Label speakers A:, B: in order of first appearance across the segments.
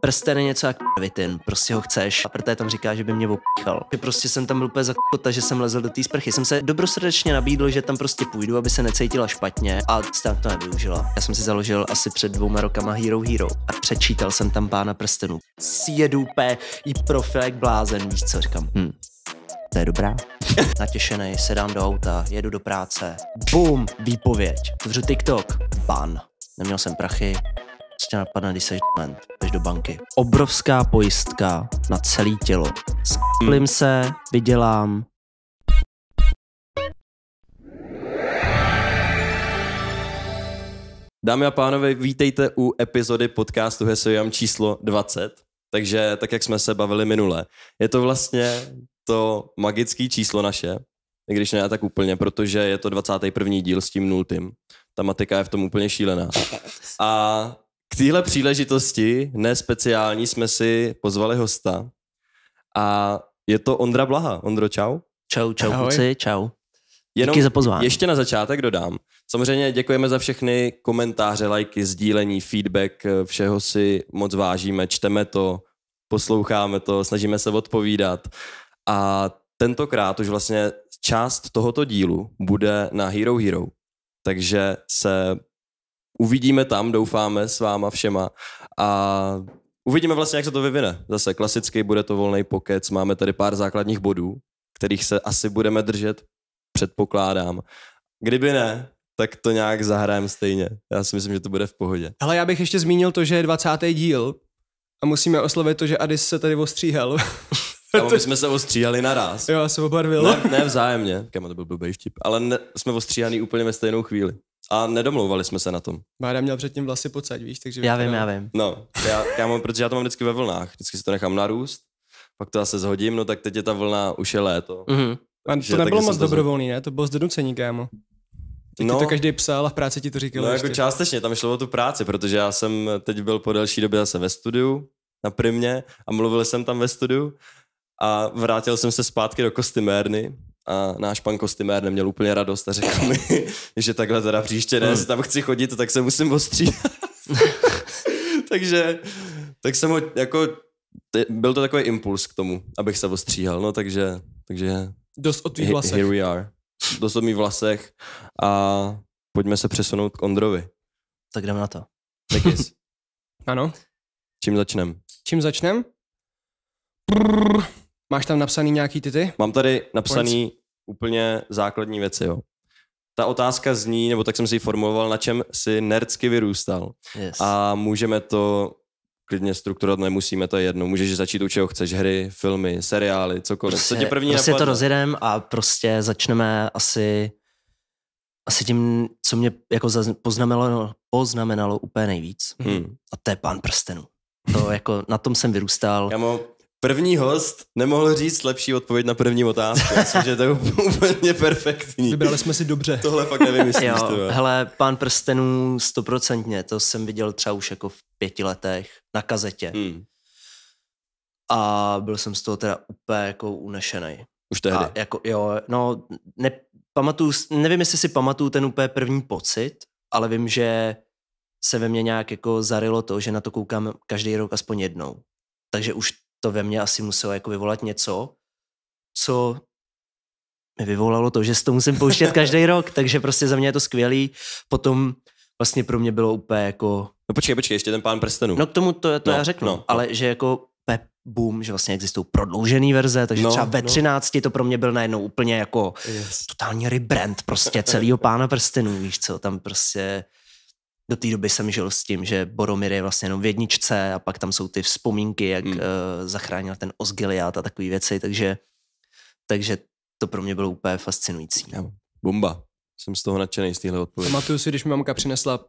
A: prsten je něco jak vitin, prostě ho chceš. A proto tam říká, že by mě opíchal. Že prostě jsem tam byl úplně zakota, že jsem lezl do té sprchy. Jsem se dobrosrdečně nabídl, že tam prostě půjdu, aby se necítila špatně a stát to nevyužila. Já jsem si založil asi před dvouma rokama Hero Hero a přečítal jsem tam pána prstenů. Sjedu P, i profil jak blázen, víš co, říkám. Hm, to je dobrá. Natěšený, sedám do auta, jedu do práce. Bum, výpověď. Vřu TikTok, ban. Neměl jsem prachy, tě prostě napadne, když seš dement, jdeš do banky. Obrovská pojistka na celé tělo. Sklím se, vydělám,
B: Dámy a pánové, vítejte u epizody podcastu Hesoyam číslo 20. Takže tak, jak jsme se bavili minule. Je to vlastně to magické číslo naše, i když ne tak úplně, protože je to 21. díl s tím nultým. Ta matika je v tom úplně šílená. A k téhle příležitosti, ne speciální, jsme si pozvali hosta a je to Ondra Blaha. Ondro, čau. Čau, čau, Ahoj. kluci, čau. Jenom Díky za pozvání. Ještě na začátek dodám. Samozřejmě děkujeme za všechny komentáře, lajky, sdílení, feedback, všeho si moc vážíme, čteme to, posloucháme to, snažíme se odpovídat. A tentokrát už vlastně část tohoto dílu bude na Hero Hero. Takže se uvidíme tam, doufáme, s váma všema. A uvidíme vlastně, jak se to vyvine. Zase klasicky bude to volný pokec, máme tady pár základních bodů, kterých se asi budeme držet, předpokládám. Kdyby ne, tak to nějak zahrajeme stejně. Já si myslím, že to bude v pohodě.
C: Ale já bych ještě zmínil to, že je 20. díl a musíme oslovit to, že Adis se tady ostříhal.
B: Kamo, my jsme se ostříhali naraz. Jo, se obarvil. Ne, ne vzájemně. kámo, to byl blbý vtip. Ale ne, jsme ostříhaný úplně ve stejnou chvíli a nedomlouvali jsme se na tom.
C: Mára měl předtím vlasy pocať, víš, takže... Já vím, já vím.
B: No, já, já mám, protože já to mám vždycky ve vlnách, vždycky si to nechám narůst, pak to zase zhodím, no tak teď je ta vlna, už je léto. Mm-hmm. Takže, to nebylo moc to
C: dobrovolný, ne? To bylo z donucení, kámo. Teď no, ti to každý psal a v práci ti to říkal. No jako ještě. jako
B: částečně, tam šlo o tu práci, protože já jsem teď byl po delší době zase ve studiu na Primě a mluvil jsem tam ve studiu a vrátil jsem se zpátky do kostymérny a náš pan kostymér neměl úplně radost a řekl mi, že takhle teda příště ne, jestli hmm. tam chci chodit, tak se musím ostříhat. takže tak jsem ho jako, byl to takový impuls k tomu, abych se ostříhal, no takže, takže Dost o tvých vlasech. Here we are. Dost o mých vlasech a pojďme se přesunout k Ondrovi.
C: Tak jdeme na to. Tak jest. ano. Čím začnem?
B: Čím začnem? Máš tam napsaný nějaký ty ty? Mám tady napsaný úplně základní věci. Jo. Ta otázka zní, nebo tak jsem si ji formuloval, na čem si nerdsky vyrůstal. Yes. A můžeme to klidně strukturovat, nemusíme, to je jedno. Můžeš začít u čeho chceš, hry, filmy, seriály, cokoliv. Prostě, Co tě první prostě to
A: rozjedem a prostě začneme asi asi tím, co mě jako poznamenalo, poznamenalo úplně nejvíc. Hmm. A to je pán prstenů. To
B: jako, na tom jsem vyrůstal. mám První host nemohl říct lepší odpověď na první otázku. Myslím, že to je úplně perfektní. Vybrali
C: jsme si dobře. Tohle fakt nevymyslíš. jo, tebe.
B: hele,
A: pán prstenů stoprocentně, to jsem viděl třeba už jako v pěti letech na kazetě. Hmm. A byl jsem z toho teda úplně jako unešený. Už tehdy? A jako, jo, no, ne, pamatuju, nevím, jestli si pamatuju ten úplně první pocit, ale vím, že se ve mně nějak jako zarilo to, že na to koukám každý rok aspoň jednou. Takže už to ve mně asi muselo jako vyvolat něco, co mi vyvolalo to, že si to musím pouštět každý rok, takže prostě za mě je to skvělý. Potom vlastně pro mě bylo úplně jako...
B: No počkej, počkej, ještě ten pán prstenů. No k tomu to, to no, já řeknu, no, no.
A: ale že jako Pep boom, že vlastně existují prodloužený verze, takže no, třeba ve 13 no. to pro mě byl najednou úplně jako yes. totální rebrand prostě celého pána prstenů, víš co, tam prostě do té doby jsem žil s tím, že Boromir je vlastně jenom v jedničce a pak tam jsou ty vzpomínky, jak hmm. uh, zachránil ten Osgiliath a takové věci, takže, takže
B: to pro mě bylo úplně fascinující. Já, Bomba. Jsem z toho nadšený z téhle odpovědi.
C: Pamatuju si, když mi mamka přinesla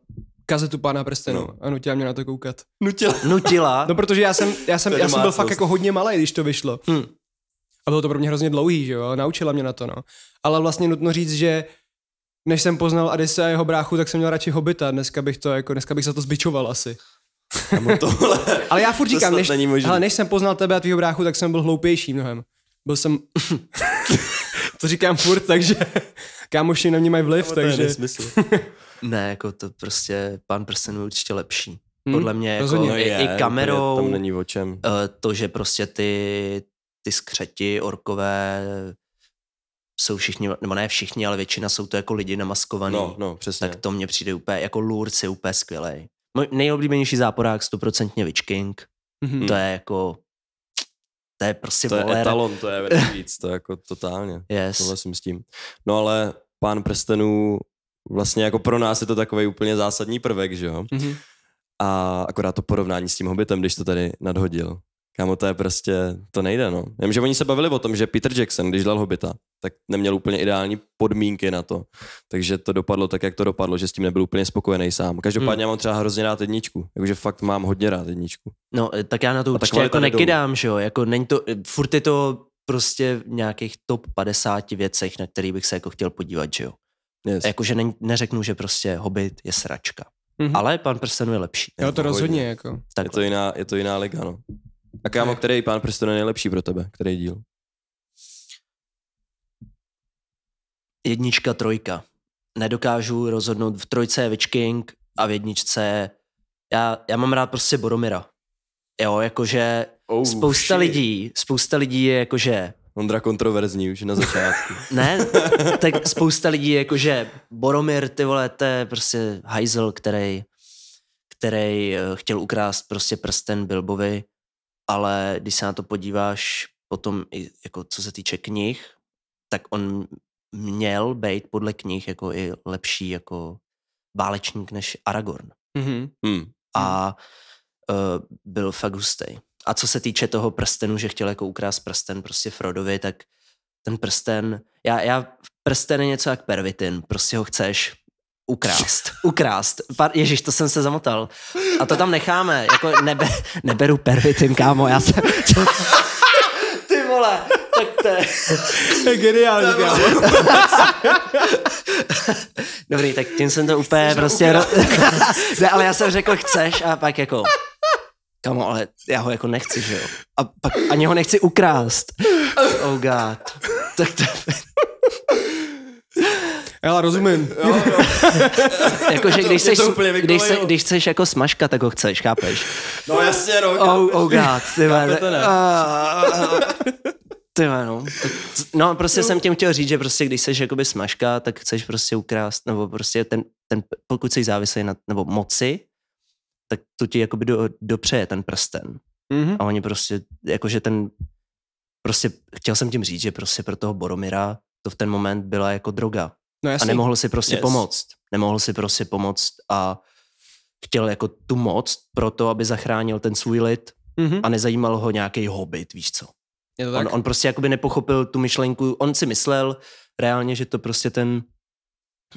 C: kazetu Pána prstenu no. a nutila mě na to koukat.
B: Nutila? Nutila? no
C: protože já jsem, já jsem, já jsem byl fakt jako hodně malý, když to vyšlo. Hmm. A bylo to pro mě hrozně dlouhý, že jo, naučila mě na to, no. Ale vlastně nutno říct, že uh, než jsem poznal Adise a jeho bráchu, tak jsem měl radši Hobita. Dneska bych to jako, dneska bych za to zbičoval asi. tohle, ale já furt říkám, než, hele, než jsem poznal tebe a tvýho bráchu, tak jsem byl hloupější mnohem. Byl jsem... to říkám furt, takže kámoši na mě mají vliv, to takže... To je
A: ne, jako to prostě, pan prsten je určitě lepší. Hmm? Podle mě jako no i, je, i kamerou, je, tam není o čem. Eh, to, že prostě ty, ty skřeti orkové jsou všichni, nebo ne všichni, ale většina jsou to jako lidi namaskovaní. No, no, přesně. Tak to mně přijde úplně, jako Lourdes je úplně skvělej. Můj nejoblíbenější záporák stoprocentně Witch King.
B: Mm-hmm. To je jako, to je prostě To voler. je etalon, to je víc, to je jako totálně. Yes. Tohle jsem s tím. No ale pán prstenů, vlastně jako pro nás je to takový úplně zásadní prvek, že jo? Mm-hmm. A akorát to porovnání s tím hobitem, když to tady nadhodil, Kámo, to je prostě, to nejde, no. Vím, že oni se bavili o tom, že Peter Jackson, když dělal Hobita, tak neměl úplně ideální podmínky na to. Takže to dopadlo tak, jak to dopadlo, že s tím nebyl úplně spokojený sám. Každopádně hmm. já mám třeba hrozně rád jedničku. Jakože fakt mám hodně rád jedničku. No, eh,
A: tak já na to určitě jako, jako nekydám, že jo. Jako není to, eh, furt je to prostě v nějakých top 50 věcech, na který bych se jako chtěl podívat, že jo. Yes. Jakože ne, neřeknu, že prostě
B: Hobbit je sračka. Mm-hmm. Ale pan prstenu je lepší. Jo, to jako rozhodně. Jako. Je, to jiná, je to jiná liga, no. A kámo, který pán prostě je nejlepší pro tebe? Který díl?
A: Jednička, trojka. Nedokážu rozhodnout. V trojce je Witch King a v jedničce já, já mám rád prostě Boromira. Jo, jakože oh, spousta shit. lidí, spousta lidí je jakože... Ondra kontroverzní už na začátku. ne, tak spousta lidí je jakože Boromir, ty vole, to je prostě hajzel, který, který eh, chtěl ukrást prostě prsten Bilbovi ale když se na to podíváš potom, i jako co se týče knih, tak on měl být podle knih jako i lepší jako válečník než Aragorn.
D: Mm-hmm.
A: A uh, byl fakt hustý. A co se týče toho prstenu, že chtěl jako ukrást prsten prostě Frodovi, tak ten prsten, já, já prsten je něco jak pervitin, prostě ho chceš Ukrást. Ukrást. Par, ježiš, to jsem se zamotal. A to tam necháme. Jako nebe, neberu pervitin, kámo. Já jsem... Ty vole, tak to je...
C: je geniální, kámo.
A: Dobrý, tak tím jsem to úplně Chceš prostě... Ro... ne, ale já jsem řekl, chceš a pak jako... Kamo, ale já ho jako nechci, že jo? A pak ani ho nechci ukrást. Oh god. Tak to... Já rozumím. Jakože když, seš, když, se, když seš jako smažka, tak ho chceš, chápeš?
B: No jasně, no. Oh, oh god, ty vole. Ah, ah, ah.
A: Ty no. no, prostě no. jsem tím chtěl říct, že prostě když seš jakoby smažka, tak chceš prostě ukrást, nebo prostě ten, ten pokud jsi závislý na, nebo moci, tak to ti jakoby do, dopřeje ten prsten. Mm-hmm. A oni prostě, jakože ten, prostě chtěl jsem tím říct, že prostě pro toho Boromira to v ten moment byla jako droga. No A nemohl si prostě yes. pomoct. Nemohl si prostě pomoct a chtěl jako tu moc pro to, aby zachránil ten svůj lid mm-hmm. a nezajímal ho nějaký hobit, víš co. Je to tak? On, on prostě jakoby nepochopil tu myšlenku, on si myslel reálně, že to prostě ten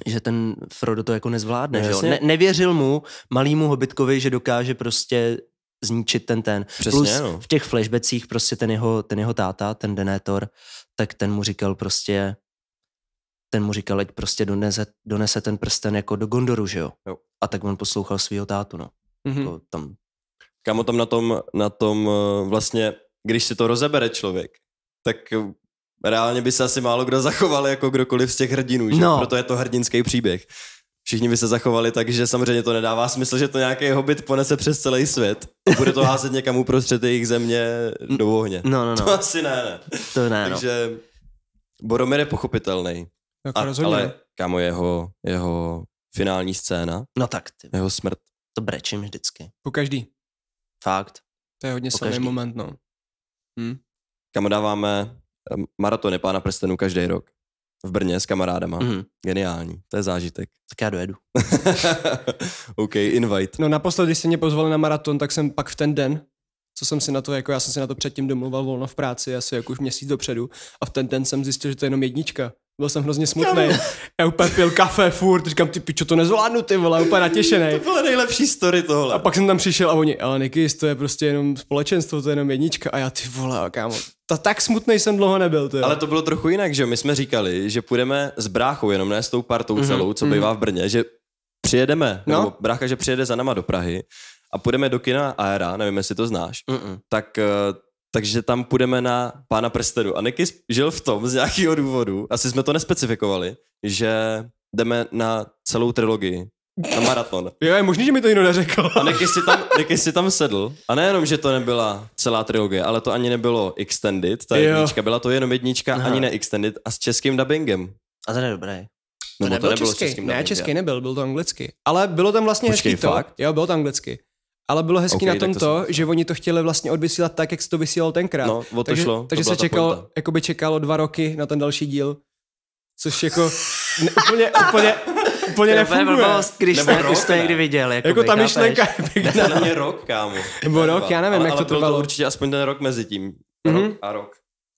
A: že ten Frodo to jako nezvládne, no, že jo? Ne, nevěřil mu, malýmu hobitkovi, že dokáže prostě zničit ten ten. Přesně, Plus no. v těch flashbackích prostě ten jeho, ten jeho táta, ten Denétor, tak ten mu říkal prostě ten mu říkal, ať prostě donese, donese ten prsten jako do Gondoru, že jo? jo. A tak on poslouchal svého tátu, no. Mm-hmm. Jako tam.
B: Kámo, tam na tom, na tom eh, vlastně, když si to rozebere člověk, tak eh, reálně by se asi málo kdo zachoval jako kdokoliv z těch hrdinů, že? No. Proto je to hrdinský příběh. Všichni by se zachovali tak, že samozřejmě to nedává smysl, že to nějaký hobit ponese přes celý svět. A bude to házet někam uprostřed jejich země do ohně. No, no, no. To asi ne, ne. To ne, no. Takže no. Boromir je pochopitelný. Tak a, rozhodně. Ale no. kámo, jeho, jeho finální scéna. No tak. Ty. Jeho smrt. To brečím vždycky. Po každý. Fakt. To je
C: hodně silný moment, no.
B: Hm? Kamo dáváme maratony Pána prstenů každý rok. V Brně s kamarádama. Mm. Geniální, to je zážitek. Tak já dojedu. OK, invite. No naposledy, když jste mě pozvali na maraton, tak jsem pak v ten den,
C: co jsem si na to, jako já jsem si na to předtím domluval volno v práci, asi jako už měsíc dopředu, a v ten den jsem zjistil, že to je jenom jednička byl jsem hrozně smutný. Já úplně pil kafe furt, říkám, ty pičo, to nezvládnu, ty vole, úplně natěšený. To byla nejlepší story tohle. A pak jsem tam přišel a oni, ale Niky, to je prostě jenom společenstvo, to je jenom jednička. A já, ty vole, kámo, ta, tak smutný jsem dlouho nebyl. Ty, Ale
B: to bylo trochu jinak, že my jsme říkali, že půjdeme s bráchou, jenom ne s tou partou mm-hmm. celou, co mhm. bývá v Brně, že přijedeme, no? nebo brácha, že přijede za nama do Prahy a půjdeme do kina Aera, nevím, jestli to znáš, Mm-mm. tak eh, takže tam půjdeme na pána prstenu. A Niky žil v tom z nějakého důvodu, asi jsme to nespecifikovali, že jdeme na celou trilogii, na maraton. Jo, je možný, že mi to někdo neřekl. A Niky si, tam, Niky si tam sedl. A nejenom, že to nebyla celá trilogie, ale to ani nebylo extended, ta jo. jednička. Byla to jenom jednička, Aha. ani ne-extended a s českým dubbingem. A to je dobré. To nebyl to nebylo český. českým ne, český
C: nebyl, byl to anglicky. Ale bylo tam vlastně Počkej, hezký fakt? to. Jo, bylo to anglicky. Ale bylo hezký okay, na tom to, to, že oni to chtěli vlastně odvysílat tak, jak se to vysílalo tenkrát. No, o to takže, šlo. Takže to se čekalo, jako by čekalo dva roky na ten další díl. Což jako ne, úplně, úplně, úplně nefunguje. Blbost, když Nebo jste, rok, když jste někdy viděl. Jako, jako ta myšlenka
B: je rok, kámo. Nebo rok, já nevím, ale, jak ale to trvalo. Ale určitě aspoň ten rok mezi tím. Mm-hmm. Rok a rok.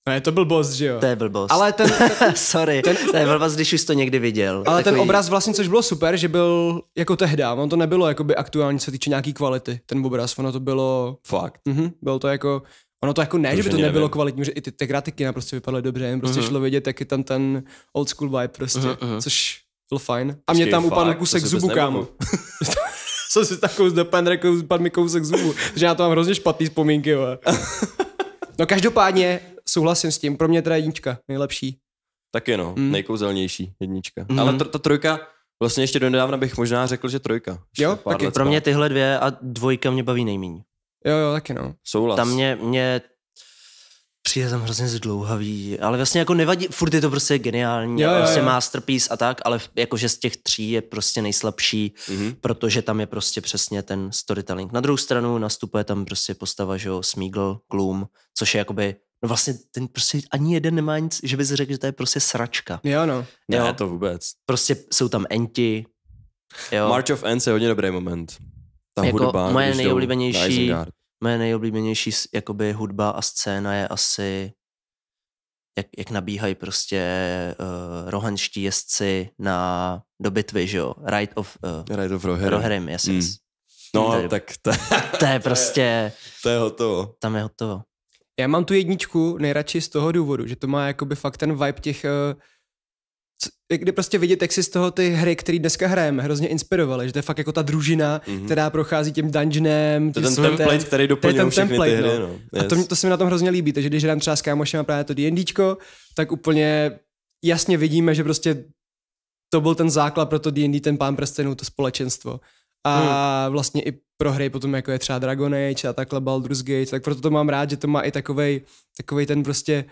A: Ne, to byl boss, že jo? To je blbost. Ale ten... ten Sorry, ten, to je blbost, když už to někdy viděl. Ale Takový... ten obraz
C: vlastně, což bylo super, že byl jako tehda, on to nebylo jakoby aktuální, co týče nějaký kvality, ten obraz, ono to bylo... Fakt? Mhm, bylo to jako... Ono to jako ne, to, že by to nebylo nevím. kvalitní, že i ty, ty grafiky na prostě vypadaly dobře, jen prostě uh-huh. šlo vidět, jak je tam ten old school vibe prostě, uh-huh, uh-huh. což byl fajn. A mě tam upadl kusek zubu, kámo. Co si takovou dopadne, upadl mi kousek zubu, že já to mám hrozně špatný vzpomínky, No každopádně, souhlasím s tím, pro mě teda jednička, nejlepší.
B: Taky no, mm. nejkouzelnější jednička. Mm. Ale ta, trojka, vlastně ještě do nedávna bych možná řekl, že trojka.
A: Jo, taky. pro mě tyhle dvě a dvojka mě baví nejméně. Jo, jo, taky no. Souhlas. Tam mě, mě přijde tam hrozně zdlouhavý, ale vlastně jako nevadí, furt je to prostě geniální, jo, jo, jo. prostě masterpiece a tak, ale jakože z těch tří je prostě nejslabší, mm-hmm. protože tam je prostě přesně ten storytelling. Na druhou stranu nastupuje tam prostě postava, že jo, Smeagol, Gloom, což je jakoby No vlastně ten prostě ani jeden nemá nic, že bys řekl, že to je
B: prostě sračka. Jo, no. Jo? Ne, to vůbec. Prostě jsou tam enti. Jo. March of Ants je hodně dobrý moment. Ta jako hudba, moje nejoblíbenější,
A: moje nejoblíbenější jakoby hudba a scéna je asi jak, jak nabíhají prostě uh, rohanští jezdci na, do bitvy, že jo? Ride of, uh,
C: Ride of Rohirrim. Rohirrim, yes, yes. Mm. No, tak to, to je prostě... To je hotovo. Tam je hotovo. Já mám tu jedničku nejradši z toho důvodu, že to má jakoby fakt ten vibe těch, eh, kdy prostě vidět, jak si z toho ty hry, které dneska hrajeme, hrozně inspirovaly, že to je fakt jako ta družina, mm-hmm. která prochází tím dungeonem. To je ten světem, template, který doplňuje všechny template, ty hry. No. No. Yes. A to, to se mi na tom hrozně líbí, takže když hrám třeba s kámošem právě to D&Dčko, tak úplně jasně vidíme, že prostě to byl ten základ pro to D&D, ten pán prstenů, to společenstvo a hmm. vlastně i pro hry potom jako je třeba Dragon Age a takhle Baldur's Gate, tak proto to mám rád, že to má i takovej, takovej ten prostě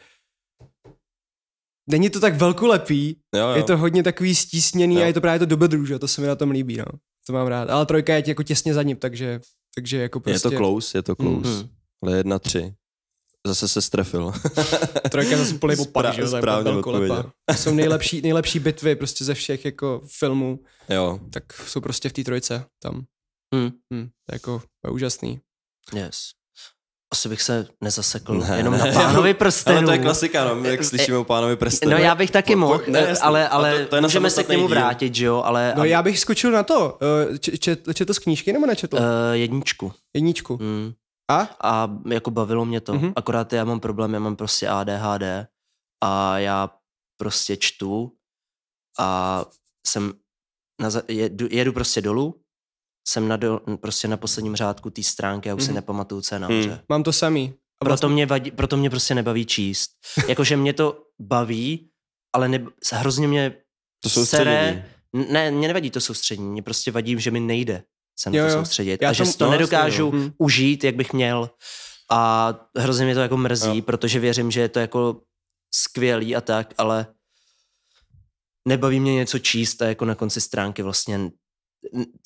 C: Není to tak velkolepý, jo, jo. je to hodně takový stísněný jo. a je to právě to dobrodruž, to se mi na tom líbí, no. To mám rád. Ale trojka je jako těsně za ním, takže, takže jako prostě... Je to prostě- close, je to mhm. close.
B: Mm-hmm. Ale jedna tři. Zase se strefil. Trojka zase plný popad, že správně velkolepá.
C: Jsou nejlepší, nejlepší bitvy prostě ze všech jako filmů. Jo. Tak jsou prostě v té trojce tam. Hmm. Hmm, to je jako to je úžasný.
A: Yes asi bych se nezasekl ne, jenom ne. na pánovi prstenů. Ale to je klasika, no, jak slyšíme o pánovi prstenů. No já bych
C: taky mohl, ne, ale, ale to, to můžeme se k němu díl. vrátit,
A: že jo, ale... No a... já
C: bych skočil na to. Eh, četl, z knížky nebo nečetl? Uh, jedničku. Jedničku. Mm. A?
A: A jako bavilo mě to. Mm-hmm. Akorát já mám problém, já mám prostě ADHD a já prostě čtu a jsem na, jedu, jedu prostě dolů, jsem na do, prostě na posledním řádku té stránky a už mm-hmm. si mhm. nepamatuju, co je nahoře. Mhm. Mm. Mám to samý. proto, vlastně- mě vadí, proto mě prostě nebaví číst. Jakože mě to baví, ale ne, hrozně mě to sere. Ne, mě nevadí to soustředění, mě prostě vadí, že mi nejde se na jo, to soustředit. Já a že si to no, nedokážu vlastně, užít, jak bych měl. A hrozně mě to jako mrzí, jo. protože věřím, že je to jako skvělý a tak, ale nebaví mě něco číst a jako na konci stránky vlastně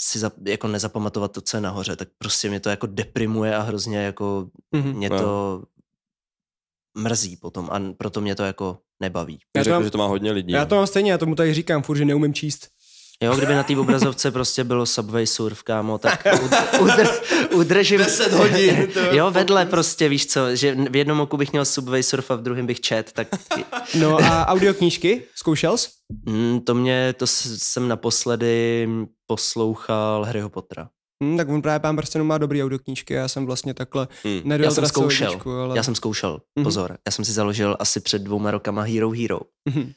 A: si za, jako nezapamatovat to, co je nahoře, tak prostě mě to jako deprimuje a hrozně jako mm-hmm. mě no. to mrzí potom a proto mě to jako nebaví. Já to mám, Řekl, že to má hodně lidí. Já no. to
C: mám stejně, já tomu tady říkám furt, že neumím číst.
A: Jo, kdyby na té obrazovce prostě bylo Subway Surf, kámo, tak udr,
C: udr, udržím... 10 hodin. To
A: jo, vedle prostě, víš co, že v jednom oku bych měl Subway Surf a v druhém bych čet, tak... No a audioknížky, zkoušel jsi? Mm, to mě, to jsem naposledy poslouchal Harryho Pottera.
C: Hmm, tak on právě pán Brstenu má dobrý audioknížky já jsem vlastně takhle hmm. nedojel já jsem
A: zkoušel, knížku, ale... já jsem zkoušel, mhm. pozor, mm-hmm. já jsem si založil asi před dvouma rokama Hero Hero. Mm-hmm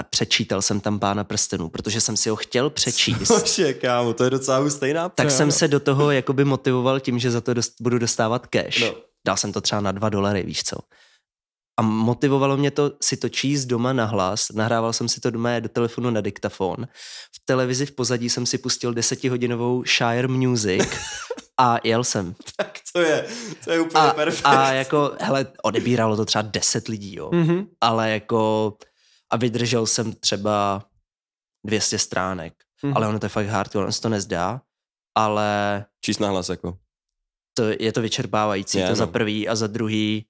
A: a přečítal jsem tam pána prstenů, protože jsem si ho chtěl přečíst. Cože,
B: kámo, to je docela stejná. Tak jsem se
A: do toho jakoby motivoval tím, že za to dost, budu dostávat cash. No. Dal jsem to třeba na dva dolary, víš co. A motivovalo mě to si to číst doma na hlas. Nahrával jsem si to doma do telefonu na diktafon. V televizi v pozadí jsem si pustil desetihodinovou Shire Music a jel jsem.
B: Tak to je, to je úplně a, perfekt. A jako,
A: hele, odebíralo to třeba deset lidí, jo. Mm-hmm. Ale jako a vydržel jsem třeba 200 stránek. Hmm. Ale ono to je fakt hard, ono se to nezdá, ale... Číst na hlas jako. To, je to vyčerpávající, yeah, to no. za prvý a za druhý,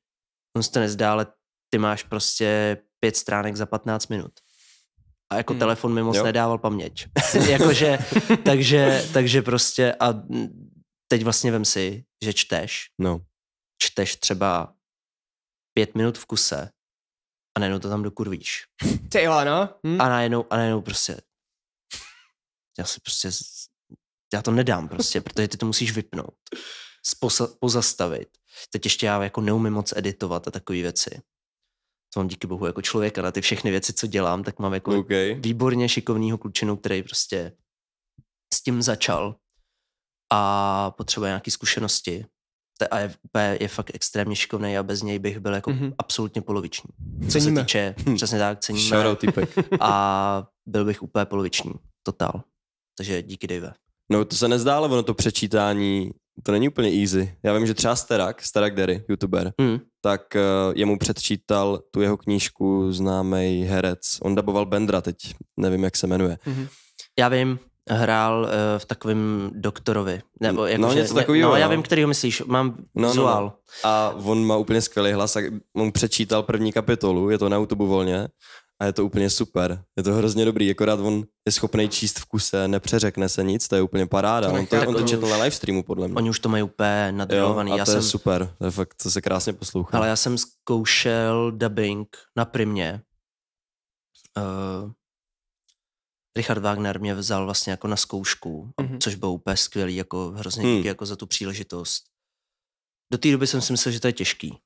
A: ono se to nezdá, ale ty máš prostě pět stránek za 15 minut. A jako hmm. telefon mi moc jo. nedával paměť. Jakože, takže, takže prostě a teď vlastně vem si, že čteš. No. Čteš třeba pět minut v kuse a najednou to tam dokurvíš. Ty jo, ano. Hm? A, najednou, a najednou prostě, já si prostě, já to nedám prostě, protože ty to musíš vypnout, sposa, pozastavit. Teď ještě já jako neumím moc editovat a takové věci. To mám díky bohu jako člověk, na ty všechny věci, co dělám, tak mám jako okay. výborně šikovného klučinu, který prostě s tím začal a potřebuje nějaké zkušenosti a je, je fakt extrémně šikovný a bez něj bych byl jako mm-hmm. absolutně poloviční. Co ceníme. se týče, hm. přesně tak, ceníme. Shoutout A byl bych úplně poloviční, totál. Takže díky, Dave.
B: No to se nezdá, ale ono to přečítání, to není úplně easy. Já vím, že třeba Starak, Starak Derry, youtuber, mm. tak uh, jemu předčítal tu jeho knížku známý herec. On daboval Bendra teď, nevím, jak se jmenuje. Mm-hmm. Já vím, hrál eh, v takovém doktorovi. Nebo jako, no, že, něco takového. No, já vím,
A: který ho myslíš, mám no, vizuál. No,
B: no. A on má úplně skvělý hlas, a on přečítal první kapitolu, je to na YouTube volně a je to úplně super. Je to hrozně dobrý, akorát on je schopný číst v kuse, nepřeřekne se nic, to je úplně paráda. To on to, on to četl na live streamu, podle mě. Oni už to mají úplně nadrovaný. Jo, a já je jsem, super, to je fakt, to se krásně poslouchá. Ale
A: já jsem zkoušel dubbing na primě. Uh, Richard Wagner mě vzal vlastně jako na zkoušku, mm-hmm. což bylo úplně skvělý, jako hrozně mm. díky jako za tu příležitost. Do té doby jsem si myslel, že to je těžký.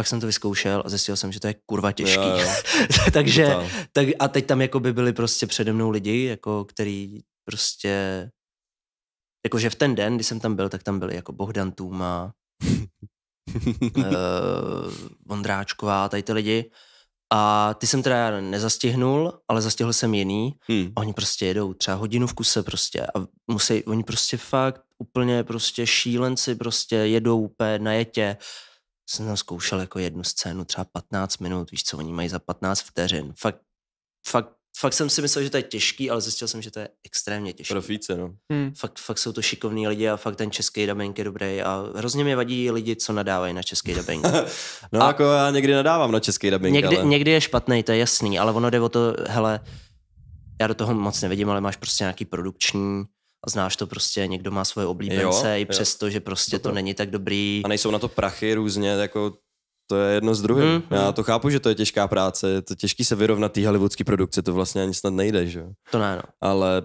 A: Pak jsem to vyzkoušel a zjistil jsem, že to je kurva těžký. Jo, jo. Takže, tak, a teď tam jako by byli prostě přede mnou lidi, jako který prostě, jakože v ten den, kdy jsem tam byl, tak tam byli jako Bohdan Tůma, uh, eh, Vondráčková, tady ty lidi. A ty jsem teda nezastihnul, ale zastihl jsem jiný. Hmm. A oni prostě jedou třeba hodinu v kuse prostě a musí, oni prostě fakt úplně prostě šílenci prostě jedou úplně na jetě. Jsem tam zkoušel jako jednu scénu třeba 15 minut, víš co, oni mají za 15 vteřin. Fakt, fakt fakt jsem si myslel, že to je těžký, ale zjistil jsem, že to je extrémně těžké. Profíce, no. Hmm. Fakt, fakt jsou to šikovní lidi a fakt ten český dubbing je dobrý a hrozně mě vadí
B: lidi, co nadávají na český dubbing.
A: no a jako
B: já někdy nadávám na český dubbing, někdy, ale... někdy je špatný,
A: to je jasný, ale ono jde o to, hele, já do toho moc nevidím, ale máš prostě nějaký produkční
B: a znáš to prostě, někdo má svoje oblíbence, jo, i přesto, že prostě Dobre. to není tak dobrý. A nejsou na to prachy různě, jako to je jedno z druhým. Hmm. Já mhm. to chápu, že to je těžká práce, je to těžký se vyrovnat té hollywoodské produkce, to vlastně ani snad nejde, že To ne, no. Ale,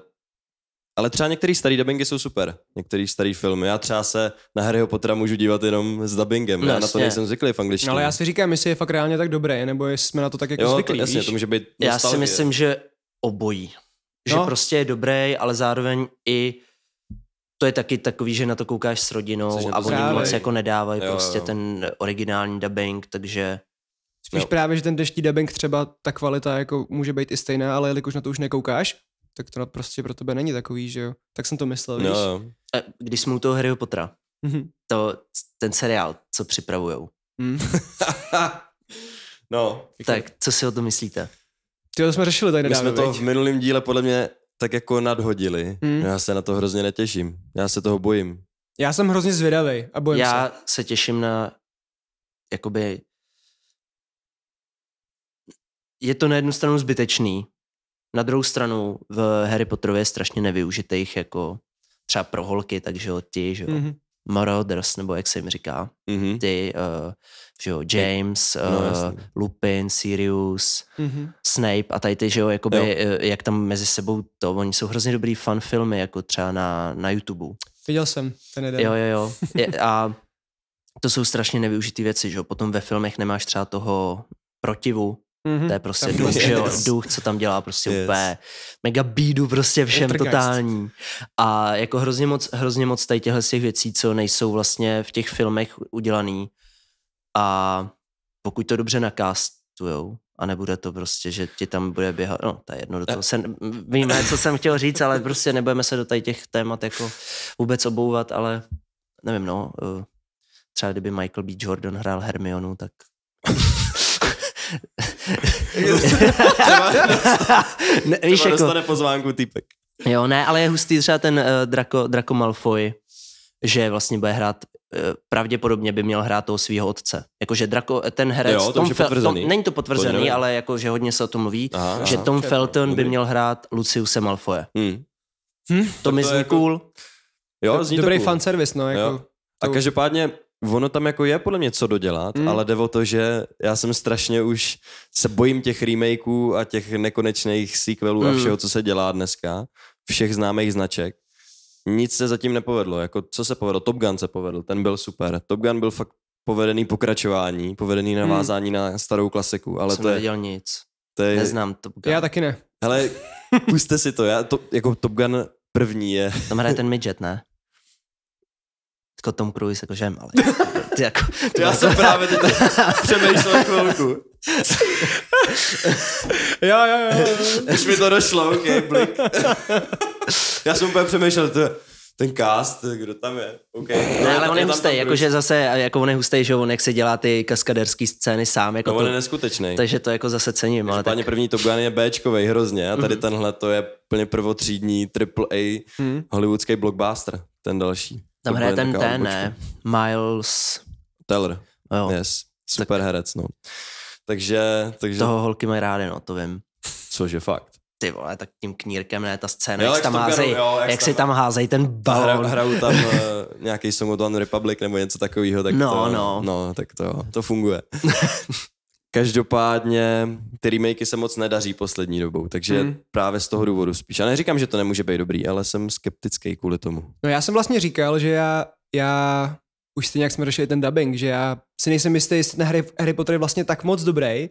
B: ale třeba některé staré dubbingy jsou super, některé staré filmy. Já třeba se na Harryho Pottera můžu dívat jenom s dubbingem, no, já jasně. na to nejsem zvyklý v angličtině. No, ale já si
C: říkám, jestli je fakt reálně tak dobré, nebo jestli jsme na to tak jako jo, zvyklí, to, jasně, víš? to může být nostalgie. Já si myslím,
A: že obojí. Že no. prostě je dobrý, ale zároveň i to je taky takový, že na to koukáš s rodinou a oni moc jako nedávají jo, prostě jo. ten originální dubbing, takže... Spíš jo.
C: právě, že ten deští dubbing třeba, ta kvalita jako může být i stejná, ale jelikož na to už nekoukáš, tak to prostě pro tebe není takový, že jo? Tak jsem to myslel, no, víš? Jo,
A: A když jsme u toho Harry Pottera, mm-hmm. to, ten
B: seriál, co připravujou. Mm. no. Tak, co si o to myslíte?
C: Ty jsme řešili tady nedávno, My jsme to v
B: minulém díle podle mě tak jako nadhodili. Hmm. já se na to hrozně netěším. Já se toho bojím.
C: Já jsem hrozně zvědavý a bojím já se. Já
B: se těším na jakoby
A: je to na jednu stranu zbytečný, na druhou stranu v Harry Potterově je strašně nevyužitých jako třeba pro holky, takže ti, že jo. Mm-hmm. Marauders, nebo jak se jim říká, mm-hmm. ty, uh, že jo, James, no, uh, Lupin, Sirius, mm-hmm. Snape a tady ty, že jo, jakoby, jo. Eh, jak tam mezi sebou to, oni jsou hrozně dobrý fan filmy, jako třeba na, na YouTube.
C: Viděl jsem ten jeden. Jo, jo, jo. Je, a
A: to jsou strašně nevyužité věci, že jo, potom ve filmech nemáš třeba toho protivu,
D: Mm-hmm. To je prostě tam duch, že jo,
A: duch, co tam dělá prostě yes. úplně mega bídu prostě všem totální. A jako hrozně moc, hrozně moc tady těchto těch věcí, co nejsou vlastně v těch filmech udělaný. A pokud to dobře nakástujou, a nebude to prostě, že ti tam bude běhat, no to je jedno do toho, eh. se, víme, co jsem chtěl říct, ale prostě nebudeme se do tady těch témat jako vůbec obouvat, ale nevím, no, eh, třeba kdyby Michael B. Jordan hrál Hermionu, tak
B: ne, třeba jako- dostane pozvánku týpek.
A: Jo, ne, ale je hustý třeba ten uh, Draco, Draco Malfoy, že vlastně bude hrát eh, pravděpodobně by měl hrát toho svého otce. Jakože Draco, eh, ten herec, jo, to Tom, je Tom není to potvrzený, to ale jako, že hodně se o tom mluví, aha, že aha, Tom okay, Felton by měl hrát Luciuse Malfoye. Hmm. Hmm?
B: To mi zní jako... cool.
C: Jo, zní Dobrý cool. fanservice, no. Jako... Jo.
B: A každopádně ono tam jako je podle mě co dodělat, mm. ale jde o to, že já jsem strašně už se bojím těch remakeů a těch nekonečných sequelů mm. a všeho, co se dělá dneska, všech známých značek. Nic se zatím nepovedlo, jako co se povedlo, Top Gun se povedl, ten byl super. Top Gun byl fakt povedený pokračování, povedený mm. navázání mm. na starou klasiku, ale jsem to je... nic. To je... Neznám Top
C: Gun. Já taky ne.
B: Hele, puste si to, já to, jako Top Gun
A: první je... Tam hraje ten midget, ne? jako Tom Cruise jako žem, ale ty jako... Ty Já jako- jsem právě teď přemýšlel chvilku.
B: jo, jo, jo. Už mi to došlo, ok, blik. Já jsem úplně přemýšlel, to, ten cast, kdo tam je, okay. Ne, ale on je hustý, jakože
A: zase, jako on je hustý, že on jak se dělá ty kaskaderský scény sám. Jako no, to, on je
B: neskutečný. Takže to jako zase cením. Když ale tak... první Top Gun je Bčkovej hrozně a tady mm. tenhle to je plně prvotřídní AAA mm. hollywoodský blockbuster, ten další. Tam hraje ten ten, ne? Miles... Teller. jo. Yes. Super tak... herec, no. Takže, takže... Toho holky mají rády, no, to vím. Cože fakt ty vole, tak tím knírkem, ne, ta scéna, jo, jak, jak, tam házej, jo, jak, jak tam,
A: si tam házej ten balon. Hra, hraju tam uh,
B: nějaký Song of One Republic nebo něco takového, tak no, to, no. no tak to, to funguje. Každopádně ty remakey se moc nedaří poslední dobou, takže hmm. právě z toho důvodu spíš. A neříkám, že to nemůže být dobrý, ale jsem skeptický kvůli tomu.
C: No já jsem vlastně říkal, že já, já už stejně jak jsme řešili ten dubbing, že já si nejsem jistý, jestli ten Harry, Harry Potter je vlastně tak moc dobrý,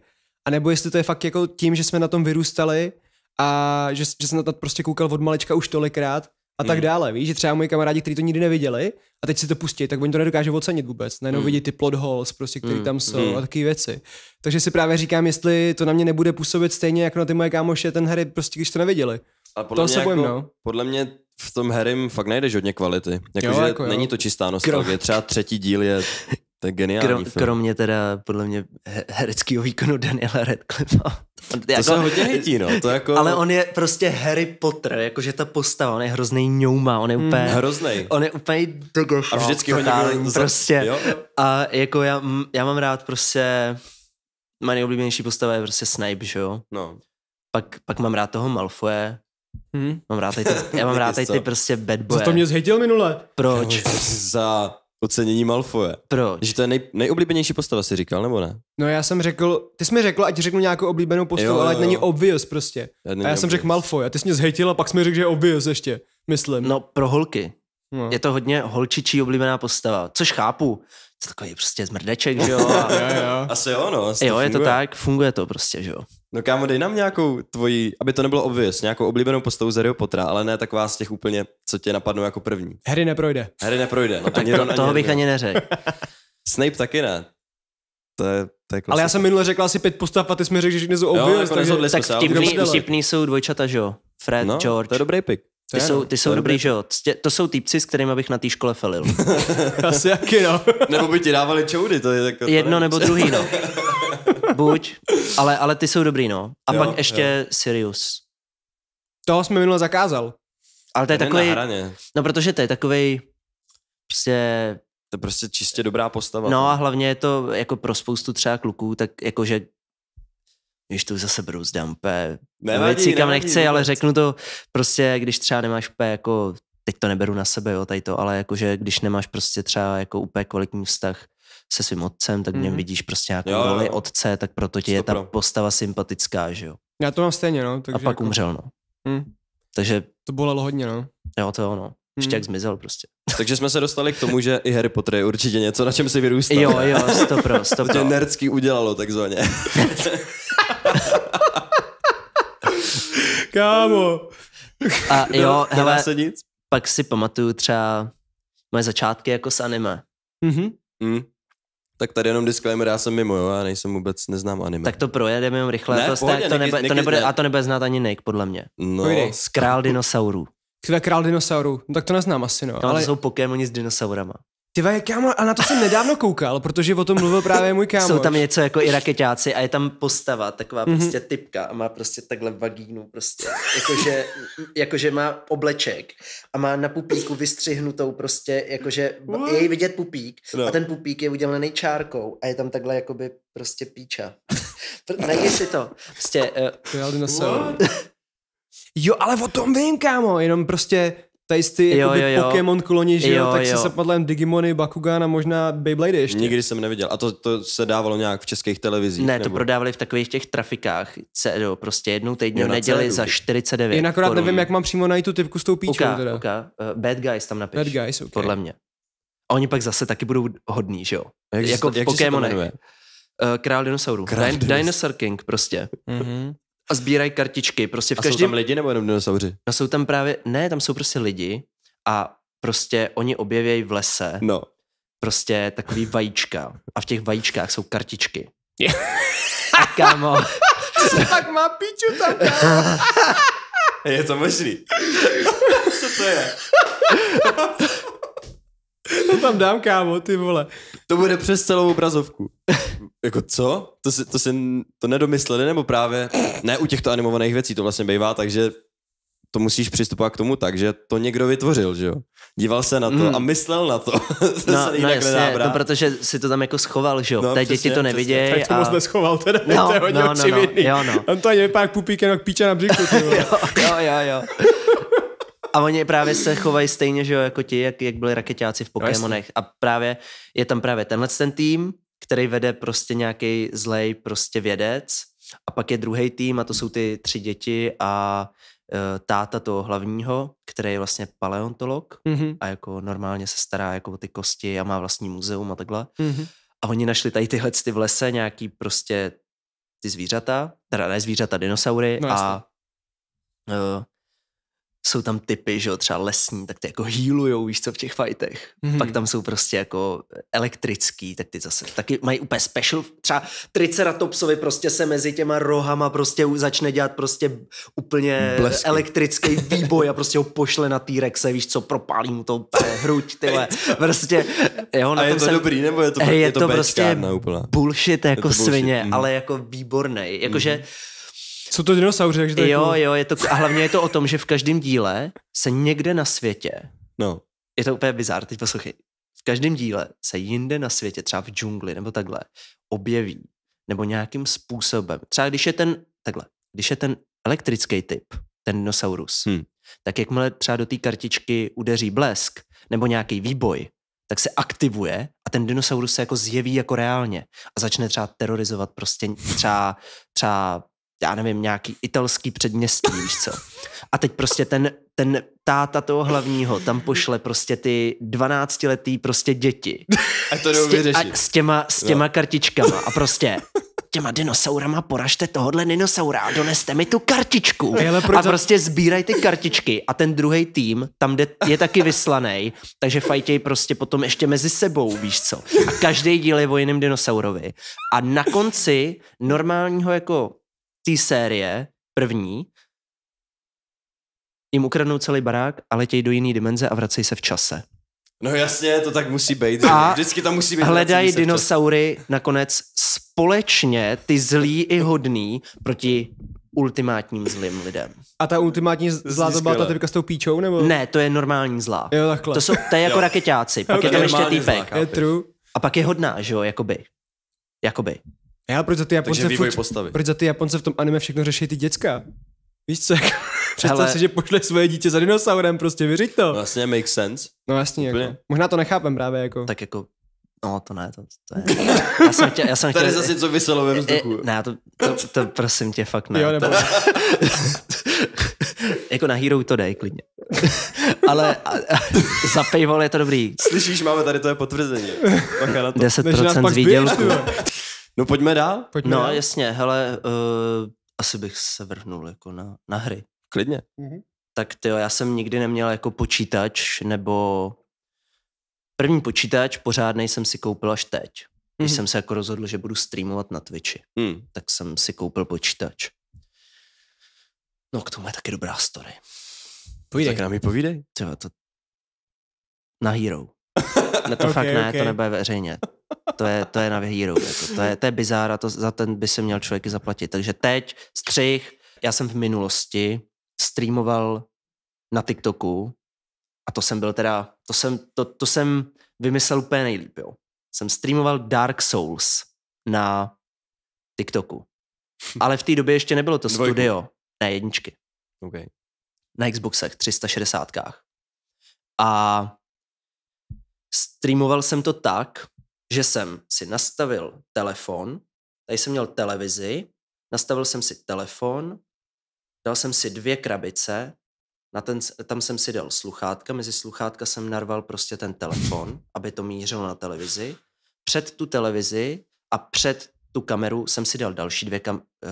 C: anebo jestli to je fakt jako tím, že jsme na tom vyrůstali a že, že jsem na to prostě koukal od malička už tolikrát, a tak hmm. dále. Víš, že třeba moji kamarádi, kteří to nikdy neviděli a teď si to pustí, tak oni to nedokáže ocenit vůbec. Najednou hmm. vidí ty plot holes, prostě, které hmm. tam jsou hmm. a takové věci. Takže si právě říkám, jestli to na mě nebude působit stejně jako na ty moje kámoše, ten Harry, prostě když to neviděli.
B: A podle to mě se jako, no. Podle mě v tom Harrym fakt najdeš hodně kvality. Jako, jo, že jako, jo. není to čistá nostalgie. Třeba třetí díl je to je geniální Krom, film. Kromě
A: teda podle mě hereckého výkonu Daniela Radcliffe. To jako, se hodně hití, no. To jako... Ale on je prostě Harry Potter, jakože ta postava, on je hrozný ňouma, on je hmm, úplně... Mm, hrozný. On je úplně... A vždycky ho někdo... Prostě. Jo? A jako já, já mám rád prostě... Má nejoblíbenější postava je prostě Snape, že jo? No. Pak, pak mám rád toho Malfoje, Hmm. Mám rád tady ty, já mám rád tady ty prostě bad boy.
B: Co to mě zhetil minule. Proč? Za ocenění Malfoje. Proč? Že to je nej, nejoblíbenější postava, si říkal, nebo ne?
C: No já jsem řekl, ty jsi mi řekl, ať řeknu nějakou oblíbenou postavu, jo, jo, jo. ale ať není obvious prostě. Já a já jsem řekl Malfoy a ty jsi mě zhejtil a pak jsi mi řekl, že je obvious ještě, myslím. No pro holky.
A: No. Je to hodně holčičí oblíbená postava, což chápu. To
B: takový prostě zmrdeček, že jo? A... jo, jo. Asi jo, no. Asi jo, funguje. je to tak, funguje to prostě, že jo. No kámo, dej nám nějakou tvoji, aby to nebylo obvěz, nějakou oblíbenou postavu z Harryho Pottera, ale ne taková z těch úplně, co tě napadnou jako první.
C: Harry neprojde. Harry
B: neprojde. No, no ani Ron, ani toho bych ani neřekl. Snape taky ne. To je, to je Ale já
C: jsem minule řekl asi pět postav a ty jsi mi řekl, že všechny jsou obvious. Jo, jako takže... Tak vtipný, vtipný
B: jsou dvojčata, že jo? Fred, no, George. to je dobrý pick. No. Ty jsou, ty jsou
A: dobrý, že jo? To jsou týpci, s kterými bych na té škole felil.
B: Asi jaký, no. nebo by ti dávali čoudy, to je jako... Jedno nebo druhý, no.
A: Buď, ale, ale ty jsou dobrý, no. A jo, pak ještě jo. Sirius.
C: Toho jsme minule zakázal.
A: Ale to je takový... No, protože to je takový
B: prostě... To je prostě čistě dobrá postava. No a
A: hlavně je to jako pro spoustu třeba kluků, tak jakože když to zase brouzdám úplně nevadí, věcí, kam nevadí, nechci, nevadí. ale řeknu to prostě, když třeba nemáš úplně jako, teď to neberu na sebe, jo, tady to, ale jakože když nemáš prostě třeba jako úplně kvalitní vztah se svým otcem, tak v něm mhm. vidíš prostě nějakou jo, roli jo. otce, tak proto ti je ta postava sympatická,
B: že jo.
C: Já to mám stejně, no. Takže A pak jako... umřel, no. Mm. Takže... To bolelo hodně, no.
B: Jo, to ono. Ještě hmm. jak zmizel prostě. Takže jsme se dostali k tomu, že i Harry Potter je určitě něco, na čem si vyrůstal. Jo, jo, stopro, stopro. To tě nerdsky udělalo takzvaně.
C: Kámo. A jo, no, hele, se nic?
A: pak si pamatuju třeba moje začátky jako s anime.
D: Mm-hmm.
B: Mm. Tak tady jenom disclaimer, já jsem mimo, jo, já nejsem vůbec, neznám anime. Tak to projedeme jenom
A: rychle, ne, to, pohodě, to, nebe, to nebude, ne. a
B: to nebude znát ani Nick, podle mě. No. Z
A: král dinosaurů.
C: Kve král dinosaurů, no, tak to neznám asi, no. no ale... jsou pokémoni s dinosaurama. Ty vaje, kámo, a na to jsem nedávno koukal, protože o tom mluvil právě můj kámo. Jsou tam něco jako i raketáci a je tam postava, taková mm-hmm. prostě
A: typka a má prostě takhle vagínu prostě, jakože, jakože má obleček a má na pupíku vystřihnutou prostě, jakože je jí vidět pupík no. a ten pupík je udělaný čárkou a je tam takhle jakoby prostě píča. Najdi si to. Prostě... Uh,
C: jo, ale o tom vím, kámo, jenom prostě tady ty jo, jo, jo. Pokémon kloni, že jo, tak jo. se jen Digimony, Bakugan a možná Beyblade
B: ještě. Nikdy jsem neviděl. A to, to se dávalo nějak v českých televizích. Ne, nebo? to prodávali v takových těch trafikách.
A: CEDO, prostě jednou týdně neděli za 49. Jinak akorát nevím, jak
C: mám přímo najít tu typku s tou píčou. Uka, teda. Uka.
A: Uh, eh, bad guys tam napiš. Bad guys, okay. Podle mě. A oni pak zase taky budou hodní, že jo? Jak jako se, v jak Pokémonech. Eh, Král dinosaurů. Král Dinosaur King prostě. Mm-hmm a sbírají kartičky. Prostě v každém... jsou tam lidi nebo jenom dinosauři? No jsou tam právě, ne, tam jsou prostě lidi a prostě oni objevějí v lese no. prostě takový vajíčka a v těch vajíčkách jsou kartičky. a kámo...
C: tak má piču tam, kámo. Je to možný. Co to je?
B: To no tam dám, kámo, ty vole. To bude přes celou obrazovku. jako co? To si, to si to nedomysleli, nebo právě ne u těchto animovaných věcí to vlastně bývá, takže to musíš přistupovat k tomu tak, že to někdo vytvořil, že jo? Díval se na to mm. a myslel na to. to no, se no, no jasně, no protože si to tam jako schoval, že jo? No, Té děti to nevidějí. Tak to a... moc
C: neschoval, teda no, to je hodně no, no, no, jo, no. On to ani vypadá jak pupík, jenom píče na břichu. jo,
A: jo, jo. jo. A oni právě se chovají stejně, že jo, jako ti, jak, jak byli raketáci v no, Pokémonech. A právě je tam právě tenhle ten tým, který vede prostě nějaký zlej prostě vědec. A pak je druhý tým a to jsou ty tři děti a uh, táta toho hlavního, který je vlastně paleontolog mm-hmm. a jako normálně se stará jako o ty kosti a má vlastní muzeum a takhle. Mm-hmm. A oni našli tady tyhle ty v lese nějaký prostě ty zvířata, teda ne zvířata, dinosaury no, a uh, jsou tam typy, že jo, třeba lesní, tak ty jako healujou, víš co, v těch fightech. Mm-hmm. Pak tam jsou prostě jako elektrický, tak ty zase taky mají úplně special, třeba Triceratopsovi prostě se mezi těma rohama prostě začne dělat prostě úplně Blesky. elektrický výboj a prostě ho pošle na T-Rexe, víš co, propálí mu to hruď, tyhle. Prostě, jo, na a je to jsem, dobrý, nebo je to, je je to, to prostě bullshit jako je to bullshit, svině, mm. ale jako výborný. Jakože mm-hmm
C: jsou to dinosauři, takže to je Jo, jako...
A: jo, je to, a hlavně je to o tom, že v každém díle se někde na světě, no. je to úplně bizár, teď poslouchej, v každém díle se jinde na světě, třeba v džungli nebo takhle, objeví, nebo nějakým způsobem, třeba když je ten, takhle, když je ten elektrický typ, ten dinosaurus, hmm. tak jakmile třeba do té kartičky udeří blesk nebo nějaký výboj, tak se aktivuje a ten dinosaurus se jako zjeví jako reálně a začne třeba terorizovat prostě třeba, třeba já nevím, nějaký italský předměstí, víš co. A teď prostě ten, ten táta toho hlavního tam pošle prostě ty 12-letý prostě děti. A
B: to s, tě, a
A: s těma, s těma no. kartičkama a prostě těma dinosaurama poražte tohohle dinosaura a doneste mi tu kartičku. Hele, proč a prostě sbíraj ty kartičky a ten druhý tým, tam jde, je taky vyslaný, takže fajtěj prostě potom ještě mezi sebou, víš co. A každý díl je o jiném dinosaurovi. A na konci normálního jako té série, první, jim ukradnou celý barák a letějí do jiné dimenze a vracejí se v čase.
B: No jasně, to tak musí být. A Vždycky tam musí být. Hledají
A: dinosaury nakonec společně, ty zlí i hodný, proti ultimátním zlým lidem.
C: A ta ultimátní zlá to byla ta typka s tou píčou, nebo? Ne, to je
A: normální zlá. Jo, takhle. To, jsou, to je jako raketáci, pak okay. je tam ještě týpek. Je true.
C: A pak je hodná,
A: že jo, jakoby. Jakoby. Já proč za ty Japonce, Takže postavy. proč za
C: ty Japonce v tom anime všechno řeší ty děcka? Víš co, jako, představ Hele. si, že pošle svoje dítě za dinosaurem, prostě vyřiď
B: to. No make sense. No jasně, jako.
C: možná to nechápem právě jako. Tak jako, no to ne, to, to je. Já jsem chtěl, já jsem chtěl,
B: Tady zase něco vyselo ve vzduchu. Eh, eh, ne, to, to, to, prosím tě, fakt ne. Jo, nebo...
A: jako na Hero to dej, klidně. Ale a, a, za paywall je to dobrý.
B: Slyšíš, máme tady to je potvrzení.
A: na to. 10% z výdělku. No pojďme dál. Pojďme no dál. jasně, hele, uh, asi bych se vrhnul jako na, na hry. Klidně. Mm-hmm. Tak ty, já jsem nikdy neměl jako počítač nebo první počítač pořádnej jsem si koupil až teď. Když mm-hmm. jsem se jako rozhodl, že budu streamovat na Twitchi, mm. tak jsem si koupil počítač. No k tomu je taky dobrá story. Povídej. Tak nám ji povídej. Třeba to... Na Hero.
D: ne, to okay, fakt ne, okay. to nebude
A: veřejně. To je, to je na vyhýru. Jako. To, je, to je a to, za ten by se měl člověk zaplatit. Takže teď střih. Já jsem v minulosti streamoval na TikToku a to jsem byl teda, to jsem, to, to jsem vymyslel úplně nejlíp, jo. Jsem streamoval Dark Souls na TikToku. Ale v té době ještě nebylo to Dvojku. studio. Ne, jedničky. Okay. Na Xboxech 360. A streamoval jsem to tak, že jsem si nastavil telefon, tady jsem měl televizi, nastavil jsem si telefon, dal jsem si dvě krabice, na ten, tam jsem si dal sluchátka, mezi sluchátka jsem narval prostě ten telefon, aby to mířilo na televizi. Před tu televizi a před tu kameru jsem si dal další dvě kam, e,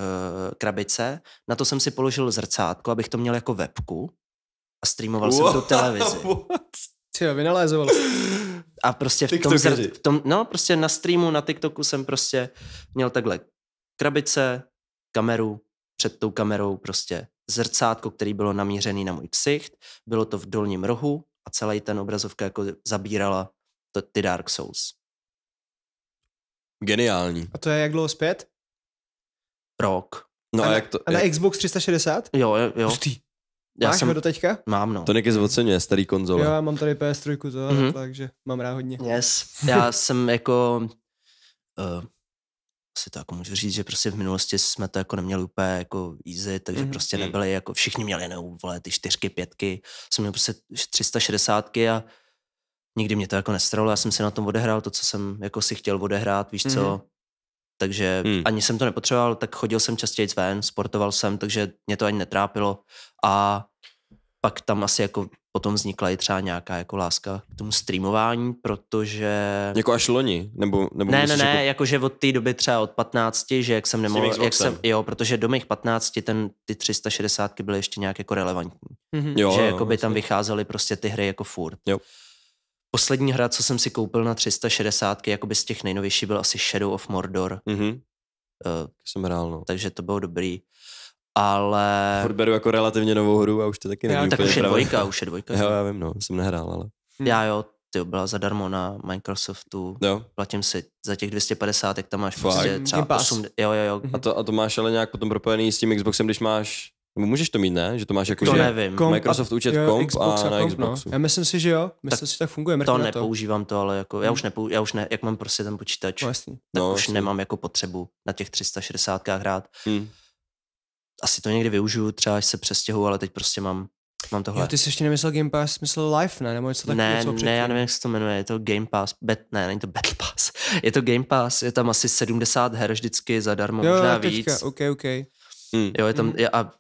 A: krabice, na to jsem si položil zrcátko, abych to měl jako webku a streamoval What? jsem tu televizi.
C: Ty jo, vynalézoval.
A: A prostě v tom, zr- v tom, no prostě na streamu, na TikToku jsem prostě měl takhle krabice, kameru, před tou kamerou prostě zrcátko, který bylo namířený na můj ksicht, bylo to v dolním rohu a celý ten obrazovka jako zabírala to, ty Dark Souls.
B: Geniální. A to
C: je jak dlouho zpět?
B: Rok. No a, a jak to... A na je... Xbox
C: 360?
B: Jo, jo. Pustý.
C: Já Máš jsem... ho do teďka?
B: Mám, no. To někdy zvoceně, starý konzole.
C: Jo, já mám tady PS3, to, mm-hmm. takže mám rád hodně. Yes, já jsem jako...
A: Uh, asi to jako můžu říct, že prostě v minulosti jsme to jako neměli úplně jako easy, takže mm-hmm. prostě mhm. nebyli jako, všichni měli jenom vole, ty čtyřky, pětky, jsem měl prostě 360 a nikdy mě to jako nestralo, já jsem si na tom odehrál to, co jsem jako si chtěl odehrát, víš mm-hmm. co, mhm. takže mm. ani jsem to nepotřeboval, tak chodil jsem častěji ven, sportoval jsem, takže mě to ani netrápilo a pak tam asi jako potom vznikla i třeba nějaká jako láska k tomu streamování, protože... Jako
B: až loni? Nebo,
A: nebo ne, ne, ne, jako... jakože od té doby třeba od 15, že jak jsem nemohl... Jak jsem, jo, protože do mých 15 ten, ty 360 byly ještě nějak jako relevantní. Mm-hmm. Jo, že jako by tam vycházely prostě ty hry jako furt. Jo. Poslední hra, co jsem si koupil na 360, jako by z těch nejnovější byl asi Shadow of Mordor. Mm-hmm. Uh, jsem hrál, no. Takže to bylo dobrý
B: ale... Furt beru jako relativně novou hru a už to taky nevím. Tak už je dvojka, už je dvojka. Jo, já vím, no, jsem nehrál, ale...
A: Hmm. Já jo, ty byla zadarmo na Microsoftu, jo. platím si
B: za těch 250, jak tam máš Fakt. prostě třeba 8, jo, jo, jo. A to, a to máš ale nějak potom propojený s tím Xboxem, když máš můžeš to mít, ne? Že to máš jako, to že nevím. Komp Microsoft účet jo, komp Xbox a, a na komp, no.
C: Xboxu. No. Já myslím si, že jo. Myslím tak si, že tak funguje. To
A: nepoužívám to, ale jako, já hm. už, nepou, já už ne, jak mám prostě ten počítač, no, tak no, už jasný. nemám jako potřebu na těch 360 hrát. Hmm asi to někdy využiju, třeba až se přestěhu, ale teď prostě mám, mám tohle. Jo, ty
C: jsi ještě nemyslel Game Pass, myslel Life, ne? Nebo něco ne, něco ne, já
A: nevím, jak se to jmenuje, je to Game Pass, bet, ne, není to Battle Pass, je to Game Pass, je tam asi 70 her vždycky zadarmo, jo, možná víc. Jo, OK, OK. Mm. Jo, je tam, mm. je, a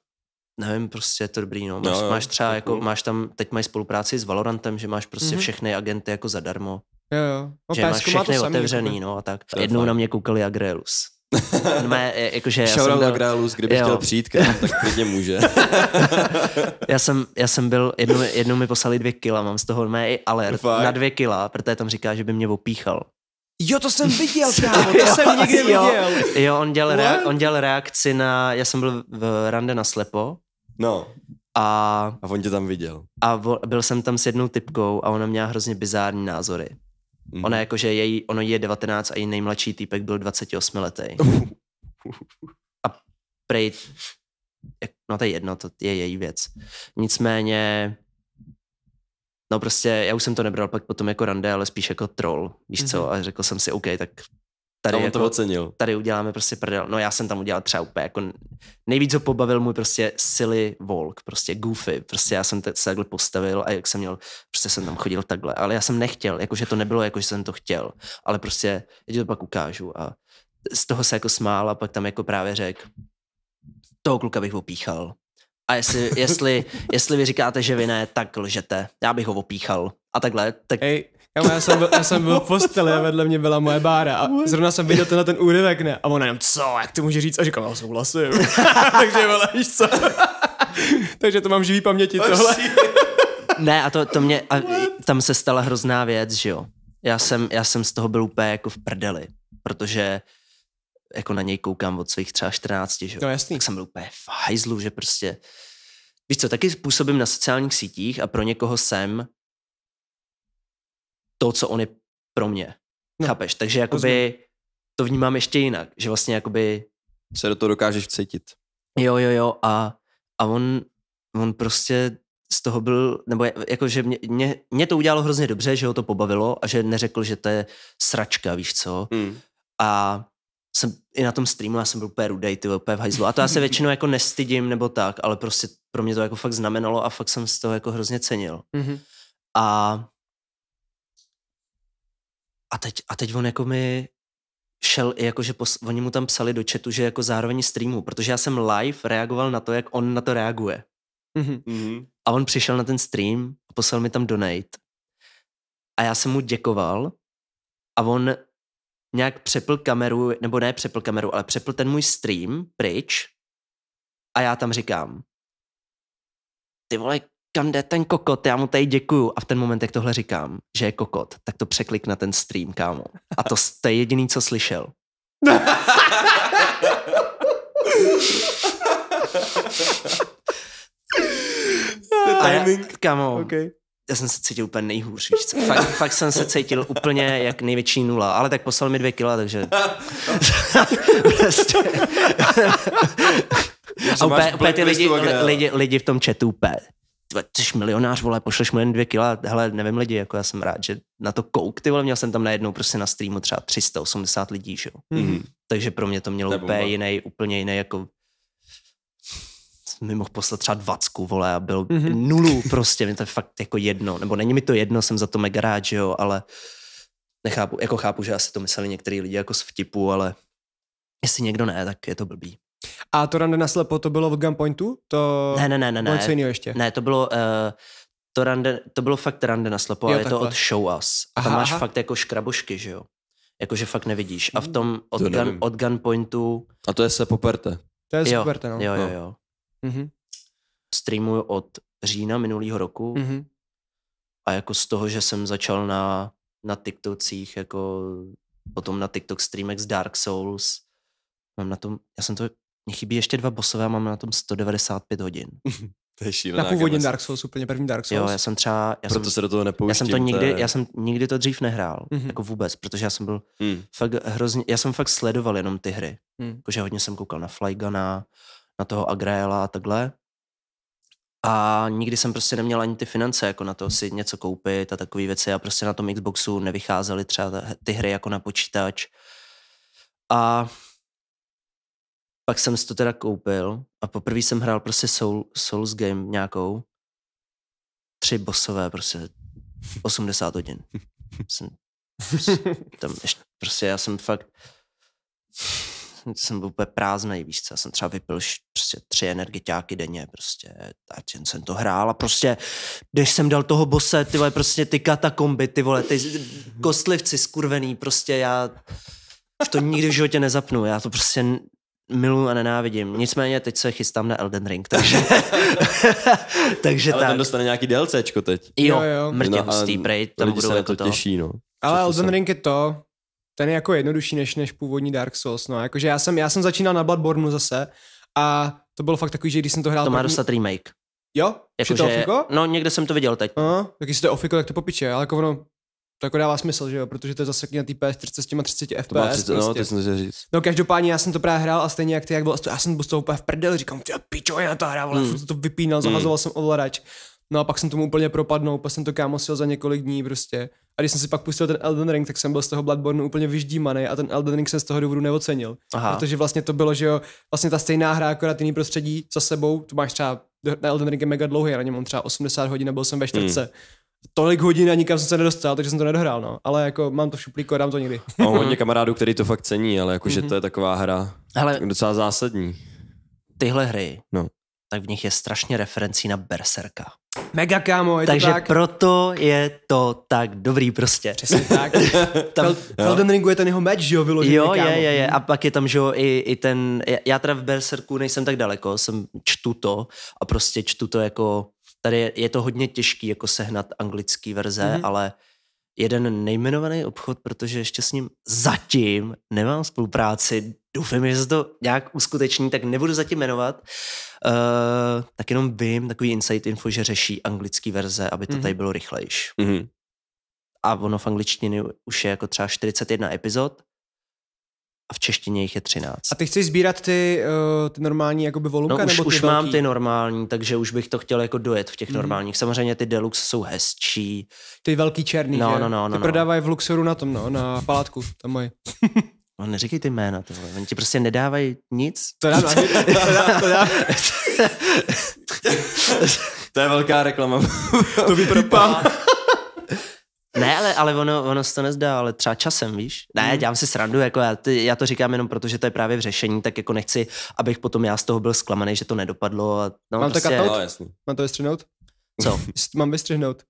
A: nevím, prostě je to dobrý, no. no máš, no, jo, máš třeba, jako, no. máš tam, teď mají spolupráci s Valorantem, že máš prostě mm-hmm. všechny agenty jako zadarmo. Jo, jo. No, že máš všechny samý, otevřený, jako, no a tak. Jednou na mě koukali Agrelus. Mé, e, jakože já jsem byl, Grálus, kdyby jo. chtěl přijít k nám,
B: tak klidně může.
A: já, jsem, já jsem byl, jednou, jednou mi poslali dvě kila, mám z toho mé i alert Fakt? na dvě kila, protože tam říká, že by mě opíchal.
C: Jo, to jsem viděl, kámo, to jo, jsem někdy jo, viděl.
A: Jo, on dělal, rea- on dělal reakci na, já jsem byl v rande na slepo. No. A, a on tě tam viděl. A byl jsem tam s jednou typkou a ona měla hrozně bizární názory. Mm. Ona jakože její, ono je 19 a její nejmladší týpek byl 28 letý. a prej, no to je jedno, to je její věc. Nicméně, no prostě já už jsem to nebral pak potom jako rande, ale spíš jako troll, víš mm-hmm. co, mhm. a řekl jsem si, OK, tak tady, on jako, to ocenil. tady uděláme prostě prdel. No já jsem tam udělal třeba úplně jako nejvíc ho pobavil můj prostě silly walk, prostě goofy, prostě já jsem se takhle postavil a jak jsem měl, prostě jsem tam chodil takhle, ale já jsem nechtěl, jakože to nebylo, jakože jsem to chtěl, ale prostě, já ti to pak ukážu a z toho se jako smál a pak tam jako právě řekl, toho kluka bych opíchal. A jestli, jestli, jestli vy říkáte, že vy ne, tak lžete. Já bych ho opíchal.
C: A takhle. Tak... Hej, já, já jsem byl, já jsem byl v posteli a vedle mě byla moje bára a zrovna jsem viděl tenhle ten úryvek, ne? A ona jenom, co, jak to může říct? A říkám, já souhlasím. Takže vole, víš co? Takže to mám živý paměti oh, tohle. ne, a to, to
A: mě, a tam se stala hrozná věc, že jo. Já jsem, já jsem z toho byl úplně jako v prdeli, protože jako na něj koukám od svých třeba 14, že jo. No jasný. Tak jsem byl úplně v hajzlu, že prostě Víš co, taky působím na sociálních sítích a pro někoho jsem to, co on je pro mě. No, Chápeš? Takže jakoby
B: to vnímám ještě jinak, že vlastně jakoby... Se do toho dokážeš vcítit.
A: Jo, jo, jo a, a on, on prostě z toho byl, nebo jako, že mě, mě, mě to udělalo hrozně dobře, že ho to pobavilo a že neřekl, že to je sračka, víš co. Hmm. A jsem i na tom streamu, já jsem byl úplně rudej, ty úplně v hajzlu. A to já se většinou jako nestydím nebo tak, ale prostě pro mě to jako fakt znamenalo a fakt jsem z toho jako hrozně cenil. Mm-hmm. A a teď, a teď on jako mi šel i jako, že pos, oni mu tam psali do chatu, že jako zároveň streamu, protože já jsem live reagoval na to, jak on na to reaguje.
D: Mm-hmm.
A: A on přišel na ten stream a poslal mi tam donate. A já jsem mu děkoval a on nějak přepl kameru, nebo ne přepl kameru, ale přepl ten můj stream pryč a já tam říkám, ty vole, kam jde ten kokot, já mu tady děkuju. A v ten moment, jak tohle říkám, že je kokot, tak to překlik na ten stream, kámo. A to, to je jediný, co slyšel. a já, kámo, okay. já jsem se cítil úplně nejhůř, víš co? Fakt, fakt jsem se cítil úplně jak největší nula, ale tak poslal mi dvě kila, takže...
D: prostě... a úplně, úplně ty lidi, lidi,
A: lidi v tom chatu úplně jsi milionář, vole, pošleš mu jen dvě kila, hele, nevím lidi, jako já jsem rád, že na to kouk, ty vole, měl jsem tam najednou prostě na streamu třeba 380 lidí, že jo. Mm-hmm. Takže pro mě to mělo úplně jiný, úplně jiný, jako mi mohl poslat třeba dvacku, vole, a byl mm-hmm. nulu prostě, mi to je fakt jako jedno, nebo není mi to jedno, jsem za to mega rád, že jo, ale nechápu, jako chápu, že asi to mysleli některý lidi jako z vtipu, ale jestli někdo ne, tak je to blbý.
C: A to rande na slepo, to bylo v Gunpointu? To... Ne, ne, ne, ne. něco
A: ještě? Ne, to bylo... Uh, to, rande, to bylo fakt rande na slepo, jo, ale je to od Show Us. A aha, máš aha. fakt jako škrabušky, že jo? Jakože fakt nevidíš. A v tom hmm. od, to gun, od Gunpointu... A to je se poperte. To je se poperte, no. Jo, jo, no. jo. Mm-hmm. Streamuju od října minulého roku mm-hmm. a jako z toho, že jsem začal na, na TikTokcích, jako potom na TikTok streamech z Dark Souls, mám na tom, já jsem to mně chybí ještě dva bosové a mám na tom 195 hodin. to je šílená. Na původní jsem... Dark
C: Souls, úplně první Dark Souls. Jo, já jsem třeba... Já Proto jsem, se do toho nepouštím.
A: Já jsem to nikdy, já jsem nikdy to dřív nehrál, mm-hmm. jako vůbec, protože já jsem byl mm. fakt hrozně, já jsem fakt sledoval jenom ty hry. Mm. Jakože hodně jsem koukal na Flygana, na toho Agraela a takhle. A nikdy jsem prostě neměl ani ty finance, jako na to si něco koupit a takové věci. A prostě na tom Xboxu nevycházely třeba ty hry jako na počítač. A pak jsem si to teda koupil a poprvé jsem hrál prostě Soul, Souls game nějakou. Tři bosové prostě 80 hodin. Jsem, tam ještě, prostě já jsem fakt jsem byl úplně prázdný, víš co, já jsem třeba vypil prostě tři energetiáky denně, prostě ať jen jsem to hrál a prostě, když jsem dal toho bose, ty vole, prostě ty katakomby, ty vole, ty kostlivci skurvený, prostě já to nikdy v životě nezapnu, já to prostě miluju a nenávidím. Nicméně teď se chystám
B: na Elden Ring, takže... takže Ale tak. ten dostane nějaký DLCčko teď. Jo, jo, jo. mrtě no, hustý, prej, tam budou se jako to. Těší, no.
C: Ale Elden Ring je to, ten je jako jednodušší než, než původní Dark Souls, no. Jakože já jsem, já jsem začínal na Bloodborne zase a to bylo fakt takový, že když jsem to hrál... To má první... remake. Jo? Jako, že... to Ofiko?
A: No, někde jsem to viděl teď. Aha,
C: tak jestli to je Ofiko, tak to popiče, ale jako ono, to jako dává smysl, že jo, protože to je zase na PS40 s těma 30 FPS. To má 30, prostě. no, to prostě. jsem říct. No každopádně já jsem to právě hrál a stejně jak ty, jak byl, já jsem byl z toho úplně v prdeli, říkám, ty pičo, já to hrál, vole, hmm. to vypínal, hmm. zahazoval hmm. jsem ovladač. No a pak jsem tomu úplně propadnul, pak jsem to kámosil za několik dní prostě. A když jsem si pak pustil ten Elden Ring, tak jsem byl z toho Bloodborne úplně vyždímaný a ten Elden Ring jsem z toho důvodu neocenil. Aha. Protože vlastně to bylo, že jo, vlastně ta stejná hra, akorát jiný prostředí za sebou, tu máš třeba, na Elden Ring je mega dlouhý, já na něm mám třeba 80 hodin a byl jsem ve čtvrtce. Hmm tolik hodin a nikam jsem se nedostal, takže jsem to nedohrál, no. Ale jako mám to v šuplíku a dám to někdy. Mám hodně mhm.
B: kamarádů, který to fakt cení, ale jakože mm-hmm. to je taková hra ale docela zásadní. Tyhle hry, no. tak v nich je strašně referencí na Berserka.
A: Mega kámo, je Takže to tak. proto je to tak dobrý prostě. Přesně tak. tam, Elden
C: Ringu je ten jeho meč, že jo, vyložený Jo, kámo. je, je, je. A
A: pak je tam, že jo, i, i ten, já teda v Berserku nejsem tak daleko, jsem čtu to a prostě čtu to jako Tady je, to hodně těžký jako sehnat anglický verze, mm-hmm. ale jeden nejmenovaný obchod, protože ještě s ním zatím nemám spolupráci. Doufám, že se to nějak uskuteční, tak nebudu zatím jmenovat. Uh, tak jenom vím, takový insight info, že řeší anglický verze, aby to mm-hmm. tady mhm. bylo rychlejší. Mm-hmm. A ono v angličtině už je jako třeba 41 epizod, a v češtině jich je 13. A
C: ty chceš sbírat ty, uh, ty normální jakoby volumka? No, už, nebo ty už velký? mám ty
A: normální, takže už bych to chtěl jako dojet v těch mm. normálních. Samozřejmě ty deluxe jsou hezčí.
C: Ty velký černý, no, že? No, no, no, ty no. prodávají v Luxoru na tom, no, na palátku, tam mají. No, neříkej ty jména, tyhle. Oni ti prostě nedávají nic. To dám, to dám, to dám.
B: to je velká reklama. to vypadá.
A: Ne, ale, ale ono, ono se to nezdá, ale třeba časem, víš? Ne, mm. dělám si srandu, jako já, ty, já to říkám jenom proto, že to je právě v řešení, tak jako nechci, abych potom já z toho byl zklamaný, že to nedopadlo. A, no, Mám prostě... to No, jasný. Mám to vystřihnout? Co?
C: Mám vystřihnout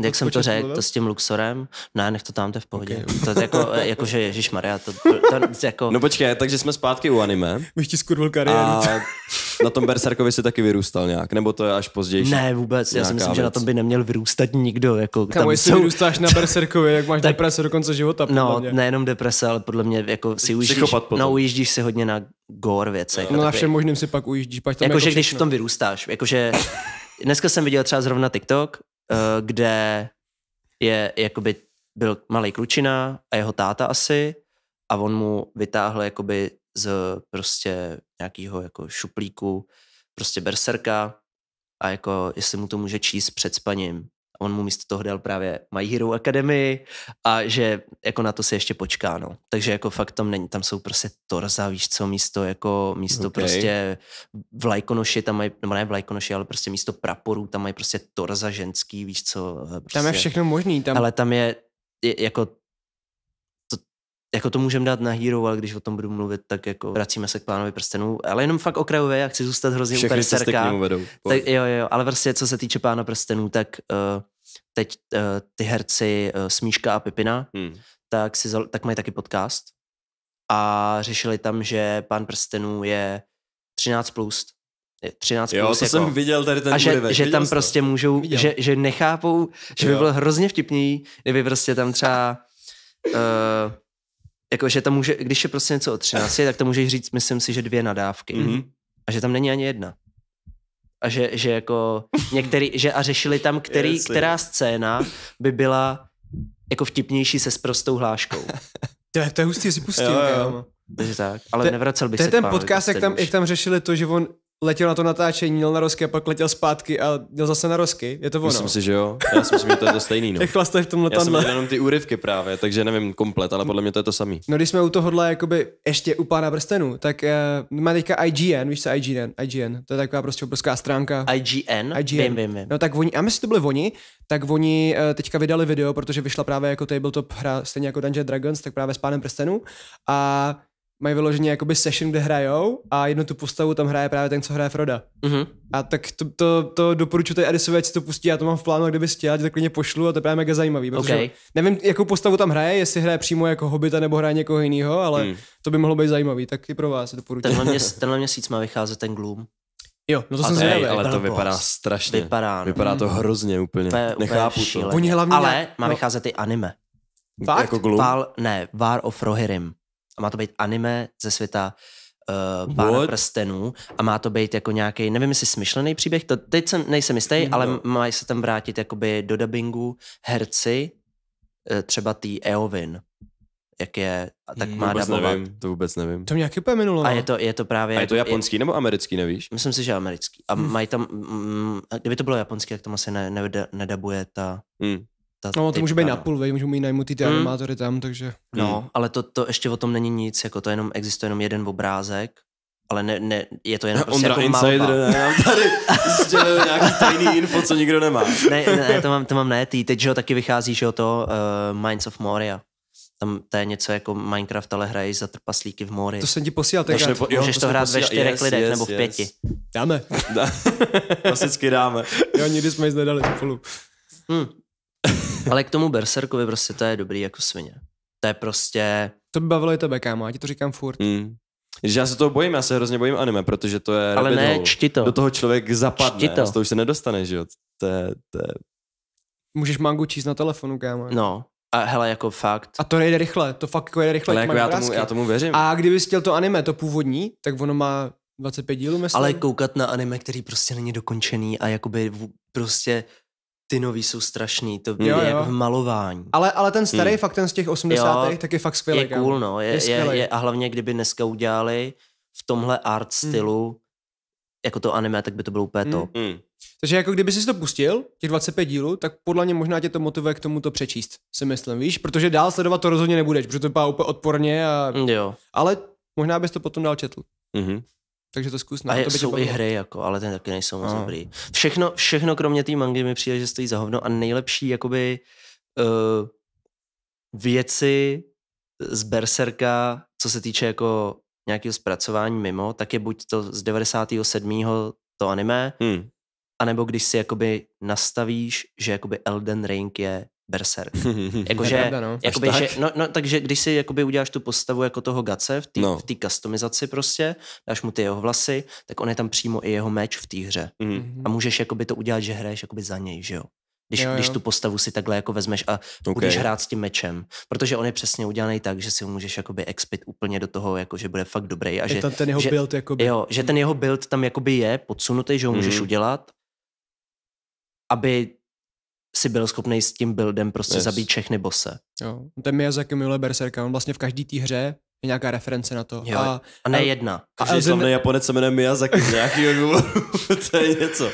C: jak Luxo jsem to řekl, to
A: s tím Luxorem, ne, nech to tam, to je v pohodě. Okay. To je jako, jako že Ježíš Maria, to, to,
B: to, jako... No počkej, takže jsme zpátky u anime.
C: Bych ti skurvil kariéru. A
B: na tom Berserkovi se taky vyrůstal nějak, nebo to je až později? Ne, vůbec, já si myslím, věc. že na tom by
C: neměl vyrůstat nikdo.
A: Jako, Kamu, tam jestli jsou...
C: vyrůstáš na Berserkovi, jak máš tak... deprese do konce života. No, mě. nejenom deprese, ale podle mě
A: jako si ujíždíš, no, ujíždíš si hodně na gore věce. Jako no, jako na všem
C: možným si pak ujíždíš. Jakože jako, jako když v
A: tom vyrůstáš, jakože Dneska jsem viděl třeba zrovna TikTok, Eh, kde je jakoby byl malý klučina a jeho táta asi a on mu vytáhl jakoby z prostě nějakého jako šuplíku prostě berserka a jako jestli mu to může číst před spaním on mu místo toho dal právě My Hero Academy a že jako na to se ještě počká, no. Takže jako fakt tam není, tam jsou prostě torza, víš co, místo jako místo okay. prostě lajkonoši, tam mají, nebo ne lajkonoši, ale prostě místo praporů, tam mají prostě torza ženský, víš co. Prostě. Tam je prostě všechno
C: možný. Tam... Ale
A: tam je, je jako jako to můžeme dát na Hero, ale když o tom budu mluvit, tak jako vracíme se k plánovi prstenů, ale jenom fakt okrajově, já chci zůstat hrozně Všechny u Berserka. Tak jo, jo, ale prostě co se týče pána prstenů, tak uh, teď uh, ty herci uh, Smíška a Pipina, hmm. tak, si, tak mají taky podcast a řešili tam, že Pán prstenů je 13+, plus, 13 jo, plus, to jako, jsem viděl tady ten A že, že tam prostě to. můžou, že, že nechápou, že jo. by bylo hrozně vtipný, kdyby prostě tam třeba uh, jako, že tam může, když je prostě něco o 13, tak to můžeš říct, myslím si, že dvě nadávky. Mm-hmm. A že tam není ani jedna. A že, že jako některý, že a řešili tam, který, yes, která scéna by byla jako vtipnější se sprostou hláškou.
C: to, je, to je hustý, si pustím. Jo, jo.
B: Takže tak, ale to, nevracel bych to se To je ten podcast, jak tam, jak
C: tam řešili to, že on letěl na to natáčení, měl na rozky a pak letěl zpátky a měl zase na rozky. Je to ono? Myslím si,
B: že jo. Já si myslím, že to je to stejný. No. Jak v tomhle letadle. Já jsem jenom ty úryvky právě, takže nevím komplet, ale podle mě to je to samý.
C: No když jsme u tohohle jakoby ještě u pána Brstenu, tak uh, má teďka IGN, víš co IGN? IGN, to je taková prostě obrovská stránka. IGN? IGN. Vím, vím, vím. No tak oni, a myslím, že to byli oni, tak oni uh, teďka vydali video, protože vyšla právě jako tabletop hra, stejně jako Dungeon Dragons, tak právě s pánem prstenů. A mají vyloženě jakoby session, kde hrajou a jednu tu postavu tam hraje právě ten, co hraje Froda. Mm-hmm. A tak to, to, to doporučuji tady Edisovi, ať si to pustí, já to mám v plánu, kdyby chtěl, tak klidně pošlu a to je právě mega zajímavý. Protože okay. nevím, jakou postavu tam hraje, jestli hraje přímo jako hobita nebo hraje někoho jiného, ale mm. to by mohlo být zajímavý, tak i pro vás doporučuji. Tenhle, měs,
A: tenhle měsíc má vycházet ten Gloom. Jo, no to, a jsem zvědavý. Ale to vypadá strašně. Vypadá, no. vypadá to hmm. hrozně úplně. Úplně, Nechápu úplně to. Oni hlavně ale má no. vycházet i anime.
B: Fakt? Jako Gloom? Val,
A: ne, War of Rohirrim. A má to být anime ze světa uh, eh, Pána What? prstenů a má to být jako nějaký, nevím jestli smyšlený příběh, to teď jsem, nejsem jistý, no. ale mají se tam vrátit jakoby do dubbingu herci, eh, třeba tý Eovin, jak je, tak hmm, má vůbec dabovat. nevím, to vůbec nevím. To mě
C: nějaký úplně minulo. A no. je
A: to, je to právě... A je to jako japonský je, nebo americký, nevíš? Myslím si, že americký. A hmm. mají tam, mm, mm kdyby to bylo japonský, tak tam asi ne, ne, nedabuje ta... Hmm
C: ta no, to může být no. na půl, vej, můžou mít najmutý ty mm. animátory tam, takže... No,
A: mm. ale to, to ještě o tom není nic, jako to jenom existuje jenom jeden obrázek, ale ne, ne, je to jenom prostě jako Insider ne, já tady
B: sdělil prostě nějaký tajný info, co nikdo nemá. ne, ne,
A: to mám, to mám e ty, Teď, že jo, taky vychází, že jo, to uh, Minds of Moria. Tam to je něco jako Minecraft, ale hrají za trpaslíky v mori. To jsem
C: ti posílal tenkrát. Nepo, Můžeš to, to hrát ve čtyřech yes, lidech yes, nebo v yes. pěti.
A: Dáme. Klasicky dáme.
C: jo, nikdy jsme nic nedali spolu. Hmm.
A: Ale k tomu Berserkovi prostě to je dobrý jako svině. To je prostě...
C: To by bavilo i tebe, kámo, já ti to říkám furt.
B: Mm. Že já se toho bojím, já se hrozně bojím anime, protože to je Ale ne, hole. čti to. Do toho člověk zapadne, čti to. z toho už se nedostane, že jo. To je, to je...
C: Můžeš mangu číst na telefonu, kámo.
B: No, a hele, jako fakt.
C: A to nejde rychle, to fakt jako jde rychle. Ale jako já, tomu, já tomu věřím. A kdybys chtěl to anime, to původní, tak ono má 25 dílů, myslím. Ale
A: koukat na anime, který prostě není dokončený a jakoby prostě ty nový jsou strašný, to bylo jo, jo. jak v
C: malování. Ale, ale ten starý hmm. fakt, ten z těch 80. Jo, tak je fakt skvělý. Je cool, no. Je, je, je, je, a
A: hlavně, kdyby dneska udělali v tomhle art hmm. stylu hmm. jako to anime, tak by to bylo úplně hmm. to. Hmm.
C: Takže jako kdyby si to pustil, těch 25 dílů, tak podle mě možná tě to motivuje k tomu to přečíst, si myslím, víš? Protože dál sledovat to rozhodně nebudeš, protože to vypadá úplně odporně a... Hmm, jo. Ale možná bys to potom dál četl. Mm-hmm. Takže to zkus. No, a je, to by jsou i hry, jako,
A: ale ten taky nejsou moc no. dobrý. Všechno, všechno kromě té mangy mi přijde, že stojí za hovno a nejlepší jakoby uh, věci z Berserka, co se týče jako nějakého zpracování mimo, tak je buď to z 97. to anime, hmm. anebo když si jakoby nastavíš, že jakoby Elden Ring je berserk. Jakože, pravda, no. Jakoby, tak? že, no, no, takže když si jakoby uděláš tu postavu jako toho Gace v té no. customizaci prostě, dáš mu ty jeho vlasy, tak on je tam přímo i jeho meč v té hře. Mm-hmm. A můžeš jakoby to udělat, že hraješ jakoby za něj, že jo? Když, jo, jo. když tu postavu si takhle jako vezmeš a okay. budeš hrát s tím mečem. Protože on je přesně udělaný tak, že si ho můžeš jakoby expit úplně do toho, jako že bude fakt dobrý. A je že, tam ten jeho že, build jakoby. Jo, že ten jeho build tam jakoby je podsunutý, že ho mm-hmm. můžeš mhm. udělat, aby si byl schopný s tím buildem prostě yes. zabít všechny bose.
C: Jo. Ten Miyazaki miluje Berserka, on vlastně v každý té hře je nějaká reference na to. Jo, a, a ne jedna. A Každý Elden... slavný
B: Japonec se jmenuje Miyazaki z nějakého důvodu. to je něco. Uh,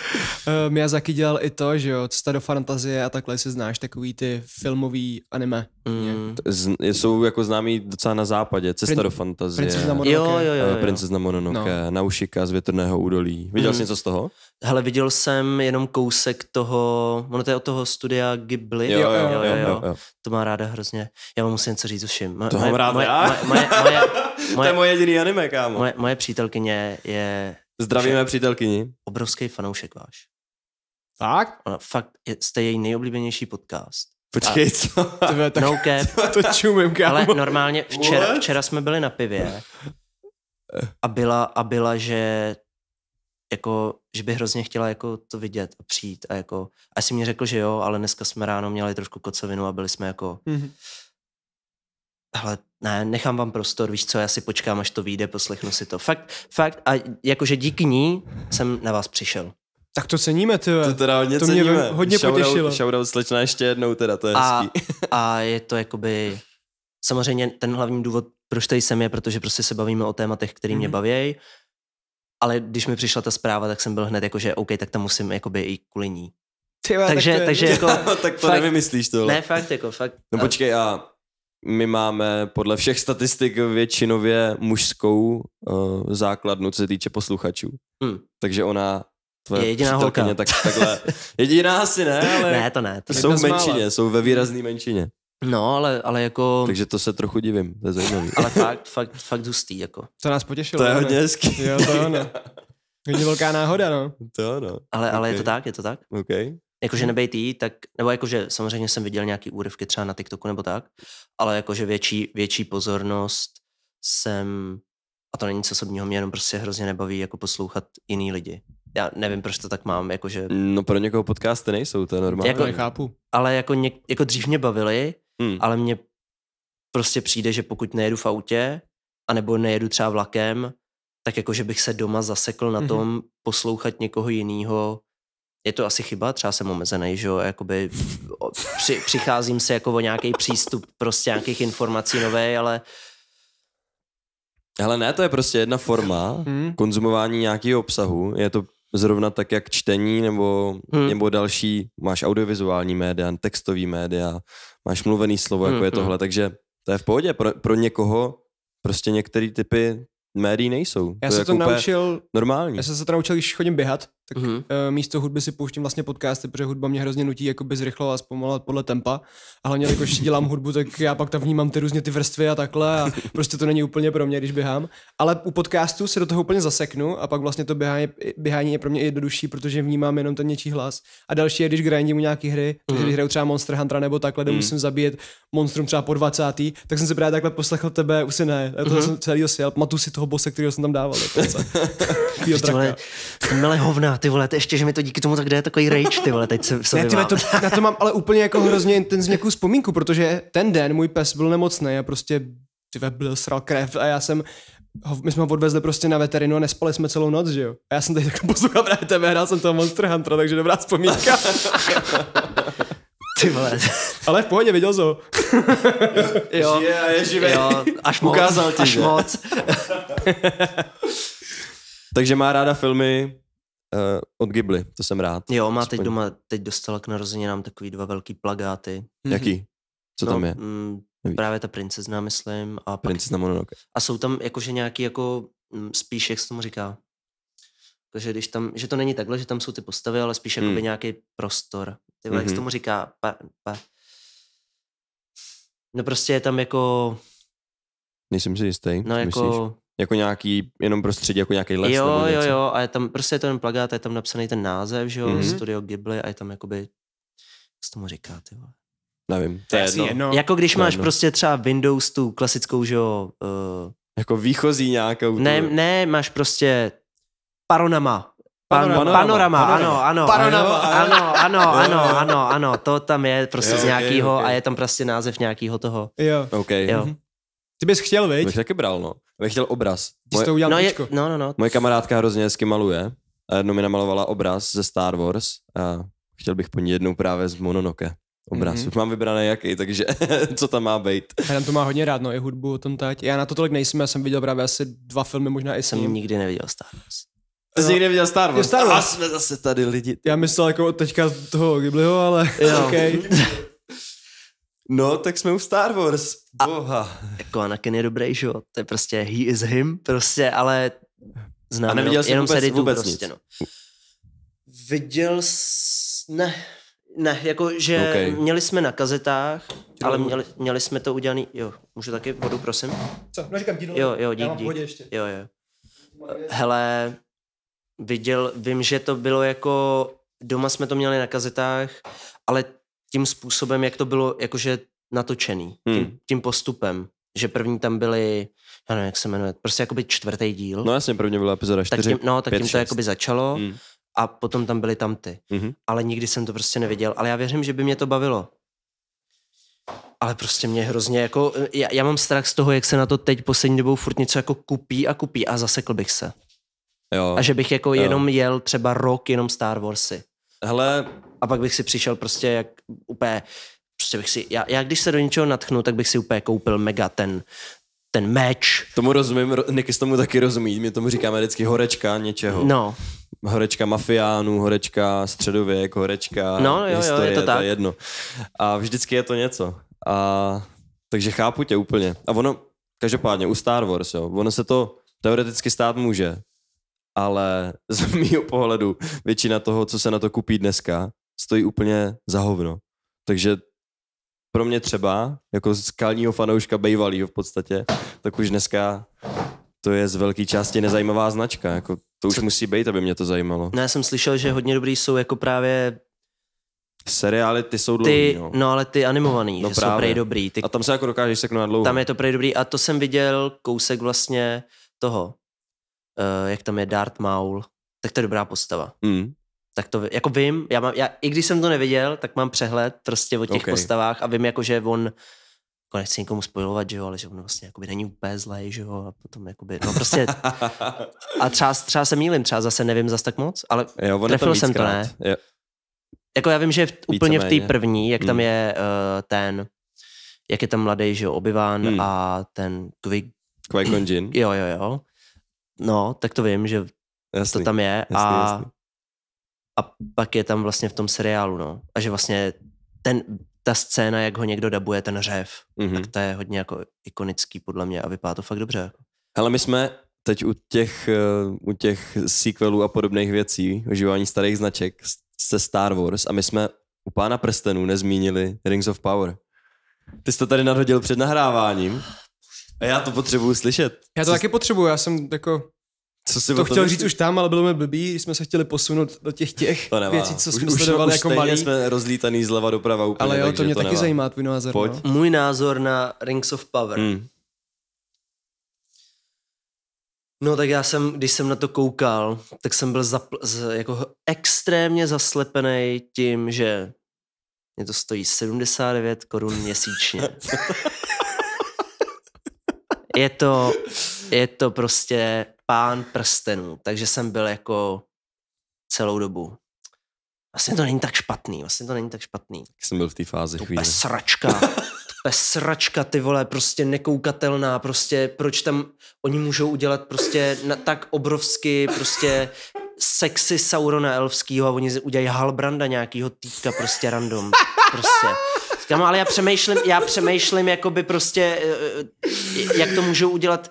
C: Miyazaki dělal i to, že jo, cesta do fantazie a takhle si znáš takový ty filmový anime.
B: Mm. Z, jsou jako známí docela na západě. Cesta Prin- do fantazie. Princezna eh, Mononoke. Jo, jo, jo, jo. Princezna Mononoke, no. Naušika z větrného údolí. Viděl mm. jsi něco z
A: toho? Hele, viděl jsem jenom kousek toho, ono to je od toho studia Ghibli. Jo, jo, jo. jo, jo, jo. jo, jo. To má ráda hrozně. Já vám musím něco říct, uším. To mám rád moje, moje, moje, to je moje jediný anime, kámo. Moje, moje přítelkyně je... Zdravíme přítelkyni. Obrovský fanoušek váš. Tak? Ona fakt, jste její nejoblíbenější podcast. Počkej, co? Tebe, tak, no cap. To čumím, kámo. Ale normálně včera, včera jsme byli na pivě a byla, a byla, že jako, že by hrozně chtěla jako to vidět a přijít a jako, a si mi řekl, že jo, ale dneska jsme ráno měli trošku kocovinu a byli jsme jako, mm-hmm hele, ne, nechám vám prostor, víš co, já si počkám, až to vyjde, poslechnu si to. Fakt, fakt, a jakože díky ní jsem na vás přišel.
C: Tak to ceníme, ty. To
B: teda hodně to mě hodně shoutout, potěšilo. Shoutout slečna ještě jednou teda, to je a,
A: a je to jakoby, samozřejmě ten hlavní důvod, proč tady jsem je, protože prostě se bavíme o tématech, které mě mm. baví, ale když mi přišla ta zpráva, tak jsem
B: byl hned jakože OK, tak tam musím jakoby i kvůli ní.
A: Tyva, takže, tak to je... takže jako... tak to fakt, nevymyslíš tohle. Ne, fakt jako, fakt.
B: No počkej, a my máme podle všech statistik většinově mužskou uh, základnu, co se týče posluchačů. Hmm. Takže ona tvoje je jediná holka. Tak, takhle. Jediná asi ne, ale ne, to ne, to jsou v menšině, jsou ve výrazné menšině. No, ale, ale jako... Takže to se trochu divím, to je zajímavé. ale fakt, fakt, fakt hustý, jako.
C: To nás potěšilo. To je hodně hezký. jo, to je ono. Hodně velká náhoda,
A: no. To ano. Ale, ale okay. je to tak, je to tak. Okay. Jakože mhm. nebejt jí, tak, nebo jakože samozřejmě jsem viděl nějaký úryvky třeba na TikToku nebo tak, ale jakože větší, větší pozornost jsem, a to není nic osobního, mě jenom prostě hrozně nebaví jako poslouchat jiný lidi. Já nevím, proč to tak mám, jakože...
B: No pro někoho podcasty nejsou,
A: to je normální. Jako, nechápu. Ale jako, něk, jako dřív mě bavili, hmm. ale mě prostě přijde, že pokud nejedu v autě, anebo nejedu třeba vlakem, tak jakože bych se doma zasekl na mhm. tom mm-hmm. poslouchat někoho jiného je to asi chyba, třeba jsem omezený, že jo, jakoby při, přicházím se jako o nějaký přístup prostě nějakých informací nové, ale
B: Hele ne, to je prostě jedna forma hmm. konzumování nějakého obsahu. Je to zrovna tak, jak čtení nebo, hmm. nebo další. Máš audiovizuální média, textový média, máš mluvený slovo, jako hmm. je tohle. Hmm. Takže to je v pohodě. Pro, pro někoho prostě některé typy médií nejsou. Já to jsem to jako naučil normální. Já jsem se
C: to naučil, když chodím běhat, tak mm-hmm. uh, místo hudby si pouštím vlastně podcasty, protože hudba mě hrozně nutí jakoby zrychlovat a zpomalovat podle tempa. A hlavně, když dělám hudbu, tak já pak tam vnímám ty různě ty vrstvy a takhle a prostě to není úplně pro mě, když běhám. Ale u podcastu se do toho úplně zaseknu a pak vlastně to běhání, běhání je pro mě jednodušší, protože vnímám jenom ten něčí hlas. A další je, když grindím u nějaký hry, mm-hmm. když hraju třeba Monster Hunter nebo takhle, kde mm-hmm. musím zabít monstrum třeba po 20. tak jsem si právě takhle poslechl tebe, už si ne, to mm-hmm. jsem celý sjel, matu si toho bose, který jsem tam dával. Dokonce. hovna, ty vole, ještě, že mi to díky tomu tak jde takový rage, ty vole, teď se, se ne, ty to, na to mám ale úplně jako hrozně intenzivní nějakou vzpomínku, protože ten den můj pes byl nemocný a prostě ty byl sral krev a já jsem ho, my jsme ho odvezli prostě na veterinu a nespali jsme celou noc, že jo? A já jsem tady takhle jako poslouchal právě tebe, hrál jsem toho Monster Huntera, takže dobrá vzpomínka.
B: Ty vole. Ale v pohodě, viděl jsi ho. jo, Žije, je živý. Jo, až moc. Ukázal ti, až že? moc. takže má ráda filmy, uh, od Ghibli, to jsem rád. Jo, má Aspoň. teď doma,
A: teď dostala k narozeninám takový dva velký plagáty. Mm-hmm. Jaký? Co no, tam je? M, mm, právě ta princezna, myslím.
B: A princezna Mononoke.
A: A jsou tam jakože nějaký jako mm, spíš, jak se tomu říká, takže když tam, že to není takhle, že tam jsou ty postavy, ale spíš hmm. nějaký prostor. Ty mm-hmm. jak se mhm. tomu říká? Pa, pa. No prostě je tam jako...
B: Nejsem si jistý. No jako... Myslíš? jako nějaký jenom prostředí, jako nějaký les. Jo, nebo něco. jo,
A: jo, a je tam prostě je to ten plagát, je tam napsaný ten název, že jo, mm-hmm. Studio Ghibli a je tam jakoby, jak se tomu říká, ty vole.
B: Nevím, to je jedno. jedno. Jako když to máš jedno. prostě
A: třeba Windows tu klasickou, že jo. Uh, jako výchozí nějakou. Ne, tu... ne, máš prostě Paronama. Panorama, panorama, panorama, panorama, ano, ano. Panorama, ano, ano, ano, ano, ano, ano, to tam je prostě jo, z nějakého okay, okay. a je
B: tam prostě název nějakého toho. Jo. Okay. jo. Mm-hmm. Ty bys chtěl, viď? Bych taky bral, no. Bych chtěl obraz. Ty Moje... jsi to udělal no, je... no, no, no. Moje kamarádka hrozně hezky maluje. A jednou mi namalovala obraz ze Star Wars a chtěl bych po ní jednou právě z Mononoke obraz. Mm-hmm. Už
C: mám vybraný jaký, takže
B: co tam má být.
C: Já to má hodně rád, no, i hudbu o tom tať. Já na to tolik nejsem, já jsem viděl právě asi dva filmy, možná i jsem. Nikdy neviděl Star
B: Wars. Jsi no. někde Star Wars? Star Wars. A jsme zase tady lidi.
C: Já myslel jako teďka toho Ghibliho, ale jo. okay. No, tak jsme u Star Wars, boha. A, jako Anakin je dobrý, že jo? To je
A: prostě he is him, prostě, ale znám. A neviděl jsi jenom vůbec, vůbec prostě, nic. No. Viděl jsi, ne, ne, jako, že okay. měli jsme na kazetách, ale měli, měli jsme to udělaný, jo, můžu taky vodu, prosím?
C: Co, no říkám dílo, jo, jo, dík, já mám dík. ještě.
A: Jo, jo. Hele, viděl, vím, že to bylo jako, doma jsme to měli na kazetách, ale tím způsobem, jak to bylo jakože natočený, hmm. tím, tím postupem. Že první tam byly, já nevím, jak se jmenuje, prostě jakoby čtvrtý díl. No
B: jasně, první byla epizoda čtyři. tak tím, No, tak pět, tím to šest. jakoby začalo hmm.
A: a potom tam byly tam ty. Hmm. Ale nikdy jsem to prostě neviděl, ale já věřím, že by mě to bavilo. Ale prostě mě hrozně jako, já, já mám strach z toho, jak se na to teď poslední dobou furt něco jako kupí a kupí a zasekl bych se.
B: Jo. A že bych jako jo. jenom
A: jel třeba rok jenom Star Warsy. Hele. A pak bych si přišel prostě jak úplně, prostě bych si, já, já když se do něčeho natchnu, tak bych si úplně koupil mega ten, ten meč.
B: Tomu rozumím, Niky tomu taky rozumí, my tomu říkáme vždycky horečka něčeho. No. Horečka mafiánů, horečka středověk, horečka no, jo, historie, jo, je to, tak. to je jedno. A vždycky je to něco. A, takže chápu tě úplně. A ono, každopádně u Star Wars, jo, ono se to teoreticky stát může, ale z mýho pohledu většina toho, co se na to kupí dneska, stojí úplně za hovno. Takže pro mě třeba, jako skalního fanouška bejvalýho v podstatě, tak už dneska to je z velké části nezajímavá značka. Jako, to už Co? musí být, aby mě to zajímalo. No, já jsem slyšel, že hodně dobrý jsou jako právě Seriály ty jsou dlouhý, ty, no. no. ale
A: ty animovaný, no, že právě. jsou prej dobrý. Ty, a tam se jako dokážeš seknout na dlouho. Tam je to prej dobrý a to jsem viděl kousek vlastně toho, uh, jak tam je Dart Maul, tak to je dobrá postava. Mm tak to jako vím, já mám, já, i když jsem to neviděl, tak mám přehled prostě o těch okay. postavách a vím jako, že on jako nechci nikomu spojovat, že jo, ale že on vlastně jakoby není úplně zlej, že jo, a potom jakoby,
B: no prostě,
A: a třeba, třeba se mílim, třeba zase nevím zase tak moc,
B: ale jo, trefil jsem to, ne. Jo.
A: Jako já vím, že v, úplně v té první, jak hmm. tam je uh, ten, jak je tam mladý, že jo, Obyván hmm. a ten Kvik. qui Jin. Jo, jo, jo. No, tak to vím, že jasný, to tam je jasný, a jasný a pak je tam vlastně v tom seriálu, no. A že vlastně ten, ta scéna, jak ho někdo dabuje, ten řev, mm-hmm. tak to je hodně jako ikonický podle mě a vypadá to fakt dobře. Jako.
B: Hele, my jsme teď u těch, eh, u těch sequelů a podobných věcí, užívání starých značek se Star Wars a my jsme u Pána prstenů nezmínili Rings of Power. Ty jsi to tady nadhodil před nahráváním. A já to potřebuju slyšet. Já to Jsi... taky
C: potřebuju, já jsem jako...
B: Co si to chtěl myslí? říct už
C: tam, ale bylo mi blbý, jsme se chtěli posunout do těch těch věcí, co jsme už, sledovali už, jako malí.
B: jsme rozlítaný zleva doprava úplně. Ale jo, to mě to taky zajímá, tvůj názor. Pojď.
A: No. Můj názor na Rings of Power. Hmm. No tak já jsem, když jsem na to koukal, tak jsem byl zapl- z, jako extrémně zaslepený tím, že mě to stojí 79 korun měsíčně. Je to je to prostě pán prstenů, takže jsem byl jako celou dobu. Vlastně to není tak špatný, vlastně to není tak špatný.
B: jsem byl v té fázi to chvíli. sračka,
A: to sračka, ty vole, prostě nekoukatelná, prostě proč tam oni můžou udělat prostě na, tak obrovsky prostě sexy Saurona elfskýho a oni udělají Halbranda nějakýho týka prostě random. Prostě. Říkám, no, ale já přemýšlím, já přemýšlím jakoby prostě, eh, eh, jak to můžou udělat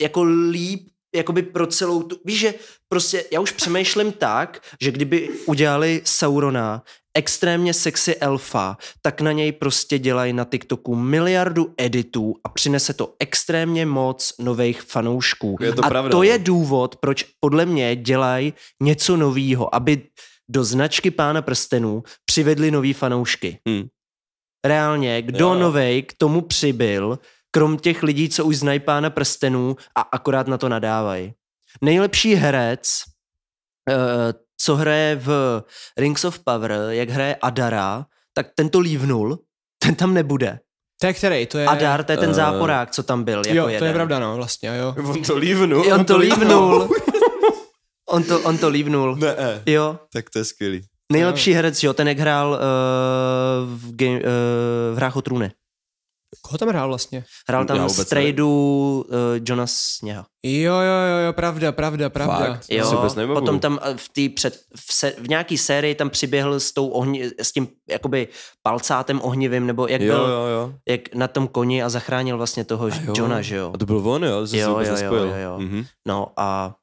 A: jako líp jakoby pro celou tu, víš, že prostě já už přemýšlím tak, že kdyby udělali Saurona extrémně sexy elfa, tak na něj prostě dělají na TikToku miliardu editů a přinese to extrémně moc nových fanoušků. Je to a pravda. to je no. důvod, proč podle mě dělají něco novýho, aby do značky Pána prstenů přivedli nový fanoušky. Hmm. Reálně, kdo novej k tomu přibyl, krom těch lidí, co už znají pána prstenů a akorát na to nadávají. Nejlepší herec, eh, co hraje v Rings of Power, jak hraje Adara, tak ten to lívnul, ten tam nebude.
C: To je který? To je... Adar, to je ten eh, záporák, co tam byl. Jako jo, to jeden. je pravda, no, vlastně, jo. On to lívnul. On, on to lívnul. on to, on to lívnul. Ne, ne.
A: Eh. Jo.
D: Tak to je skvělý. Nejlepší
A: herec, jo, ten jak hrál uh, v, game, uh, v hrách o trůny.
C: Koho tam hrál vlastně? Hrál tam
A: tradu uh, eh,
C: Jonas Sněha. Jo, jo, jo, jo, pravda, pravda, pravda. Fakt? Jo, potom tam eh, v, tý před,
A: v, se, v nějaký sérii tam přiběhl s, tou ohni, s tím jakoby palcátem ohnivým, nebo jak jo, byl jo, jo. Jak na tom koni a zachránil vlastně toho jo. Johna, že jo. A to byl
B: on, jo? Jsi jo, jo, jo, jo, jo. Mm-hmm. No a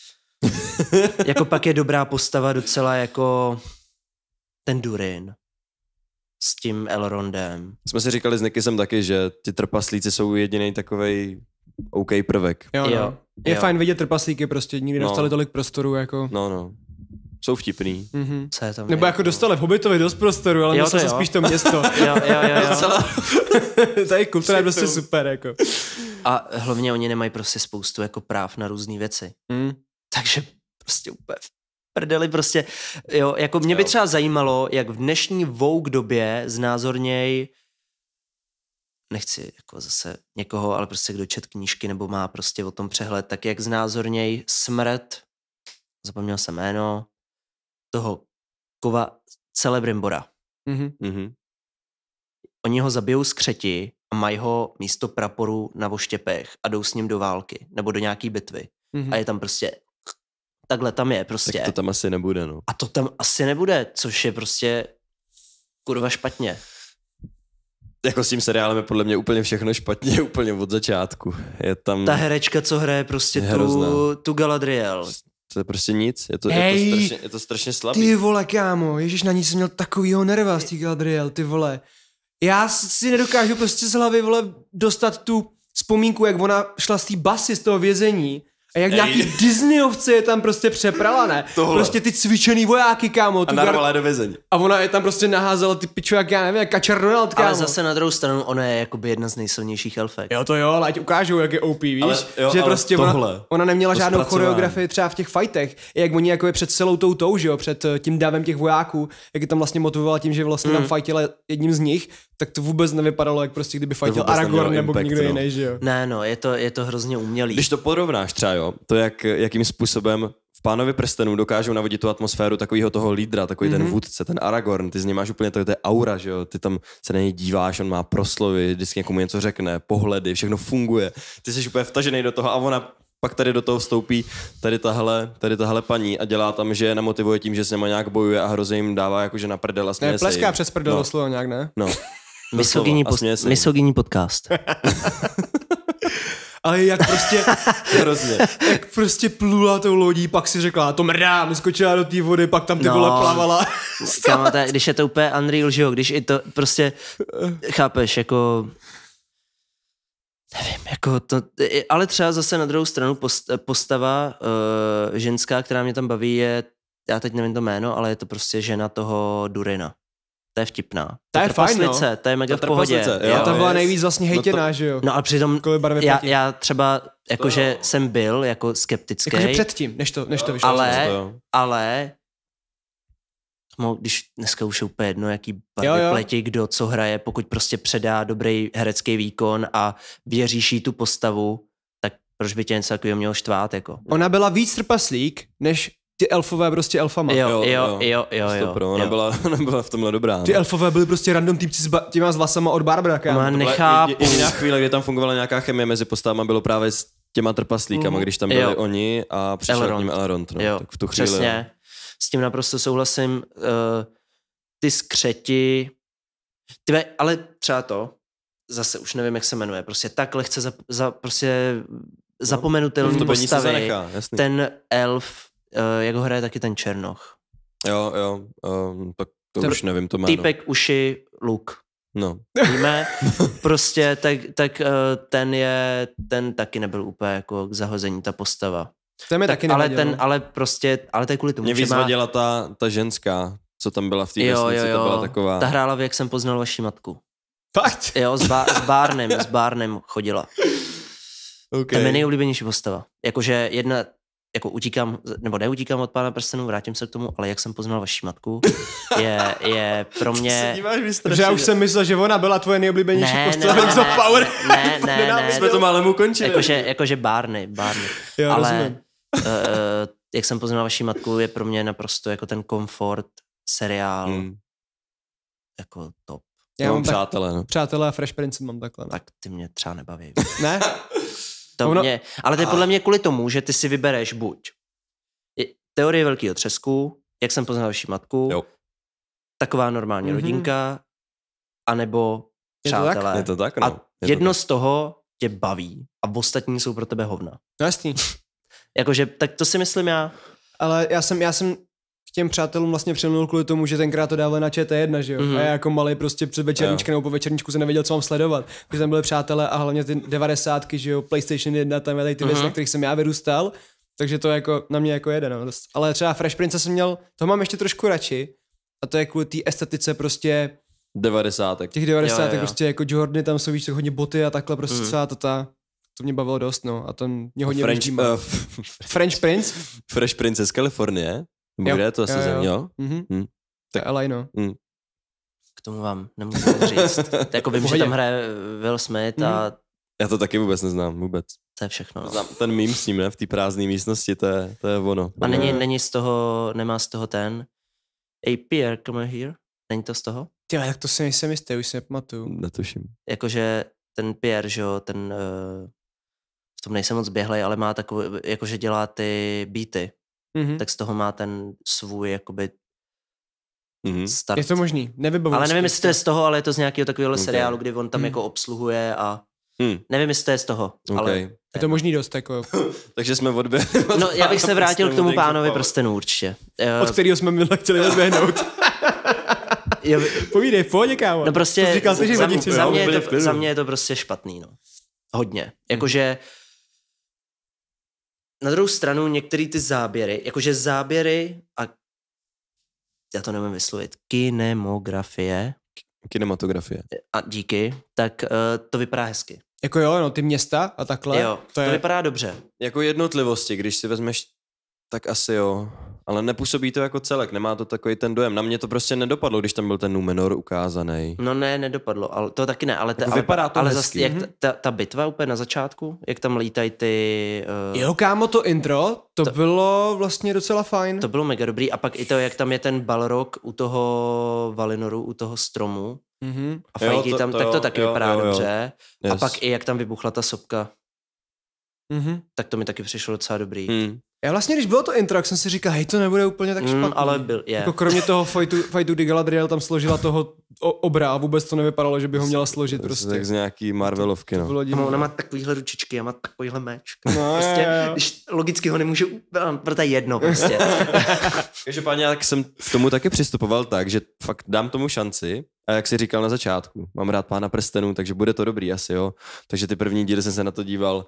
A: jako pak je dobrá postava docela jako ten Durin s
B: tím
C: Elrondem.
B: Jsme si říkali s Nikisem taky, že ty trpaslíci jsou jediný takový OK prvek. Jo, no. jo. Je jo. fajn
C: vidět trpaslíky prostě, nikdy no. dostali tolik prostoru jako.
B: No, no. Jsou vtipný. Mm-hmm. Co je to Nebo jako
C: dostali v Hobbitovi dost prostoru, ale jo, to spíš to město. jo, jo, jo. jo. Tady kultura je prostě super jako. A
A: hlavně oni nemají prostě spoustu jako práv na různé věci. Mm. Takže prostě úplně v prdeli prostě, jo, jako mě by třeba zajímalo, jak v dnešní Vogue době znázorněj nechci jako zase někoho, ale prostě kdo čet knížky nebo má prostě o tom přehled, tak jak znázorněj smrt, zapomněl jsem jméno, toho kova Celebrimbora. Mm-hmm. Mm-hmm. Oni ho zabijou z křeti a mají ho místo praporu na voštěpech a jdou s ním do války nebo do nějaký bitvy. Mm-hmm. A je tam prostě takhle tam je prostě.
B: Tak to tam asi nebude, no. A
A: to tam asi nebude, což je prostě kurva špatně.
B: Jako s tím seriálem je podle mě úplně všechno špatně, úplně od začátku. Je tam... Ta
A: herečka, co hraje prostě tu,
B: tu Galadriel. To je prostě nic, je to,
C: Hej, je to, strašně, je to
B: strašně slabý. Ty
C: vole, kámo, ježiš, na ní jsem měl takovýho nerva z té Galadriel, ty vole. Já si nedokážu prostě z hlavy, vole, dostat tu vzpomínku, jak ona šla z té basy z toho vězení a jak Ej. nějaký Disneyovce je tam prostě přeprala, ne? Tohle. Prostě ty cvičený vojáky, kámo. A narvala gar... do vězení. A ona je tam prostě naházela ty piču, jak já
A: nevím, jak kačer Ronald, kámo. Ale zase na druhou stranu, ona je jakoby jedna z nejsilnějších elfek. Jo, to jo, ale ať ukážou, jak
C: je OP, víš? Ale, jo, že ale prostě tohle, ona, ona, neměla žádnou zpracování. choreografii třeba v těch fightech, jak oni jako je před celou tou tou, že jo, před eh, tím davem těch vojáků, jak je tam vlastně motivovala tím, že vlastně mm. tam fajtila jedním z nich, tak to vůbec nevypadalo, jak prostě kdyby fajtil Aragorn nebo impact, někdo no. jiný, že jo?
B: Ne, no, je to, je to hrozně umělý. Když to porovnáš třeba, jo, to jak, jakým způsobem v Pánovi prstenů dokážou navodit tu atmosféru takového toho lídra, takový mm-hmm. ten mhm. vůdce, ten Aragorn, ty z něj máš úplně to, to je aura, že jo, ty tam se na něj díváš, on má proslovy, vždycky někomu něco řekne, pohledy, všechno funguje, ty jsi úplně vtažený do toho a ona pak tady do toho vstoupí tady tahle, tady tahle paní a dělá tam, že je nemotivuje tím, že s něma nějak bojuje a hrozně jim dává jakože na prdel a Ne, pleská přes prdel no. slovo
C: nějak,
A: ne? No.
B: No misogyní, vlastně pod, misogyní
A: podcast.
C: A jak prostě, hrozně, jak prostě plula tou lodí, pak si řekla, to mrdám, skočila do té vody, pak tam ty no, plavala. Kámo, to je, když je to úplně unreal, že jo, když i to
A: prostě, chápeš, jako, nevím, jako to, ale třeba zase na druhou stranu post, postava uh, ženská, která mě tam baví, je, já teď nevím to jméno, ale je to prostě žena toho Durina to je vtipná. Ta je fajn, no. to je mega ta v pohodě. Jo, tam byla nejvíc vlastně hejtěná, no to,
C: že jo? No a přitom jako já, já
A: třeba jakože jsem byl jako skeptický. Jakože předtím, než to, než to vyšlo. Ale, ale No, když dneska už je úplně jedno, jaký barvy jo, jo. pleti, kdo co hraje, pokud prostě předá dobrý herecký výkon a věříš tu postavu, tak proč by tě něco takového mělo štvát? Jako?
C: Ona byla víc trpaslík, než ty elfové prostě elfama. Jo, jo, jo, jo, jo.
B: jo, Stopro, ona, jo. Byla, ona byla v tomhle dobrá. Ty ne?
C: elfové byli prostě random týpci s ba- těma s vlasama od Barbara. Já no, nechápu. Jediná
B: chvíle, kdy tam fungovala nějaká chemie mezi postavami, bylo právě s těma trpaslíkama, mm. když tam byli jo. oni a přišel Elrond. ním Elrond. No. Jo, tak v tu chvíli, přesně.
A: Jo. S tím naprosto souhlasím. Uh, ty skřeti, Tve, ale třeba to, zase už nevím, jak se jmenuje, prostě tak lehce za, za, prostě no, zapomenutelný no, postavy. Zanechá, jasný. ten elf Eh, jak ho hraje taky ten Černoch.
B: Jo, jo, um, tak to ten už nevím, to jméno. Týpek, uši, luk. No.
A: Víme, prostě tak, tak eh, ten je, ten taky nebyl úplně jako k zahození, ta postava. Ten tak, taky ale ten, no.
B: ale prostě, ale to je kvůli tomu, Mě že má... ta, ta ženská, co tam byla v té vesnici, jo, jo, byla taková. Ta
A: hrála Jak jsem poznal vaši matku. Fakt? Jo, s, ba- s Barnem, s Barnem chodila. Okay. To je mi nejoblíbenější postava. Jakože jedna, jako utíkám, nebo neutíkám od pána prstenů, vrátím se k tomu, ale jak jsem poznal vaši matku, je, je pro mě... že já už
C: jsem myslel, že ona byla tvoje nejoblíbenější ne, postava ne, ne, ne, Power. Ne, ne, ne, ne, jsme
A: to málem ukončili. Jakože, jakože bárny, bárny. Já ale uh, jak jsem poznal vaši matku, je pro mě naprosto jako ten komfort, seriál, hmm. jako top.
C: Já mám, mám tak, přátelé. No. Přátelé a Fresh Prince mám takhle. Ne? No. Tak ty mě třeba nebaví. ne? To ono... mě, ale to je ah. podle
A: mě kvůli tomu, že ty si vybereš buď teorie velkého třesku, jak jsem poznal vaši matku, jo. taková normální mm-hmm. rodinka, anebo
B: přátelé. Je to tak? No. Je to tak no. A je jedno
A: to tak. z toho tě baví a ostatní jsou pro tebe hovna. No jasný. Jakože, tak to si myslím já.
C: Ale já jsem, já jsem těm přátelům vlastně přemluvil kvůli tomu, že tenkrát to dávali na ČT1, že jo? Mm-hmm. A já jako malý prostě před večerníčkem nebo po večerníčku jsem nevěděl, co mám sledovat. když tam byly přátelé a hlavně ty devadesátky, že jo, PlayStation 1, tam byly ty mm-hmm. věci, mhm. na kterých jsem já vyrůstal. Takže to jako na mě jako jede, no. Ale třeba Fresh Prince jsem měl, to mám ještě trošku radši. A to je kvůli té estetice prostě
B: 90. Těch 90. Jo, jo, jo. prostě
C: jako Jordany, tam jsou víš, hodně boty a takhle prostě mm. celá ta, ta to mě bavilo dost, no. A to mě hodně French, uh,
B: French Prince? Fresh Prince z Kalifornie. Bude jo. to asi jo, jo. Zem, jo? Mm-hmm. Mm. Tak. ale no. Mm. K tomu vám nemůžu
A: říct. jako vím, že tam hraje Will Smith a... Mhm.
B: Já to taky vůbec neznám, vůbec. To je všechno. No. Znám ten mým s ním, ne? V té prázdné místnosti, to je, to je ono. A není,
A: není z toho, nemá z toho ten... Hey Pierre, come here. Není to z toho?
C: Ty, jak to si nejsem jistý, už si nepamatuju. Netuším.
A: Jakože ten Pierre, že jo, ten... Uh, v tom nejsem moc běhlej, ale má takový, jakože dělá ty beaty mm-hmm. tak z toho má ten svůj jakoby mm-hmm. start. Je to
C: možný, nevybavuji. Ale nevím, jestli to
A: je z toho, ale je to z nějakého takového okay. seriálu, kdy on tam mm. jako obsluhuje a Hmm. Nevím, jestli to je z toho, okay. ale... Je
C: to možný dost, jako...
A: Takže jsme odběhli od No, já bych se vrátil k tomu pánovi prstenů určitě. Od eh,
C: kterého jsme měli chtěli odběhnout. Povídej, pojď pohodě, kámo. No
A: prostě, říkal, za, za, mě, za, mě je to, za mě je to prostě špatný, no. Hodně. Mm. Jakože... Hmm na druhou stranu některé ty záběry, jakože záběry
C: a já to nemám vyslovit,
A: kinemografie.
B: Kinematografie. A díky, tak uh, to vypadá hezky.
C: Jako jo, no ty města a takhle. Jo, to, je. to vypadá
B: dobře. Jako jednotlivosti, když si vezmeš, tak asi jo ale nepůsobí to jako celek, nemá to takový ten dojem. Na mě to prostě nedopadlo, když tam byl ten Numenor ukázaný. No
A: ne, nedopadlo, ale to taky ne, ale, ta, jako vypadá to ale, ale zase, jak mhm. ta, ta, bitva úplně na začátku, jak tam lítají ty... Uh... Eh,
C: jo, kámo, to intro, to, to, bylo vlastně docela fajn. To bylo
A: mega dobrý a pak i to, jak tam je ten balrog u toho Valinoru, u toho stromu mm-hmm. a fajky tam, to, tak to taky jo, vypadá jo, jo. dobře. Yes. A pak i jak tam vybuchla ta sopka mm-hmm. tak to mi taky přišlo docela dobrý. Mm.
C: Já vlastně, když bylo to intro, jak jsem si říkal, hej, to nebude úplně tak mhm, špatný. Mm, ale byl, je. Yeah. Jako kromě toho fajtu, fajtu Di Galadriel tam složila toho o, obra a vůbec to nevypadalo, že by ho měla složit to prostě. Tak z
B: nějaký Marvelovky, no. To no ona má
C: takovýhle ručičky, já má
A: takovýhle meč. No, prostě, je, je. Když logicky ho nemůžu, eh, proto je jedno prostě.
B: Každopádně, tak jsem k tomu taky přistupoval tak, že fakt dám tomu šanci, a jak jsi říkal na začátku, mám rád pána prstenů, takže bude to dobrý asi, jo. Takže ty první díly jsem se na to díval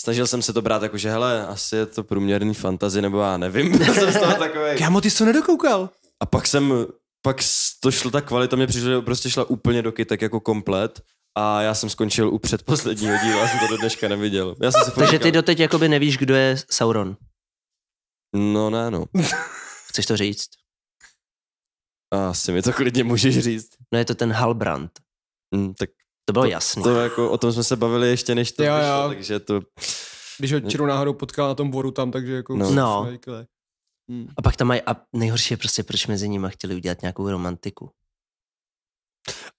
B: snažil jsem se to brát jako, že hele, asi je to průměrný fantazi, nebo já nevím, jsem z toho takovej.
C: Kámo, ty jsi to nedokoukal.
B: A pak jsem, pak to šlo, ta kvalita mě přišla, prostě šla úplně do kytek jako komplet a já jsem skončil u předposledního díla, já jsem to do dneška neviděl. Já jsem se Takže říkal, ty doteď jakoby nevíš, kdo je Sauron. No ne, no. Chceš to říct? Asi mi to klidně můžeš říct. No je to ten Halbrand. Mm, tak to bylo jasné. To, to jako, o tom jsme se bavili ještě než to jo, vyšlo, jo. takže to... Když ho čiru
C: náhodou potkal na tom boru tam, takže jako... No. no. Hmm.
B: A pak tam
A: mají, a nejhorší je prostě, proč mezi nimi chtěli udělat nějakou romantiku.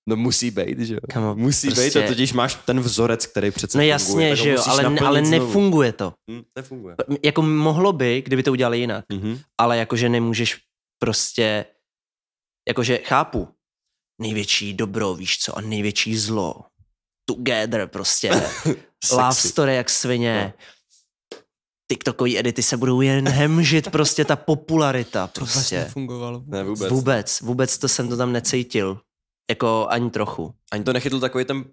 B: No musí být, že jo? musí prostě... být, a totiž máš ten vzorec, který přece No jasně, funguje, že jo, ale, ne, ale nefunguje to. Hmm, nefunguje.
A: Jako mohlo by, kdyby to udělali jinak, mm-hmm. ale jakože nemůžeš prostě, jakože chápu, největší dobro, víš co, a největší zlo. Together prostě. Love story jak svině. No. TikTokový edity se budou jen hemžit, prostě ta popularita. Prostě. To nefungovalo. Ne, vůbec. Vůbec, vůbec to jsem to tam necítil. Jako ani
B: trochu. Ani to nechytl takový ten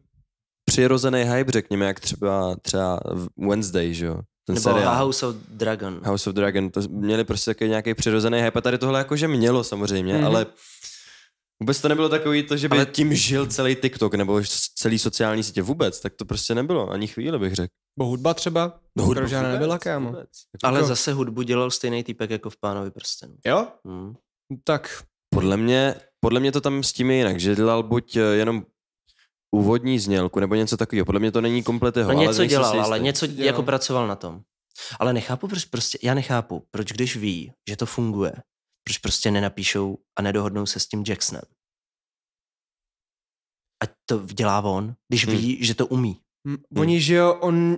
B: přirozený hype, řekněme, jak třeba, třeba Wednesday, že jo? Ten Nebo seriál.
A: House of Dragon.
B: House of Dragon, to měli prostě taky nějaký přirozený hype a tady tohle jakože mělo samozřejmě, mm-hmm. ale Vůbec to nebylo takový to, že by Ale... tím žil celý TikTok nebo celý sociální sítě. Vůbec, tak to prostě nebylo. Ani chvíli bych řekl.
C: Bo hudba třeba? No, hudba vůbec, nebyla, kámo. Vůbec.
B: Jako ale jako... zase hudbu dělal stejný týpek jako v Pánovi prstenů. Jo? Hmm. Tak. Podle mě, podle mě to tam s tím je jinak, že dělal buď eh, jenom úvodní znělku nebo něco takového. Podle mě to není komplet jeho. No něco ale dělal, ale něco
A: dělal. jako pracoval na tom. Ale nechápu, proč prostě, já nechápu, proč když ví, že to funguje, proč prostě nenapíšou a nedohodnou se s tím Jacksonem. Ať to dělá on, když hmm. ví, že to umí. Hmm. Oni,
C: že jo, on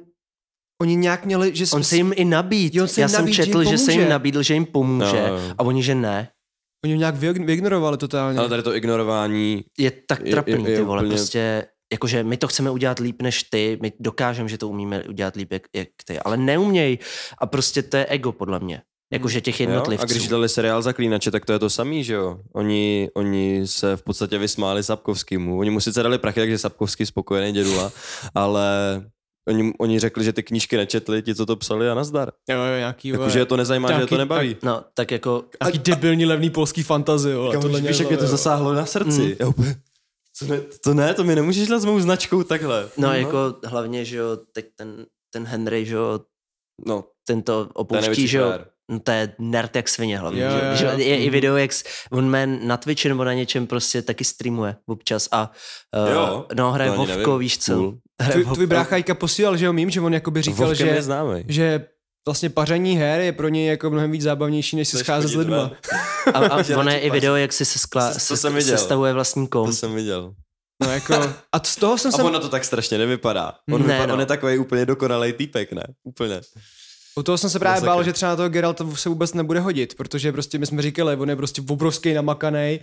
C: Oni nějak měli, že... On se jim i nabídl, se jim Já nabíd, jsem četl, že, že se jim
A: nabídl, že jim pomůže. No, no, A
C: oni, že ne. Oni nějak vyignorovali totálně. Ale
A: tady to ignorování... Je tak trapný, je, je, je ty vole. Úplně... Prostě, jakože my to chceme udělat líp než ty, my dokážeme, že to umíme udělat líp jak, jak ty, ale neuměj. A prostě to je ego, podle mě. Jakože těch jednotlivců. Jo? A když dali
B: seriál Zaklínače, tak to je to samý, že jo? Oni, oni se v podstatě vysmáli Sapkovskému. Oni mu sice dali prachy, takže Sapkovský spokojený dědula, ale Oni, oni řekli, že ty knížky nečetli, ti, co to psali a nazdar. Jo, jo, nějaký... Jako, že je to nezajímá, že je to nebaví. Tak, no, tak jako... Jaký debilní levný polský fantazy, jo. Kam, tohle víš, jak mě to zasáhlo na srdci. Mm. Jo, to, ne, to ne, to mi nemůžeš dělat s mou značkou takhle. No, no, jako
A: hlavně, že jo, tak ten, ten Henry, že jo, no, ten to opouští, že jo, No to je nerd jak svině hlavně. yeah, že? Jo, yeah. Je i mhm. video, jak on man na Twitchi nebo na něčem prostě taky streamuje občas a uh, jo, no hraje Vovko, víš co. Cool. Tvoj, tvůj bráchajka
C: posílal, že jo, mím, že on jakoby říkal, že, že vlastně paření her je pro něj jako mnohem víc zábavnější, než se scházet s lidmi.
B: A, a ono je i video, jak si se skla, to, to jsem viděl. sestavuje vlastní kom. To jsem viděl. No jako, a z toho jsem a se... ono to tak strašně nevypadá. On, ne, vypadá, no. on je takový úplně dokonalý týpek, ne? Úplně.
C: U toho jsem se právě bál, že třeba na toho Geralta se vůbec nebude hodit, protože prostě my jsme říkali, on je prostě obrovský namakaný,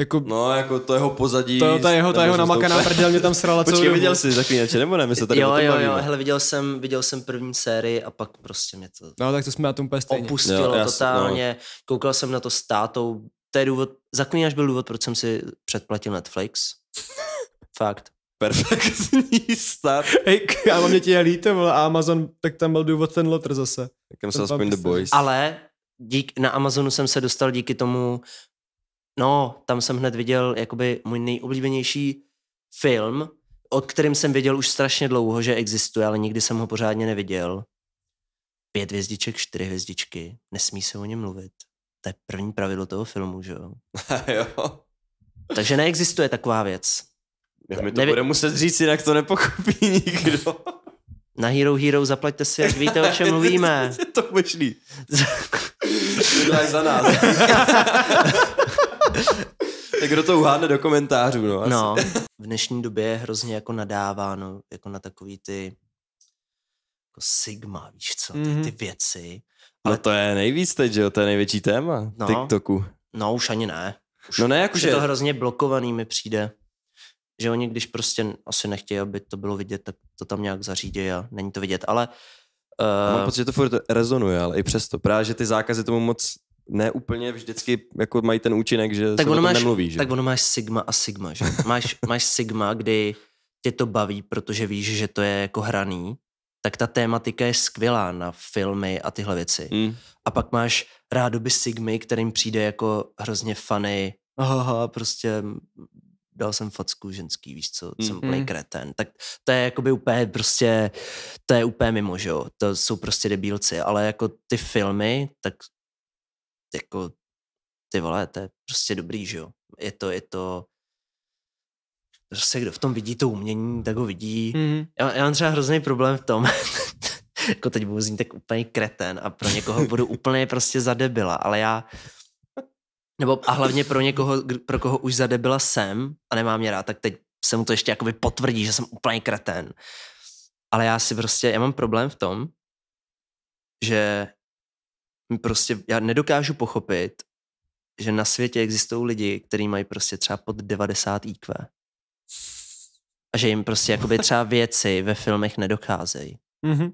C: jako,
B: no, jako to jeho pozadí. To, ta jeho, ta jeho namakaná prděl mě tam srala Počkej, viděl jsi něče, nebo ne? My se tady jo, jo, jo, hele, viděl jsem, viděl jsem
A: první sérii a pak prostě mě to... No, tak to jsme na tom úplně stejně. Opustilo jo, jas, totálně. No. Koukal jsem na to s tátou. To je důvod, zaklínač byl důvod, proč jsem si předplatil Netflix. Fakt perfektní start. Hej,
C: kámo, mě tě je líto, vole, a Amazon, tak tam byl důvod ten lotr zase.
A: Tak jsem se aspoň The Boys. Ale dík, na Amazonu jsem se dostal díky tomu, no, tam jsem hned viděl jakoby můj nejoblíbenější film, od kterým jsem viděl už strašně dlouho, že existuje, ale nikdy jsem ho pořádně neviděl. Pět hvězdiček, čtyři hvězdičky. Nesmí se o něm mluvit. To je první pravidlo toho filmu, že jo?
B: jo.
A: Takže neexistuje taková věc. Jak mi to Nevi... bude muset říct, jinak to nepochopí nikdo. Na Hero Hero zaplaťte
B: si, jak víte, o čem mluvíme. to možný. to za nás. tak kdo to uhádne do komentářů, no. Asi. No,
A: v dnešní době je hrozně jako nadáváno, jako na takový ty jako
B: Sigma, víš co, ty, mhm. ty věci. Ale no to je nejvíc teď, že jo, to je největší téma no, TikToku. No, už ani ne. Už, no ne, jakože... Je to hrozně
A: blokovaný mi přijde že oni když prostě asi nechtějí, aby to bylo vidět, tak to tam nějak zařídí a není to vidět, ale...
B: Uh... Mám eh, pocit, že to furt rezonuje, ale i přesto. Právě, že ty zákazy tomu moc ne úplně vždycky jako mají ten účinek, že tak se ono máš, nemluví. Že? Tak
A: ono máš sigma a sigma, že? Máš, máš sigma, kdy tě to baví, protože víš, že to je jako hraný, tak ta tématika je skvělá na filmy a tyhle věci. Mm. A pak máš rádoby sigmy, kterým přijde jako hrozně funny, haha, prostě dal jsem facku ženský, víš co, mm-hmm. jsem plný kreten. Tak to je jakoby úplně prostě, to je úplně mimo, že jo, to jsou prostě debílci, ale jako ty filmy, tak jako ty vole, to je prostě dobrý, že jo. Je to, je to, prostě kdo v tom vidí to umění, tak ho vidí. Mm-hmm. Já, já mám třeba hrozný problém v tom, jako teď budu znít tak úplně kreten a pro někoho budu úplně prostě zadebila, ale já nebo a hlavně pro někoho, pro koho už byla jsem a nemá mě rád, tak teď se mu to ještě jakoby potvrdí, že jsem úplně kretén. Ale já si prostě, já mám problém v tom, že prostě já nedokážu pochopit, že na světě existují lidi, kteří mají prostě třeba pod 90 IQ. A že jim prostě jakoby třeba věci ve filmech nedokázejí. Mm-hmm.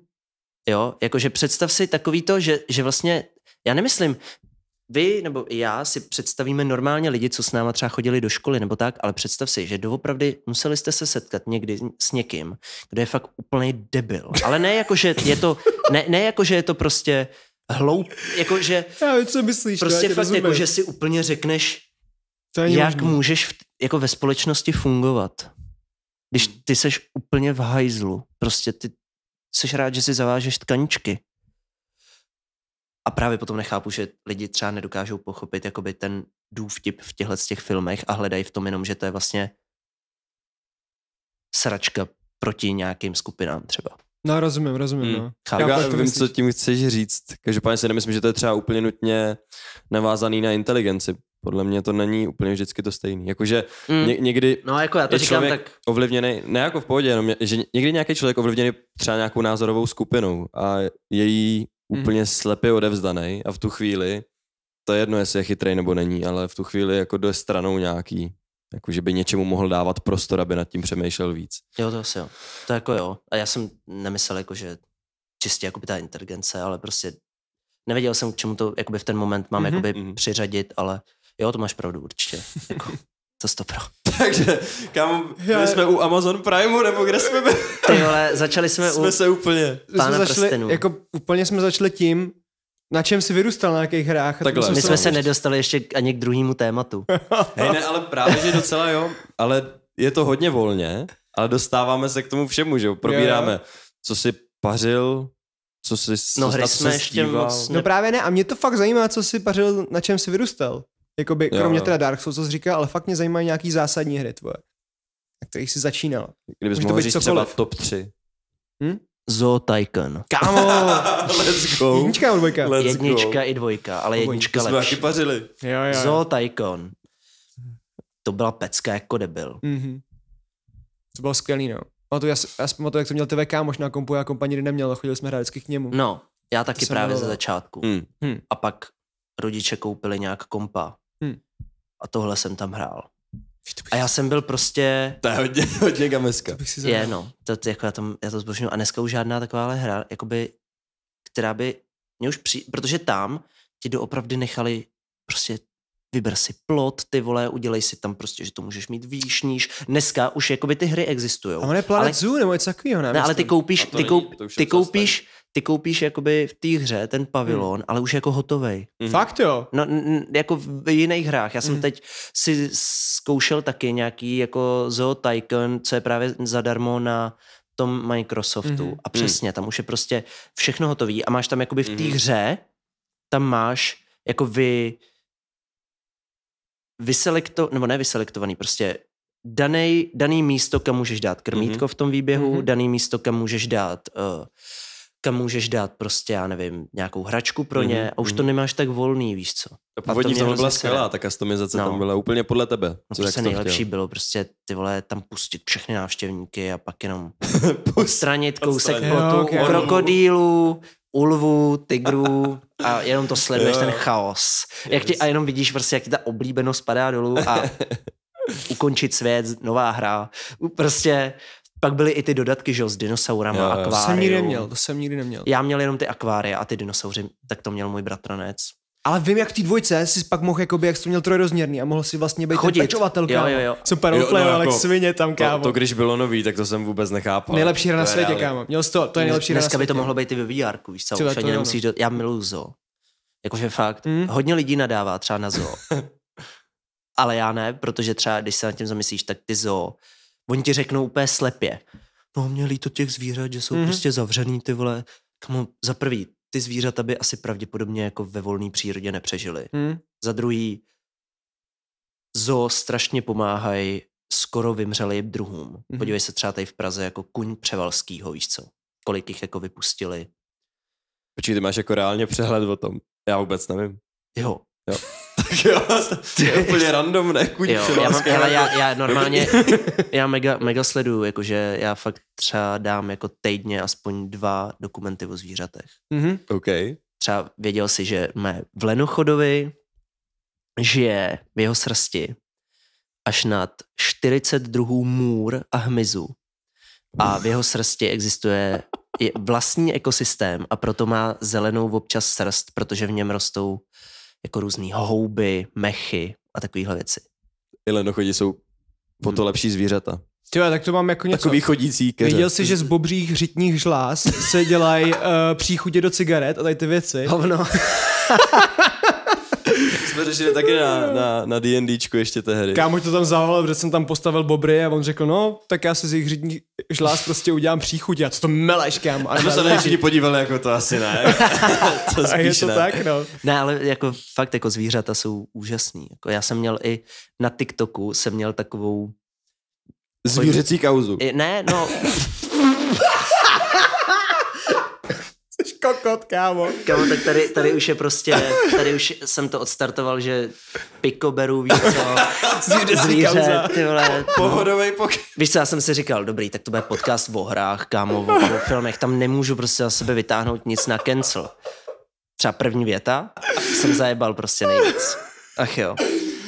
A: Jo, jakože představ si takový to, že, že vlastně, já nemyslím, vy nebo i já si představíme normálně lidi, co s náma třeba chodili do školy nebo tak, ale představ si, že doopravdy museli jste se setkat někdy s někým, kdo je fakt úplný debil. Ale ne jako, že je to, ne, ne jako, že je to prostě hloup, jako že... Já vím, co myslíš, Prostě fakt jako, rozumím. jako, že si úplně řekneš, to jak možný. můžeš v, jako ve společnosti fungovat, když hmm. ty seš úplně v hajzlu. Prostě ty seš rád, že si zavážeš tkaničky a právě potom nechápu, že lidi třeba nedokážou pochopit jakoby ten důvtip v těchhle z těch filmech a hledají v tom jenom, že to je vlastně sračka proti nějakým skupinám třeba.
C: No, rozumím, rozumím.
B: Hmm. No. Chápu, já, já vím, myslíš. co tím chceš říct. Každopádně si nemyslím, že to je třeba úplně nutně navázaný na inteligenci. Podle mě to není úplně vždycky to stejný. Jakože mm. ně, někdy no, jako já to je říkám, člověk tak... ovlivněný, ne jako v pohodě, jenom že někdy nějaký člověk ovlivněný třeba nějakou názorovou skupinou a její Hmm. úplně slepě odevzdaný a v tu chvíli, to je jedno, jestli je chytrý nebo není, ale v tu chvíli jako jde stranou nějaký, jako že by něčemu mohl dávat prostor, aby nad tím přemýšlel víc.
A: Jo, to asi jo. To jako jo. A já jsem nemyslel, jako, že čistě by ta inteligence, ale prostě nevěděl jsem, k čemu to jakoby v ten moment mám mm-hmm. jakoby mhm. přiřadit, ale jo, to máš pravdu určitě. Jako, co to stopro.
B: Takže, kam byli jsme u Amazon Primeu, nebo kde jsme byli? Ty vole, začali jsme, jsme u se úplně. Pána jsme začali, prstenů. Jako
C: úplně jsme začali tím, na čem si vyrůstal na jakých hrách. Takhle. My jsme vlastně- se
A: nedostali ještě ani k druhému tématu.
B: Hej, ne, ale právě, že docela jo, ale je to hodně volně, ale dostáváme se k tomu všemu, že jo, probíráme, co si pařil, co si co no, hry jsme ještě moc No
C: právě ne, a mě to fakt zajímá, co si pařil, na čem si vyrůstal. Jakoby, kromě jo. teda Dark Souls, co jsi říkal, ale fakt mě zajímají nějaký zásadní hry tvoje, na kterých jsi začínal. Kdybys Může mohl to říct cokoliv. třeba
A: top 3. Hm? Zo Tycoon. Kámo! Let's go. Jednička nebo dvojka? Let's jednička go. i dvojka, ale jednička Jsme lepší. Jsme pařili. Jo, jo, jo. Zoo Tycoon. To byla pecka jako debil.
C: Mm-hmm. To bylo skvělý, no. Pamatuju, já, já pamatuju, jak jsem měl TV kámoš na kompu, já kompani neměl, chodili jsme hrát vždycky k němu. No, já taky to právě ze
A: začátku. Mm. A pak rodiče koupili nějak kompa a tohle jsem tam hrál. A já jsem byl prostě... To je hodně, hodně gameska. je, no. To, to, jako já, tam, já to zbožňuji. A dneska už žádná taková hra, jakoby, která by mě už při... Protože tam ti doopravdy nechali prostě vyber si plot, ty vole, udělej si tam prostě, že to můžeš mít výš, níž. Dneska už jakoby ty hry existují. A on je Planet ale, Zoo
C: nebo něco takového, ne? ale ty koupíš, ty, koup, ty
A: koupíš, ty koupíš jakoby v té hře ten pavilon, mm. ale už jako hotovej. Mm. Fakt jo? No, n- jako v jiných hrách. Já jsem mm. teď si zkoušel taky nějaký jako Zoo Tycoon, co je právě zadarmo na tom Microsoftu. Mm. A přesně, mm. tam už je prostě všechno hotový a máš tam jakoby v té mm. hře, tam máš jako vy vyselekto, nebo ne vyselektovaný, prostě danej, daný místo, kam můžeš dát krmítko mm-hmm. v tom výběhu, mm-hmm. daný místo, kam můžeš dát uh, kam můžeš dát prostě, já nevím, nějakou hračku pro mhm, ně mm-hmm. a už mhm. to nemáš tak volný, víš co. A původní to byla skvělá,
B: ta customizace no. tam byla úplně podle tebe. No co prostě nejlepší chtěl. bylo prostě ty vole tam
A: pustit všechny návštěvníky a pak jenom stranit kousek potu, okay. krokodýlů, ulvu, tigru a jenom to sleduješ, ten chaos. Jak ti, a jenom vidíš prostě, jak ti ta oblíbenost padá dolů a ukončit svět, nová hra. Prostě pak byly i ty dodatky, že s dinosaurama, jo, akvárium. To jsem nikdy neměl,
C: to jsem nikdy neměl.
A: Já měl jenom ty akvária a ty dinosaury, tak to měl můj bratranec.
C: Ale vím, jak v té dvojce si pak mohl, jakoby, jak jsi to měl trojrozměrný a mohl si vlastně být Chodit. pečovatel, jo, jo, jo. Jsem paroplay, no, jako, ale
B: svině tam, kámo. To, to, když bylo nový, tak to jsem vůbec nechápal. Nejlepší hra na světě, reálně. kámo. Měl to, to je nejlepší Dneska by to mohlo být
A: i ve VR, víš co, už ani nemusíš, do... já miluju zoo. Jakože fakt, hmm? hodně lidí nadává třeba na zoo. ale já ne, protože třeba, když se nad tím zamyslíš, tak ty zoo Oni ti řeknou úplně slepě. No, mě líto těch zvířat, že jsou mm-hmm. prostě zavřený ty vole. Kamu, za prvý, ty zvířata by asi pravděpodobně jako ve volné přírodě nepřežily. Mm. Za druhý, zoo strašně pomáhají skoro vymřelým druhům. Mm-hmm. Podívej se třeba tady v Praze jako kuň převalskýho, víš co? Kolik jich jako vypustili.
B: Počkej, ty máš jako reálně přehled o tom. Já vůbec nevím. Jo. jo. jo, to je úplně random, ne? Kuď jo, já, mám, hele, já, já, normálně, já
A: mega, mega sleduju, jakože já fakt třeba dám jako týdně aspoň dva dokumenty o zvířatech. Mm-hmm. Okay. Třeba věděl si, že mé v Lenochodovi žije v jeho srsti až nad 40 druhů můr a hmyzu. A v jeho srsti existuje vlastní ekosystém a proto má zelenou občas srst, protože v něm rostou jako různé houby, mechy a takovéhle věci. I lenochodi jsou o to hmm. lepší zvířata.
C: Tyjo, tak to mám jako něco. Takový chodící keře. Viděl jsi, že z bobřích řitních žláz se dělají uh, eh, příchudě do cigaret a tady ty věci? Hovno.
B: vyřešili taky na, na, na D&Dčku ještě tehdy. Kámo
C: to tam zavolal, protože jsem tam postavil bobry a on řekl, no, tak já si z jejich řídní žláz prostě udělám příchuť, já co to meleš, kámo. A to se tady všichni
B: podívali, jako to asi ne. to spíš a je to ne. tak, no.
A: Ne, ale jako fakt, jako zvířata jsou úžasný. Jako já jsem měl i na TikToku, jsem měl takovou Zvířecí kauzu. Ne, no,
C: kokot, kámo.
A: Kámo, tak tady, tady už je prostě, tady už jsem to odstartoval, že piko beru více.
B: zvíře, zvíře ty vole. No. Pohodovej pok.
A: Víš co, já jsem si říkal, dobrý, tak to bude podcast o hrách, kámo, o, o filmech, tam nemůžu prostě na sebe vytáhnout nic na cancel. Třeba první věta, jsem zajebal prostě nejvíc. Ach jo.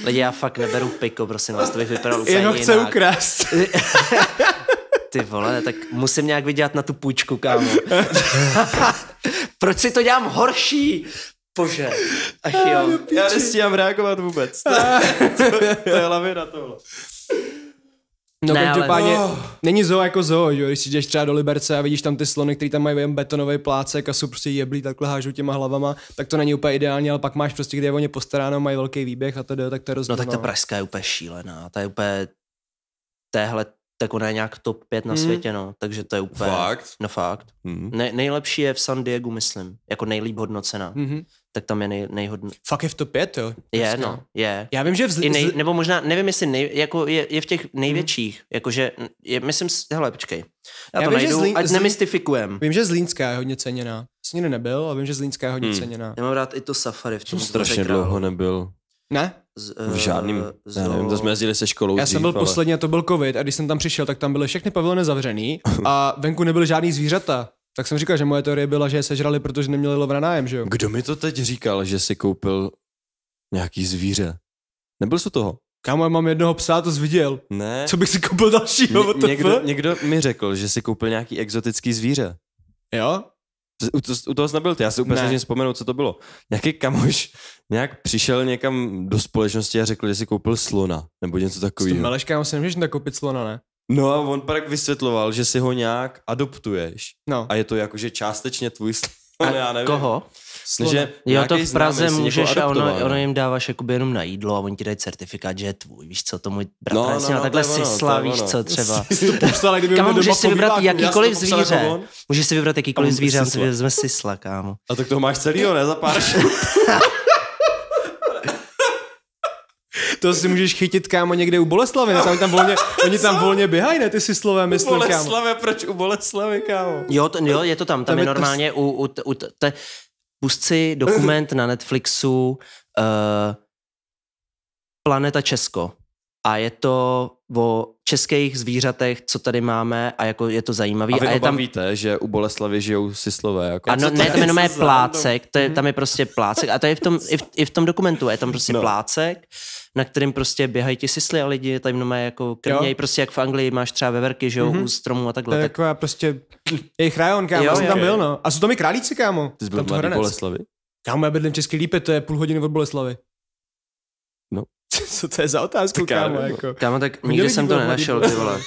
A: Lidi, já fakt neberu piko, prosím vás, to bych vypadal úplně Jenom chce
C: ukrást.
A: Ty vole, tak musím nějak vydělat na tu půjčku, kámo. Proč si to dělám horší? Bože, ach jo. Ah, Já nestíhám
B: reagovat vůbec. To, ah. to, to je lavina tohle. No ne, páně, oh.
C: není zoo jako zoo, jo? když si jdeš třeba do Liberce a vidíš tam ty slony, který tam mají jen betonový plácek a jsou prostě jeblí, takhle hážou těma hlavama, tak to není úplně ideální, ale pak máš prostě, kde je o ně postaráno, mají velký výběh a to jde, tak to je rozdíl. No tak ta no. pražská
A: je úplně šílená, ta je úplně téhle tak ona je nějak top 5 na mm. světě, no. Takže to je úplně... Fakt? No fakt. Mm. Ne, nejlepší je v San Diego, myslím. Jako nejlíp hodnocena. Mm-hmm. Tak tam je nej, nejhodn... Fakt je v top 5, jo? Je, prostě. no. Je. Já vím, že... Vzli... nej, nebo možná, nevím, jestli nej, jako je, je v těch hmm. největších. Mm. Jakože,
C: je, myslím, hele, počkej. Já, Já to vím, najdu, Zlín... ať nemystifikujem. Vím, že Zlínská je hodně ceněná. Jsi nebyl ale vím, že Zlínská je hodně hmm. ceněná. Já mám rád i to safari v tom. Strašně dlouho nebyl. Ne?
B: Z, v žádným, eh, z, já nevím, to jsme jezdili se školou. Já dřív, jsem byl ale... posledně,
C: to byl covid a když jsem tam přišel, tak tam byly všechny pavilony zavřený a venku nebyly žádný zvířata. Tak jsem říkal, že moje teorie byla, že je sežrali, protože neměli lov na nájem, že jo?
B: Kdo mi to teď říkal, že si koupil nějaký zvíře? Nebyl jsi toho? Kámo, já mám jednoho psa, to jsi viděl. Ne. Co bych si koupil dalšího? Ně- někdo, někdo mi řekl, že si koupil nějaký exotický zvíře. Jo? U, to, u toho jsi nebyl ty, já si úplně snažím vzpomenout, co to bylo. Nějaký kamoš nějak přišel někam do společnosti a řekl, že si koupil slona, nebo něco takového. S
C: Meleškám si nemůžeš nakoupit slona, ne?
B: No a on pak vysvětloval, že si ho nějak adoptuješ. No. A je to jakože částečně tvůj slon, já nevím. koho? Slona. Jako že jo, to v Praze můžeš a ono, no. ono, jim dáváš jakoby
A: jenom na jídlo a oni ti dají certifikát, že je tvůj. Víš co, to můj bratr no, no, no, takhle si slavíš, co třeba. Kámo, jako- jako můžeš si vybrat jakýkoliv zvíře. Můžeš si vybrat jakýkoliv zvíře, a si vezme
C: kámo. A tak to máš celý, ne za pár to si můžeš chytit, kámo, někde u Boleslavy, ne? Tam, tam volně, oni tam volně běhají, ne? Ty si slové, myslím, Boleslave,
B: kámo. proč u Boleslavy, kámo? Jo, to, jo,
C: je to tam, tam, tam je, je normálně to...
A: u, u, u te, Pust si dokument na Netflixu uh, Planeta Česko. A je to o českých zvířatech, co tady máme a jako je to zajímavý. A vy a je tam...
B: víte, že u Boleslavy žijou Sislové. Jako... Ano, ne, tam je jenom je plácek,
A: to je, mhm. tam je prostě plácek a to je v tom, i, v, i v tom dokumentu, je tam prostě no. plácek, na kterým prostě běhají ti sisly a lidi tam jenom jako krmějí, prostě jak v Anglii máš třeba veverky, že jo, mm-hmm. u stromů a takhle. To je
C: taková prostě jejich rajon, kámo, jo, jsem jo. tam byl, no. A jsou tam i králíci, kámo. Ty jsi byl v Boleslavy? Kámo, já bydlím v České to je půl hodiny od Boleslavy. co to je za otázku, tak kámo, jako. Kámo, tak nikde jsem to nenašel, ty vole.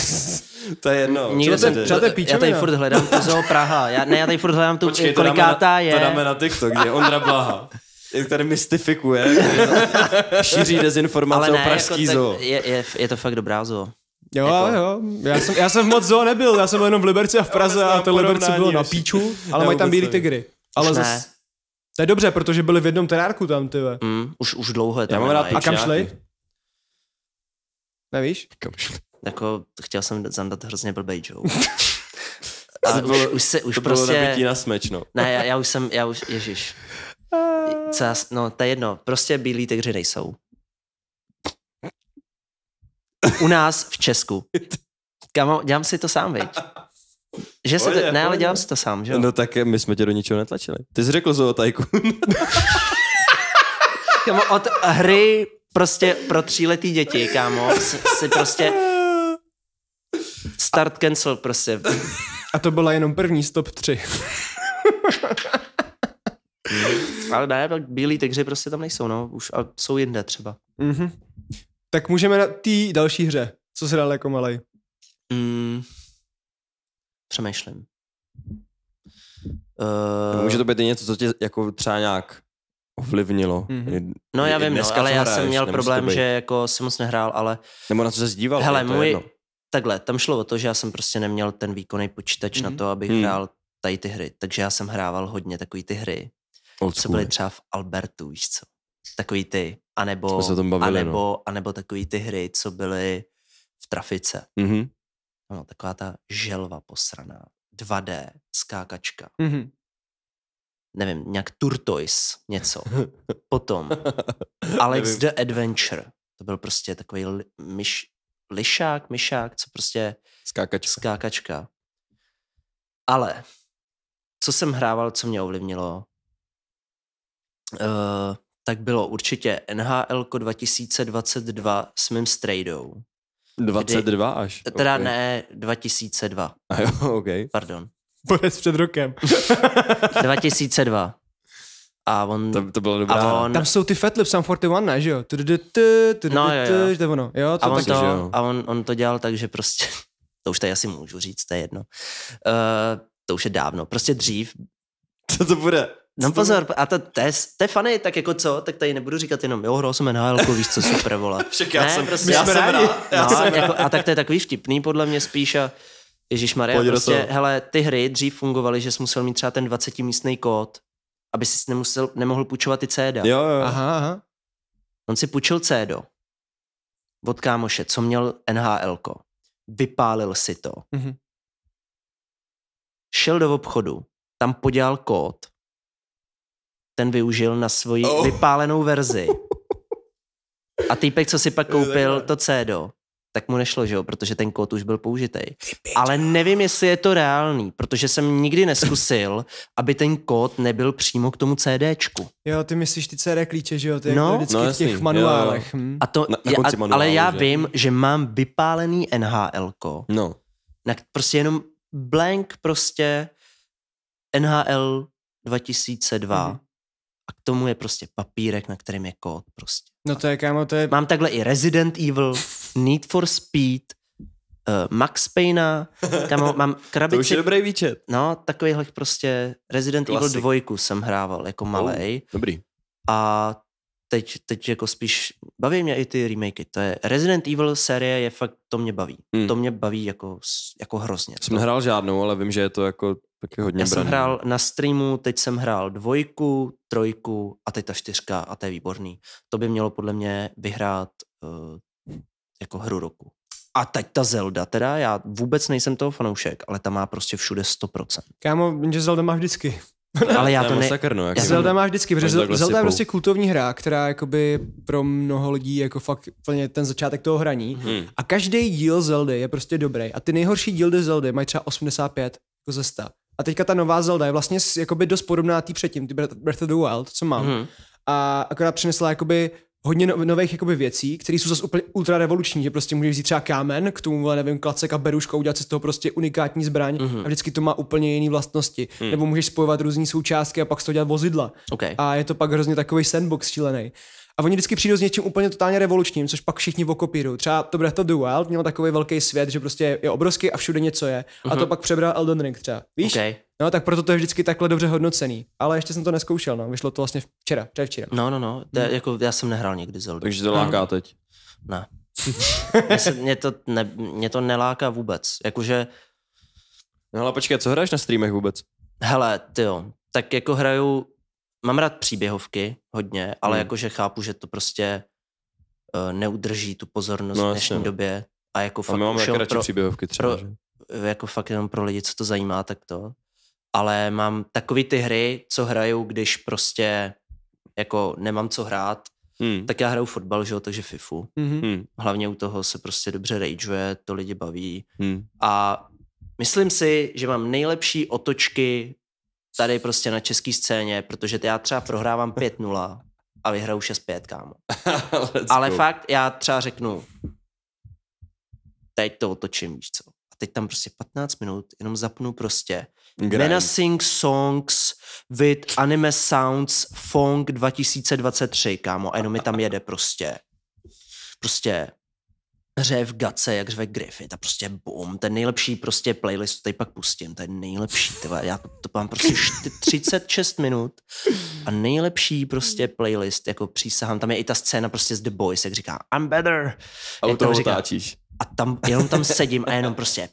B: To je jedno. Nikde jsem, třeba to, píčem, já tady furt hledám
A: to zoo Praha. Já, ne, já tady furt hledám tu, Počkej, kolikátá je. To dáme na TikTok, je Ondra Blaha.
B: Jak tady mystifikuje,
A: šíří dezinformace ne, o jako pražský jako, zoo. Je, je, je, to fakt dobrá zoo.
C: Jo, jako... jo, já jsem, já jsem moc zoo nebyl, já jsem byl jenom v Liberci a v Praze a to Liberci bylo na píču, ale mají tam bílý tygry. Ale zase to je dobře, protože byli v jednom terárku tam, ty Mm,
A: už, už dlouho je tam. Já mám rád A kam šli?
C: Nevíš? Kam šli?
A: Jako, chtěl jsem zandat hrozně blbej joke. A to bylo, už, se, už to prostě... bylo nabití na smeč, no. Ne, já, já už jsem, já už, ježiš. Co já, no, to je jedno, prostě bílí tygři nejsou. U nás v Česku. Kamo, dělám si to sám, viď?
B: Že se to, ne, ale dělám si to sám, že jo? No tak eh, my jsme tě do ničeho netlačili. Ty jsi řekl Zoo
A: Kámo, od hry prostě pro tříletý děti, kámo, si prostě start cancel prostě.
C: A to byla jenom první stop 3.
A: ale ne, tak bílí tygři prostě tam nejsou, no, už
C: a jsou jinde třeba. Mm-hmm. Tak můžeme na té další hře, co se dal jako malej. Mm přemýšlím.
B: Uh... Může to být něco, co tě jako třeba nějak ovlivnilo. Mm-hmm. No já vím, no, ale já hraješ, jsem měl problém, že
A: jako jsem moc nehrál, ale... Nebo na co se zdíval? Hele, můj... Jedno. Takhle, tam šlo o to, že já jsem prostě neměl ten výkonný počítač mm-hmm. na mhm. to, abych hmm. hrál tady ty hry. Takže já jsem hrával hodně takový ty hry, Old co byly třeba v Albertu, víš co? Takový ty, anebo, Jsme se tom bavili, no. anebo, no. anebo takový ty hry, co byly v trafice. Mm-hmm. Ano, taková ta želva posraná. 2D, skákačka. Mm-hmm. Nevím, nějak Turtoise, něco. Potom Alex the Adventure. To byl prostě takový li, myš, lišák, myšák, co prostě... Skákačka. Skákačka. Ale co jsem hrával, co mě ovlivnilo, uh, tak bylo určitě NHL 2022 s mým strejdou. 22 kdy, až. Teda okay. ne, 2002. A jo, OK. Pardon.
C: Bude před rokem.
A: 2002. A on... To, to bylo dobrá. A on... Tam
C: jsou ty Fatlips, Lips, Sam 41, ne, že jo? No, jo, jo. Ono. jo to a on, to, jo.
A: a on, on to dělal tak, že prostě... To už tady asi můžu říct, to je jedno. Uh, to už je dávno. Prostě dřív... Co to bude? No pozor, a to, to, je, to je funny, tak jako co, tak tady nebudu říkat jenom, jo, hrál jsem nhl víš co, super, vole. Však já ne, jsem, prostě, já jsem rád. No, já no, jsem jako, a tak to je takový vtipný, podle mě spíš a Ježíš Maria, prostě, hele, ty hry dřív fungovaly, že jsi musel mít třeba ten 20 místný kód, aby si nemusel, nemohl půjčovat ty CD. Jo, jo.
C: Aha, aha.
A: On si půjčil CD od kámoše, co měl nhl Vypálil si to. Mm-hmm. Šel do obchodu, tam podělal kód, ten využil na svoji oh. vypálenou verzi. A týpek, co si pak koupil to CEDO, tak mu nešlo, že jo, protože ten kód už byl použitý. Ale nevím, jestli je to reálný, protože jsem nikdy neskusil, aby ten kód nebyl přímo k tomu CDčku.
C: Jo, ty myslíš ty CD klíče, že jo, ty no, jako vždycky no, jasný, v těch manuálech. Jo. jo. Hm? A to, na, na manuálu, ale já že? vím,
A: že mám vypálený NHL. No. Na, prostě jenom blank prostě NHL 2002. Mhm a k tomu je prostě papírek, na kterém je kód prostě.
C: No to je kámo, to je... Mám takhle i
A: Resident Evil, Need for Speed, uh, Max Payna, kámo, mám krabici... to už je dobrý výčet. No, takovýhle prostě Resident Klasik. Evil 2 jsem hrával jako malý. Oh, dobrý. A teď, teď jako spíš baví mě i ty remakey. To je Resident Evil série je fakt, to mě baví. Hmm. To mě baví jako, jako hrozně. Jsem to... hrál
B: žádnou, ale vím, že je to jako taky hodně Já braný. jsem hrál
A: na streamu, teď jsem hrál dvojku, trojku a teď ta čtyřka a to je výborný. To by mělo podle mě vyhrát uh, jako hru roku. A teď ta Zelda, teda já vůbec nejsem toho fanoušek, ale ta má prostě všude 100%.
C: Kámo, že Zelda má vždycky. Ale já to ne... Sakr, no, Zelda máš vždycky, protože Zelda sypou. je prostě kultovní hra, která jakoby pro mnoho lidí jako fakt plně ten začátek toho hraní. Hmm. A každý díl Zeldy je prostě dobrý. A ty nejhorší díly Zeldy mají třeba 85 jako ze 100. A teďka ta nová Zelda je vlastně jakoby dost podobná tý předtím, ty Breath of the Wild, co mám. Hmm. A akorát přinesla jakoby hodně no, nových jakoby, věcí, které jsou zase úplně ultra revoluční, že prostě můžeš vzít třeba kámen, k tomu, nevím, klacek a beruško, udělat si z toho prostě unikátní zbraň mm-hmm. a vždycky to má úplně jiné vlastnosti. Mm. Nebo můžeš spojovat různé součástky a pak z toho dělat vozidla. Okay. A je to pak hrozně takový sandbox šílený. A oni vždycky přijdou s něčím úplně totálně revolučním, což pak všichni okopírují. Třeba to Breath of the Wild mělo takový velký svět, že prostě je obrovský a všude něco je. Uh-huh. A mhm. to pak přebral Elden Ring třeba. Víš? Okay. No, tak proto to je vždycky takhle dobře hodnocený. Ale ještě jsem to neskoušel, no. Vyšlo to vlastně včera, předevčera. No, no, no. To hmm.
A: jako, já jsem nehrál nikdy Zelda. Takže to láká no. teď. Ne. mě, to ne, mě to neláká vůbec. Jakože... No ale počkej, co hraješ na streamech vůbec? Hele, jo, tak jako hraju, mám rád příběhovky hodně, ale hmm. jakože chápu, že to prostě uh, neudrží tu pozornost no, v dnešní jasně. No. době. A jako fakt a my máme pro, příběhovky třeba, pro, že? Eh, jako fakt jenom pro lidi, co to zajímá, tak to ale mám takový ty hry, co hraju, když prostě jako nemám co hrát, Hmm. Tak já hraju fotbal, že jo, takže FIFU. Mhm. Hmm. Hlavně u toho se prostě dobře rageuje, to lidi baví. Hmm. A myslím si, že mám nejlepší otočky tady prostě na české scéně, protože já třeba prohrávám 5-0 a vyhraju 6-5, kámo.
D: Ale go. fakt,
A: já třeba řeknu, teď to otočím, víš co. A teď tam prostě 15 minut, jenom zapnu prostě Grind. Menacing Songs with Anime Sounds Fong 2023, kámo. A jenom mi tam jede prostě. Prostě řev gace, jak řve Griffith a prostě bum, ten nejlepší prostě playlist, tady pak pustím, ten nejlepší, tyhle, já to, to mám prostě 36 minut a nejlepší prostě playlist, jako přísahám, tam je i ta scéna prostě z The Boys, jak říká I'm better. A u toho říká, otáčíš. A tam, jenom tam sedím a jenom prostě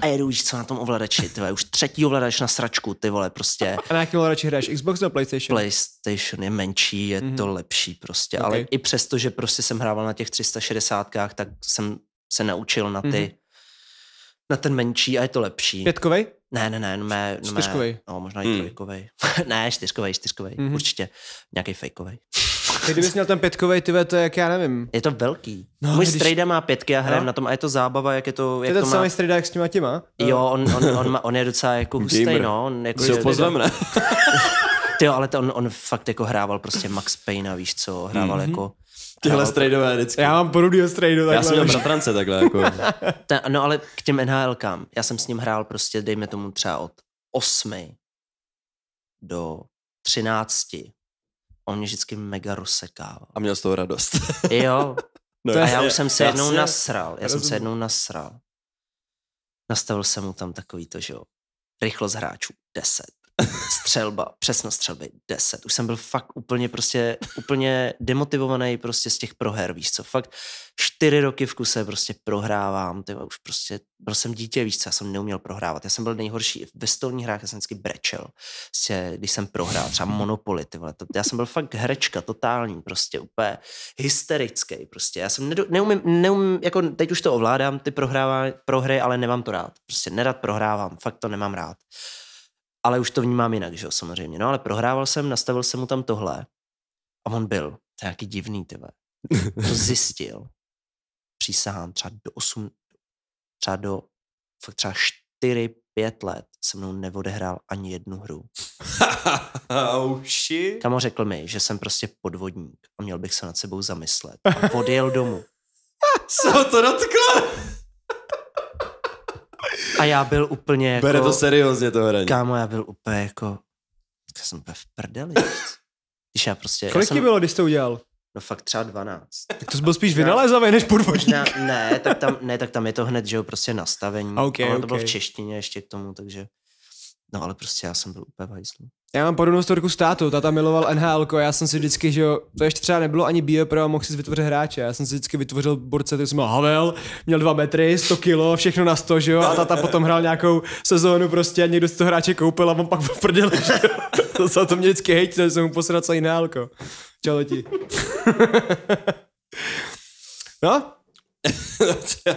A: a jedu už co na tom ovladači, ty vole, už třetí ovladač na sračku, ty vole, prostě. A na jakém ovladači hraješ, Xbox nebo PlayStation? PlayStation je menší, je mm-hmm. to mhm. lepší prostě, okay. ale i přesto, že prostě jsem hrával na těch 360 kách tak jsem se naučil na ty, mm-hmm. na ten menší a je to lepší. Pětkovej? Ne, ne, ne, no mé, no mé, čtyřkovej. No, možná i trojkovej. ne, čtyřkovej, čtyřkovej, mm-hmm. určitě. Nějaký fejkovej. Ty kdybys
C: měl ten pětkový, ty to je jak já nevím. Je to velký. No, Můj když... strejda
A: má pětky a hrajem no. na tom a je to zábava, jak je to... Jak je to, to samý má...
C: strejda, jak s těma těma? Jo, no. on, on, on, má,
A: on je docela jako hustý, Gamer. no. On jako, Co pozvem, ne? Ty jo, ale to on, on fakt jako hrával prostě Max Payne, a víš co, hrával mm-hmm. jako... Tyhle strajdové vždycky. Já mám porudý podobného strajdu. Já jsem měl bratrance takhle. Jako. Ta, no ale k těm NHLkám. Já jsem s ním hrál prostě, dejme tomu třeba od 8 do 13 on mě vždycky mega rozsekával. A měl z toho radost. jo. No, a já už jsem se jednou jasně. nasral. Já jsem se jednou nasral. Nastavil jsem mu tam takový to, že jo, rychlost hráčů 10 střelba, přesno střelby 10. Už jsem byl fakt úplně prostě, úplně demotivovaný prostě z těch proher, víš co. Fakt čtyři roky v kuse prostě prohrávám, ty už prostě, byl jsem dítě, víš co, já jsem neuměl prohrávat. Já jsem byl nejhorší ve stolních hrách, já jsem vždycky brečel, prostě, když jsem prohrál, třeba Monopoly, ty vole. To, já jsem byl fakt herečka, totální, prostě úplně hysterický, prostě. Já jsem nedo, neumím, neumím, jako teď už to ovládám, ty prohrává, prohry, ale nemám to rád. Prostě nerad prohrávám, fakt to nemám rád ale už to vnímám jinak, že jo, samozřejmě. No ale prohrával jsem, nastavil jsem mu tam tohle a on byl, to je nějaký divný, ty ve. To zjistil. Přísahám třeba do 8, třeba do fakt třeba 4, 5 let se mnou neodehrál ani jednu hru. oh, shit. Kamo řekl mi, že jsem prostě podvodník a měl bych se nad sebou zamyslet. A odjel domů.
B: Co to dotklo?
D: A
A: já byl úplně jako... Bere to jako- seriózně to hraní. Kámo, já byl úplně jako... Já jsem úplně v prdeli. Když já prostě... Kolik já jsem... bylo,
C: když jste udělal?
A: No fakt třeba 12.
C: Tak to byl spíš vynalézavý než podvodník. Na, ne, tak tam, ne, tak
A: tam je to hned, že jo, prostě nastavení. Okay, ono okay. to bylo v češtině ještě k tomu, takže... No ale prostě já jsem byl úplně vajzlý.
C: Já mám podobnou storku jako s tátou, miloval NHL, já jsem si vždycky, že jo, to ještě třeba nebylo ani bio pro a mohl si vytvořit hráče, já jsem si vždycky vytvořil borce, to jsem měl Havel, měl dva metry, 100 kilo, všechno na 100, že jo, a tata potom hrál nějakou sezónu prostě a někdo z toho hráče koupil a on pak poprdil, že jo. to, to mě vždycky hejtil, že jsem mu posral celý NHL. Čau ti.
B: no?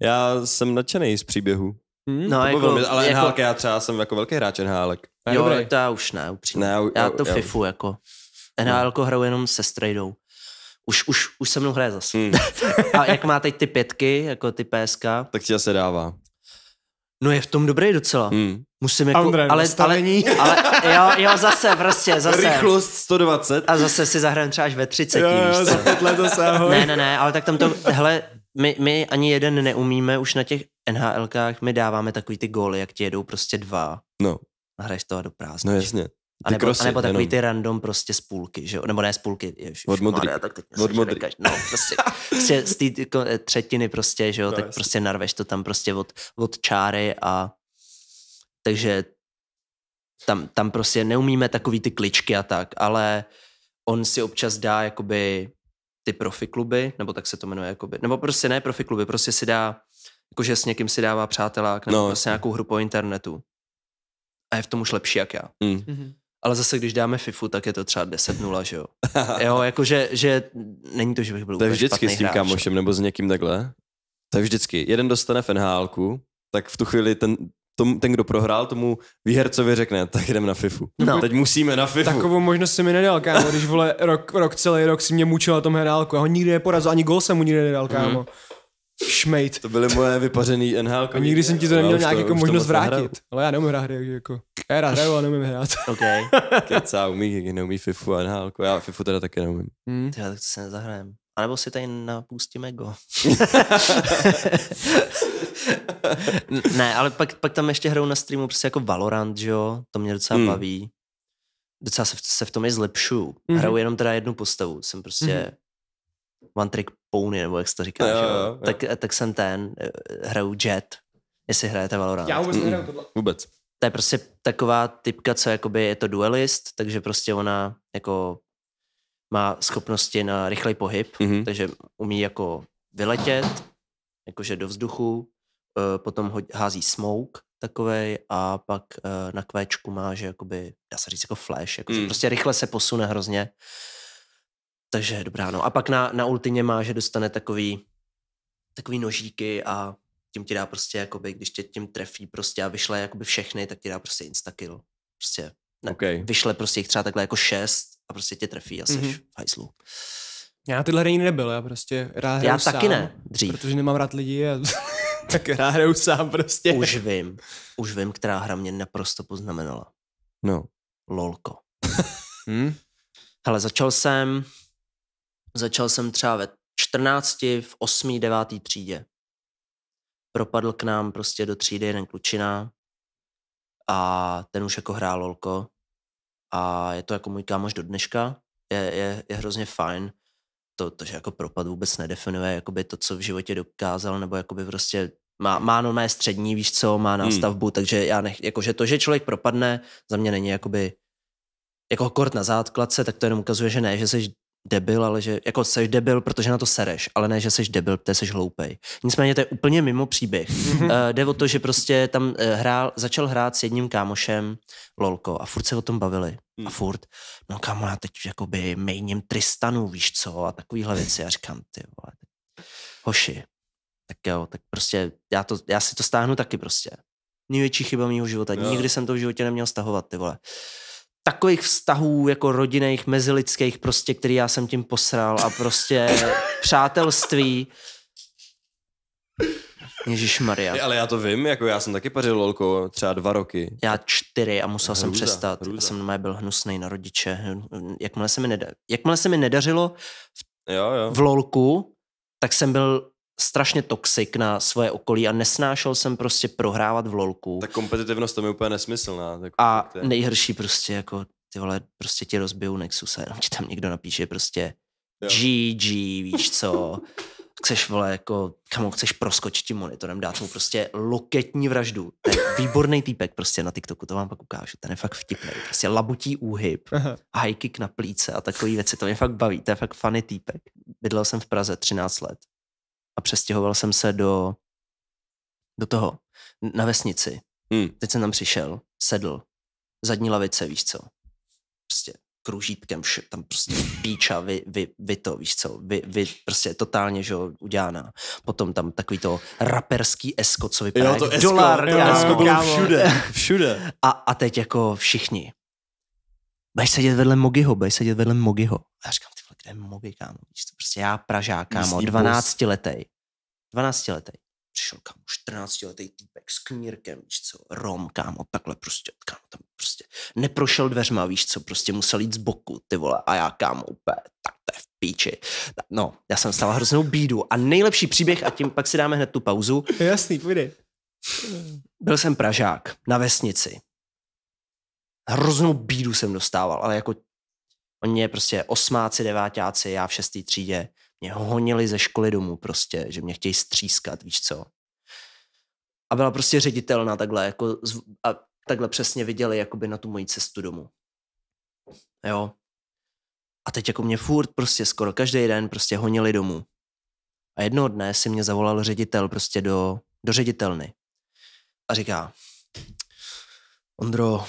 B: já jsem nadšený z příběhu. Hmm, no, jako, velmi, ale jako, NHLK, já třeba jsem jako velký hráč NHL.
A: Jo, dobrý. to já už ne, upřímně. já, já to já, FIFU jako. NHL no. hraju jenom se strejdou. Už, už, už se mnou hraje zase. Hmm. a jak má teď ty pětky, jako ty PSK. Tak ti se dává. No je v tom dobrý docela. Hmm. Musím jako, Andrej, ale, nastavení. ale, ale, jo, jo, zase, prostě, zase. Rychlost 120. A zase si zahrajeme třeba až ve 30. Jo, jo, Ne, ne, ne, ale tak tam to, hele, my, my ani jeden neumíme už na těch NHLkách, my dáváme takový ty góly, jak ti jedou prostě dva. No. A hraješ to a do prázdna. No jasně. A nebo, krosy, nebo takový jenom. ty random prostě z půlky, že jo? Nebo ne z půlky, ježiš, od modrý. Mladá, tak teď od modrý. No, prostě, prostě z té jako, e, třetiny prostě, že jo? No, tak jasný. prostě narveš to tam prostě od, od čáry a takže tam, tam prostě neumíme takový ty kličky a tak, ale on si občas dá jakoby ty profi kluby, nebo tak se to jmenuje, jakoby, nebo prostě ne profi kluby, prostě si dá, jakože s někým si dává přátelák, nebo no. prostě nějakou hru po internetu. A je v tom už lepší jak já. Mm. Mm-hmm. Ale zase, když dáme FIFU, tak je to třeba 10-0, že jo? jo, jakože, že není to, že bych byl To je vždycky s tím hráč, kámošem,
B: nebo s někým takhle? To je vždycky. Jeden dostane fenhálku, tak v tu chvíli ten tom, ten, kdo prohrál, tomu výhercovi řekne, tak jdem na FIFU. No. Teď musíme na FIFU. Takovou
C: možnost si mi nedal, kámo, když vole rok, rok celý rok si mě mučil na tom herálku a ho nikdy neporazil, ani gol jsem mu nikdy nedal, mhm. kámo. Mm. Šmejt.
B: To byly moje vypařený NHL. A nikdy jsem ti to neměl nějak to, jako možnost vrátit.
C: Ale já neumím hrát hry, jako. Já rád hraju, ale neumím hrát. OK.
B: Kecá umí, neumí FIFU a NHL. Já FIFU teda taky neumím.
A: Hmm. Tyhle, tak se nezahrajem. A nebo si tady napustíme go. ne, ale pak, pak tam ještě hrajou na streamu prostě jako Valorant, že jo? To mě docela hmm. baví. Docela se v, se v tom i zlepšu. hmm Hraju jenom teda jednu postavu. Jsem prostě hmm one trick pony, nebo jak se to říká, jo, jo, jo. Tak, tak jsem ten, eh, hraju Jet, jestli hrajete Valorant. Já vůbec nehraju mhm. tohle. Vůbec. To je prostě taková typka, co jakoby je to duelist, takže prostě ona jako má schopnosti na rychlej pohyb, mm-hmm. takže umí jako vyletět, jakože do vzduchu, eh, potom hází smoke takovej a pak eh, na kvéčku má, že jakoby, dá se říct jako flash, jako mm. prostě rychle se posune hrozně. Takže dobrá, no. A pak na, na ultině má, že dostane takový, takový nožíky a tím ti dá prostě, jakoby, když tě tím trefí prostě a vyšle jakoby všechny, tak ti dá prostě instakill. Prostě ne, okay. vyšle prostě jich třeba takhle jako šest a prostě tě trefí a jsi mm-hmm. v hajslu.
C: Já tyhle hry nebyl, já prostě rád Já sám, taky ne, dřív. Protože nemám rád lidi a
A: tak rád hraju sám prostě. Už vím, už vím, která hra mě naprosto poznamenala. No. Lolko. hmm? Hele, začal jsem, začal jsem třeba ve 14, v 8, 9. třídě. Propadl k nám prostě do třídy jeden klučina a ten už jako hrál lolko a je to jako můj kámoš do dneška, je, je, je hrozně fajn, to, to, že jako propad vůbec nedefinuje jakoby to, co v životě dokázal, nebo jakoby prostě má, má normálně střední, víš co, má nástavbu, hmm. takže já nech, jakože to, že člověk propadne, za mě není jakoby jako kort na základce, tak to jenom ukazuje, že ne, že jsi debil, ale že jako seš debil, protože na to sereš, ale ne, že seš debil, protože seš hloupej. Nicméně to je úplně mimo příběh. uh, jde o to, že prostě tam eh, hrál, začal hrát s jedním kámošem lolko a furt se o tom bavili. Hmm. A furt, no kámo, já teď jakoby mejním Tristanu, víš co, a takovýhle věci. Já říkám, ty vole, hoši, tak jo, tak prostě já, to, já si to stáhnu taky prostě. Největší chyba mého života. No. Nikdy jsem to v životě neměl stahovat, ty vole takových vztahů jako rodinných, mezilidských, prostě, který já jsem tím posral a prostě přátelství. Ježíš Maria.
B: Ale já to vím, jako já jsem taky pařil lolko třeba dva roky. Já čtyři a musel
A: hruza, jsem přestat. Hruza. Já jsem byl hnusný na rodiče. Jakmile se mi, neda- Jakmile se mi nedařilo v, jo, jo. v lolku, tak jsem byl strašně toxic na svoje okolí a nesnášel jsem prostě prohrávat v lolku. Ta kompetitivnost tam je úplně nesmyslná. No, tak a je. nejhorší prostě jako ty vole, prostě ti rozbiju Nexus a jenom ti tam někdo napíše prostě jo. GG, víš co. chceš, vole, jako, kamu chceš proskočit tím monitorem, dát mu prostě loketní vraždu. Ten výborný týpek prostě na TikToku, to vám pak ukážu, ten je fakt vtipný. Prostě labutí úhyb, high kick na plíce a takové věci, to mě fakt baví, to je fakt funny týpek. Bydlel jsem v Praze 13 let a přestěhoval jsem se do, do toho, na vesnici. Hmm. Teď jsem tam přišel, sedl, zadní lavice, víš co. Prostě kružítkem, vš- tam prostě píča, vy, vy, vy to, víš co, vy, vy prostě totálně, že jo, udělaná. Potom tam takový to raperský esko, co vypadá jo, to esko, dolar. Jo, esko bylo všude, všude. A, a teď jako všichni, budeš sedět vedle Mogiho, budeš sedět vedle Mogiho. A já říkám, ty vole, kde je Mogi, kámo? Prostě já Pražák, kámo, 12 letý. 12 letý. Přišel kam 14 letý týpek s knírkem, víš co, Rom, kámo, takhle prostě, kámo, tam prostě neprošel dveřma, víš co, prostě musel jít z boku, ty vole, a já kámo, úplně, tak to je v píči. No, já jsem stál hroznou bídu a nejlepší příběh, a tím pak si dáme hned tu pauzu.
C: Jasný, půjde.
A: Byl jsem Pražák na vesnici hroznou bídu jsem dostával, ale jako oni mě prostě osmáci, devátáci, já v šestý třídě, mě honili ze školy domů prostě, že mě chtějí střískat, víš co. A byla prostě ředitelná takhle, jako, a takhle přesně viděli jakoby na tu moji cestu domů. Jo. A teď jako mě furt prostě skoro každý den prostě honili domů. A jednoho dne si mě zavolal ředitel prostě do, do ředitelny. A říká, Ondro,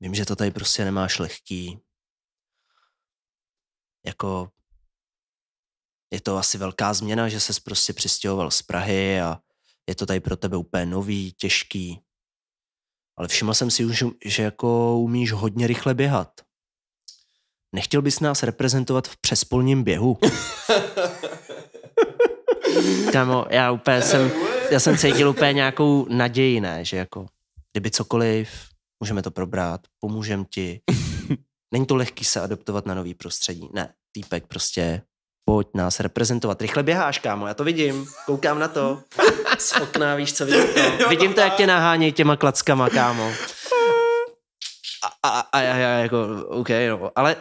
A: Vím, že to tady prostě nemáš lehký. Jako je to asi velká změna, že ses prostě přistěhoval z Prahy a je to tady pro tebe úplně nový, těžký. Ale všiml jsem si už, že jako umíš hodně rychle běhat. Nechtěl bys nás reprezentovat v přespolním běhu? Kámo, já úplně jsem, já jsem cítil úplně nějakou naději, ne, že jako, kdyby cokoliv, můžeme to probrat, pomůžem ti. Není to lehký se adoptovat na nový prostředí. Ne, týpek prostě pojď nás reprezentovat. Rychle běháš, kámo, já to vidím. Koukám na to. Z okna, víš, co vidím to. Vidím to, jak tě nahánějí těma klackama, kámo. A, a, a já, já jako, OK, no. Ale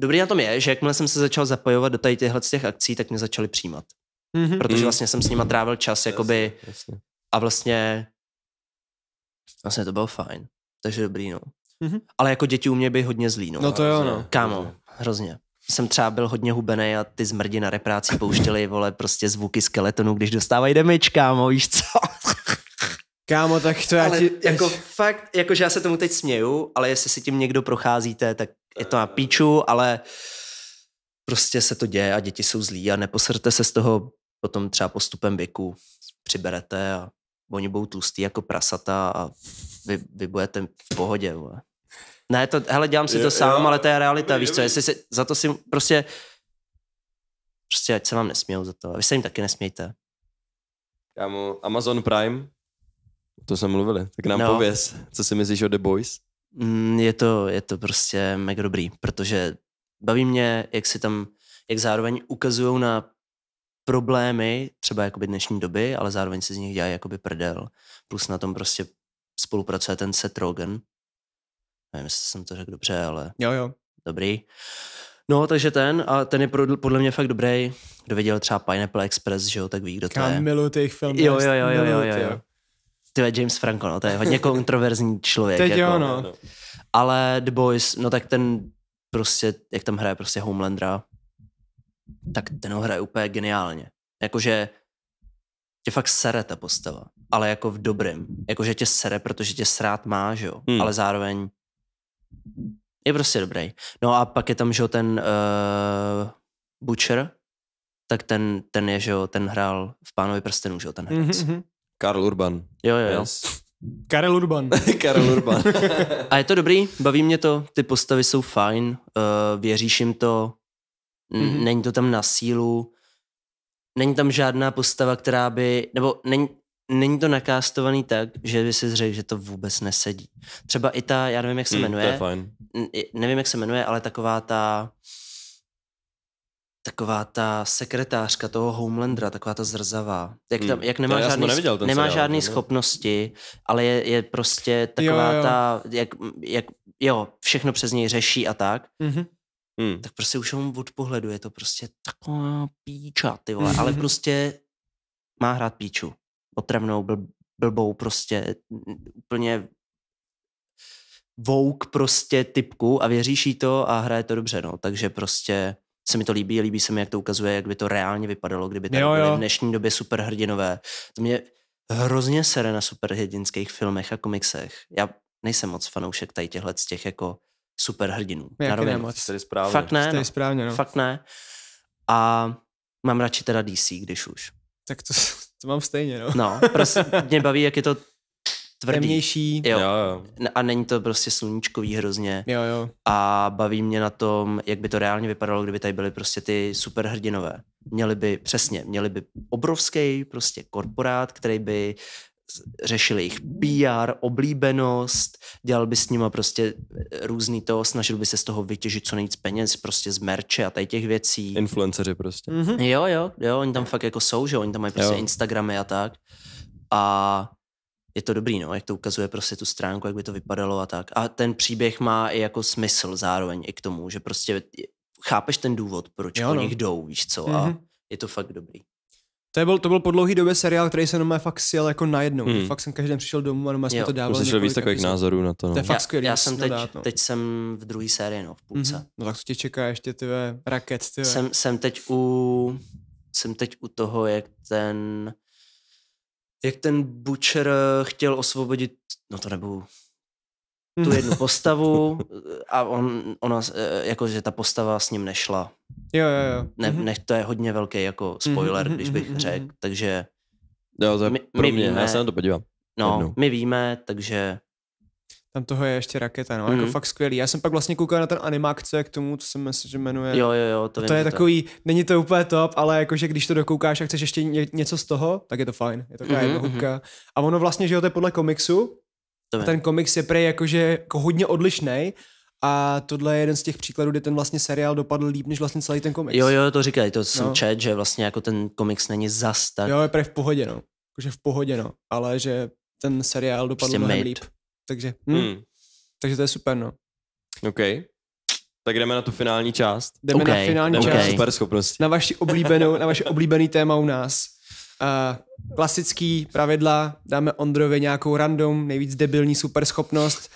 A: dobrý na tom je, že jakmile jsem se začal zapojovat do tady těchto těch akcí, tak mě začali přijímat. Mm-hmm. Protože mm-hmm. vlastně jsem s nima trávil čas, jasně, jakoby. Jasně. A vlastně vlastně to bylo fajn takže dobrý, no. Mm-hmm. Ale jako děti u mě by hodně zlý, no. No to jo, no. Kámo, hrozně jsem třeba byl hodně hubený a ty zmrdi na repráci pouštěli, vole, prostě zvuky skeletonu, když dostávají damage, kámo, víš co? Kámo, tak to já ale ti... jako fakt, jakože já se tomu teď směju, ale jestli si tím někdo procházíte, tak je to na píču, ale prostě se to děje a děti jsou zlí a neposrte se z toho potom třeba postupem věku přiberete a oni budou tlustý jako prasata a vy, vy budete v pohodě. Vole. Ne, to, hele, dělám si to je, sám, já, ale to je realita, je, víš co, jestli si, za to si prostě, prostě ať se vám nesmějou za to, a vy se jim taky nesmějte.
B: Kámo, Amazon Prime,
A: to jsme mluvili, tak nám no. pověz, co si myslíš o The Boys? Mm, je to, je to prostě mega dobrý, protože baví mě, jak si tam, jak zároveň ukazují na problémy třeba jakoby dnešní doby, ale zároveň se z nich dělá jakoby prdel. Plus na tom prostě spolupracuje ten Seth Rogen. Nevím, jestli jsem to řekl dobře, ale... Jo, jo. Dobrý. No, takže ten, a ten je podle mě fakt dobrý. Kdo viděl třeba Pineapple Express, že jo, tak ví, kdo to Kam je. miluji
C: těch filmů. Jo, jo, jo, jo, jo, jo.
A: jo. je James Franco, no, to je hodně kontroverzní člověk. Teď jako, jo, no. no. Ale The Boys, no tak ten prostě, jak tam hraje prostě Homelandera, tak ten ho hraje úplně geniálně. Jakože tě fakt sere ta postava, ale jako v dobrém. Jakože tě sere, protože tě srát má, že jo, hmm. ale zároveň je prostě dobrý. No a pak je tam, že jo, ten uh, Butcher, tak ten, ten je, že jo, ten hrál v Pánovi prstenů, že jo, ten herec. Mm-hmm. Mhm. Karl Urban. Jo, jo, jo. Yes.
C: Karel Urban.
A: Karel Urban. a je to dobrý, baví mě to, ty postavy jsou fajn, uh, věříš jim to, Mm-hmm. Není to tam na sílu, není tam žádná postava, která by, nebo není, není to nakástovaný tak, že by si řekl, že to vůbec nesedí. Třeba i ta, já nevím, jak se jmenuje, mm, to je fajn. nevím, jak se jmenuje, ale taková ta taková ta sekretářka toho Homelandera, taková ta zrzavá. Jak, tam, mm. jak nemá, žádný, nemá seriál, žádný ne? schopnosti, ale je, je prostě taková jo, jo. ta, jak, jak, jo, všechno přes něj řeší a tak. Mm-hmm hmm. tak prostě už jenom od pohledu je to prostě taková píča, ty vole, ale prostě má hrát píču. Otravnou, bl- blbou prostě, úplně vouk prostě typku a věříš jí to a hraje to dobře, no. Takže prostě se mi to líbí, líbí se mi, jak to ukazuje, jak by to reálně vypadalo, kdyby tam byly v dnešní době superhrdinové. To mě hrozně sere na superhrdinských filmech a komiksech. Já nejsem moc fanoušek tady těchhle z těch jako superhrdinů. Jak nemoc. Jste správně. Fakt ne, Jste no. správně, no. Fakt ne. A mám radši teda DC, když už.
C: Tak to, to mám stejně, no. No, prostě
A: mě baví, jak je to tvrdý. Temnější. Jo. jo, jo. A není to prostě sluníčkový hrozně. Jo, jo. A baví mě na tom, jak by to reálně vypadalo, kdyby tady byly prostě ty superhrdinové. Měli by, přesně, měli by obrovský prostě korporát, který by řešil jejich PR, oblíbenost, dělal by s nima prostě e, různý to, snažil by se z toho vytěžit co nejvíc peněz, prostě z merče a tady těch věcí. Influenceři prostě. Mhm. Mm-hmm. Jo, jo, jo, oni tam fakt jako jsou, že oni tam mají prostě jo. Instagramy a tak. A je to dobrý, no, jak to ukazuje prostě tu stránku, jak by to vypadalo a tak. A ten příběh má i jako smysl zároveň i k tomu, že prostě chápeš ten
C: důvod,
B: proč jo, no. oni jdou, víš co, mm-hmm. a mhm. je to fakt dobrý.
C: To, byl, to byl po dlouhý době seriál, který jsem doma fakt sjel jako najednou. Hmm. Fakt jsem den přišel domů a doma jsme to dávali. Slyšel víc takových
B: epizod. názorů na to. No. To je fakt skvělý.
C: Já, já jsem teď, dát, no. teď jsem v druhé sérii, no, v půlce. Mm-hmm. No tak to tě čeká ještě, ty raket, ty jsem,
A: jsem, teď u, jsem teď u toho, jak ten jak ten Butcher chtěl osvobodit, no to nebudu tu hmm. jednu postavu eh, a on, ona, eh, jako, že ta postava s ním nešla. Jo, jo, jo. Ne, mhm. ne, to je hodně velký jako mhm, spoiler, mhm, když bych řekl, takže
B: jo, to je my, pro my mě, víme, já se na to podívám. No, jednou.
C: my víme, takže tam toho je ještě raketa, no, mm. jako fakt skvělý. Já jsem pak vlastně koukal na ten animák, co je k tomu, co se myslím, že jmenuje. Jo, jo, jo, to, to je to. takový, není to úplně top, ale jakože když to dokoukáš a chceš ještě ně, něco z toho, tak je to fajn, je to taková mm-hmm. jednohubka. A ono vlastně, že jo, to je podle komiksu, a ten komiks je prej jakože jako hodně odlišný, a tohle je jeden z těch příkladů, kde ten vlastně seriál dopadl líp, než vlastně celý ten komiks. Jo, jo, to říkají, to jsem no.
A: čet, že vlastně jako ten komiks není zas tak... Jo,
C: je prej v pohodě, no. Jakože v pohodě, no. Ale že ten seriál dopadl prostě mnohem made. líp. Takže, hm. Mm. takže to je super, no.
B: OK. Tak jdeme na tu finální část. Jdeme okay. na finální okay. část. Super schopnosti. Prostě. Na vaši oblíbenou,
C: na vaše oblíbený téma u nás klasický pravidla, dáme Ondrovi nějakou random, nejvíc debilní superschopnost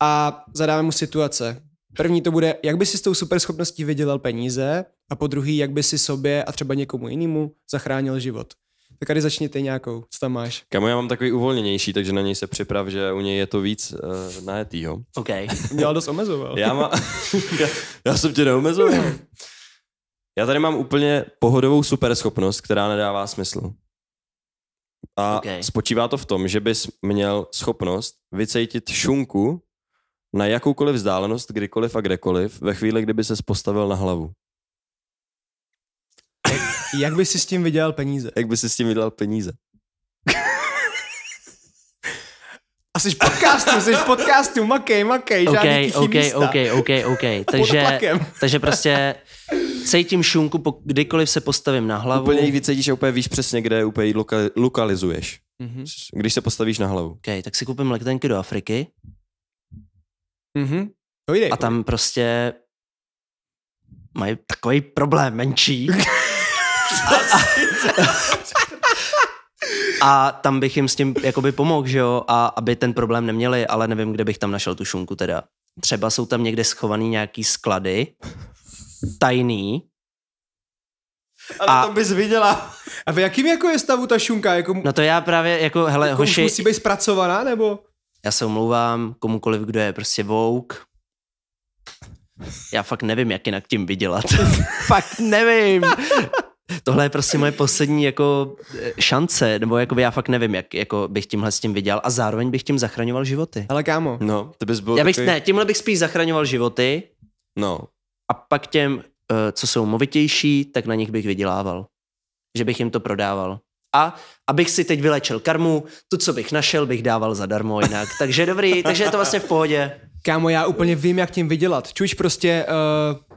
C: a zadáme mu situace. První to bude, jak by si s tou superschopností vydělal peníze a po druhý, jak by si sobě a třeba někomu jinému zachránil život. Tak tady začni ty nějakou, co tam máš.
B: Kamu, já mám takový uvolněnější, takže na něj se připrav, že u něj je to víc uh, najetýho. OK.
C: měl dost omezoval. já, má...
B: já, já jsem tě neomezoval. Já tady mám úplně pohodovou superschopnost, která nedává smysl. A okay. spočívá to v tom, že bys měl schopnost vycejtit šunku na jakoukoliv vzdálenost, kdykoliv a kdekoliv, ve chvíli, kdyby se postavil na hlavu. Jak by si s tím vydělal peníze? Jak by si s tím vydělal peníze?
C: A jsi podcastu, jsi podcastu, makej, makej, okay, žádný OK, místa. OK,
A: OK, OK, takže, takže prostě cítím šunku, kdykoliv se postavím na hlavu. Úplně víc cítíš a úplně víš přesně, kde úplně ji loka, lokalizuješ, mm-hmm. když se postavíš na hlavu. OK, tak si koupím letenky do Afriky. Mm-hmm. a tam prostě mají takový problém menší. A tam bych jim s tím jakoby pomohl, že jo, a aby ten problém neměli, ale nevím, kde bych tam našel tu šunku teda. Třeba jsou tam někde schovaný nějaký sklady, tajný.
C: Ale a... to bys viděla. A v jakým jako je stavu ta šunka? Jako... No to já právě, jako, hele, jako hoši... musí být zpracovaná, nebo?
A: Já se omlouvám komukoliv, kdo je prostě vouk. Já fakt nevím, jak jinak tím vydělat. fakt nevím tohle je prostě moje poslední jako eh, šance, nebo jako já fakt nevím, jak jako bych tímhle s tím viděl a zároveň bych tím zachraňoval životy. Ale kámo. No, to bys byl já bych, takový... Ne, tímhle bych spíš zachraňoval životy. No. A pak těm, eh, co jsou movitější, tak na nich bych vydělával. Že bych jim to prodával. A abych si teď vylečil karmu, tu, co bych našel, bych dával zadarmo jinak. takže dobrý, takže je to vlastně v
C: pohodě. Kámo, já úplně vím, jak tím vydělat. Čuš prostě uh,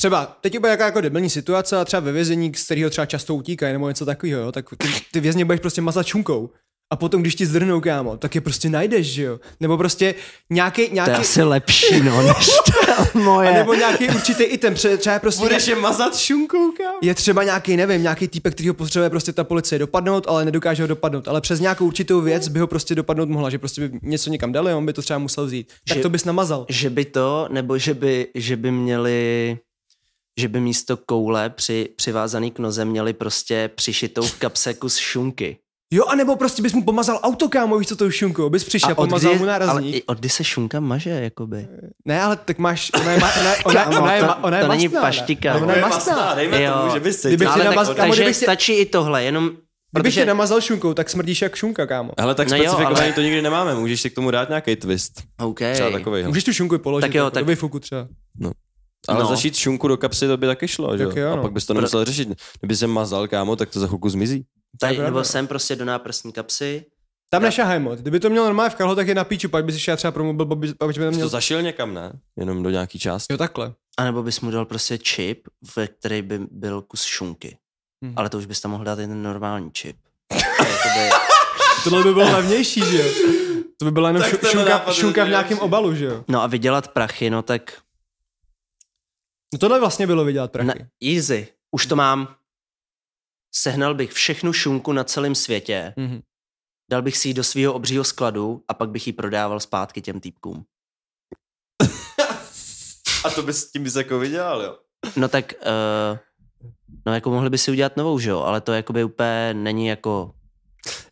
C: Třeba, teď bude jaká jako debilní situace, a třeba ve vězení, z kterého třeba často utíkají nebo něco takového, jo, tak ty, ty vězně budeš prostě mazat čunkou. A potom, když ti zdrhnou, kámo, tak je prostě najdeš, že jo? Nebo prostě nějaký... nějaký... To je asi lepší, no, než moje. A nebo nějaký určitý item, třeba prostě... Budeš je mazat šunkou, kámo? Je třeba nějaký, nevím, nějaký typ, který ho potřebuje prostě ta policie dopadnout, ale nedokáže ho dopadnout. Ale přes nějakou určitou věc by ho prostě dopadnout mohla, že prostě by něco někam dali, on by to třeba musel vzít. Tak že, to bys namazal. Že by to, nebo že by, že by měli
A: že by místo koule při, přivázaný k noze měli prostě přišitou v kapse kus
C: šunky. Jo, anebo prostě bys mu pomazal auto, kámo, víš co je šunku, bys přišel, a pomazal kdy, mu nárazník.
A: Ale od kdy se šunka maže, jakoby? Ne, ale tak máš, ona je, ma, ona, ona, ona, je, je, ona je to, masná, není
C: paštika. Ne? Ona je masná, dejme jo. tomu, že bys se... Kdybych ale namaz, tak, kámo, takže kdybych stačí stačí i tohle, jenom Kdybych protože... tě namazal šunkou, tak smrdíš jak šunka, kámo. Ale tak no specifikování ale...
B: to nikdy nemáme, můžeš si k tomu dát nějaký twist. Okay. Třeba takový. Můžeš tu šunku položit, tak jo, tak... fuku třeba. No. Ale no. zašít šunku do kapsy to by taky šlo, že? Tak jo, no. A pak bys to nemusel Pro... řešit. Kdyby se mazal, kámo, tak to za chvilku zmizí. Tady, nebo jsem prostě do náprstní kapsy,
C: tam já... nešahaj moc. Kdyby to měl normálně v kalho, tak je na píču, pak bys šel třeba pro mobil, by, by tam měl... to zašil někam, ne?
B: Jenom do nějaký části. Jo, takhle. A nebo bys mu dal prostě
A: čip, ve který by byl kus šunky. Hmm. Ale to už bys tam mohl dát jeden normální čip. by...
C: Tohle by bylo levnější, že jo? To by byla jenom šu- šunka, šunka v nějakém obalu, že jo?
A: No a vydělat prachy, no tak
C: No tohle vlastně bylo vydělat prachy.
A: Na, easy. Už to mhm. mám. Sehnal bych všechnu šunku na celém světě, mm-hmm. dal bych si ji do svého obřího skladu a pak bych ji prodával zpátky těm týpkům.
B: a to bys tím bys jako vydělal, jo?
A: No tak, uh, no jako mohli by si udělat novou, že jo? Ale to jakoby úplně není jako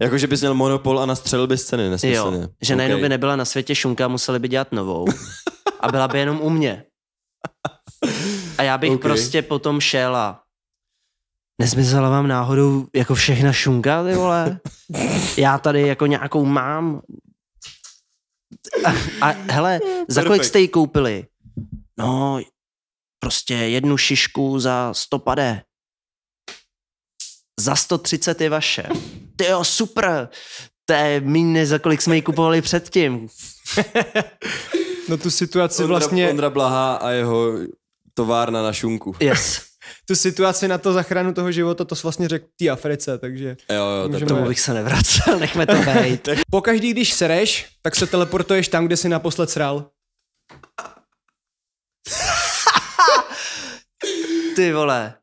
A: jako, že bys měl monopol a nastřelil by ceny, nesmyslně. Jo, že okay. najednou by nebyla na světě šunka, museli by dělat novou. A byla by jenom u mě. A já bych okay. prostě potom šel a nezmizela vám náhodou jako všechna šunka, ty vole? Já tady jako nějakou mám. A, a hele, Perfect. za kolik jste ji koupili? No, prostě jednu šišku za 100 pade. Za 130 je vaše. Ty jo, super. To je méně, za kolik jsme ji kupovali předtím.
B: No tu situaci Ondra, vlastně... Ondra Blaha a jeho továrna na šunku. Yes.
C: tu situaci na to zachranu toho života, to vlastně řekl té Africe, takže... Jo, jo, můžeme... tomu bych se nevracel, nechme to být. Pokaždý, když sereš, tak se teleportuješ tam, kde jsi naposled sral. Ty vole.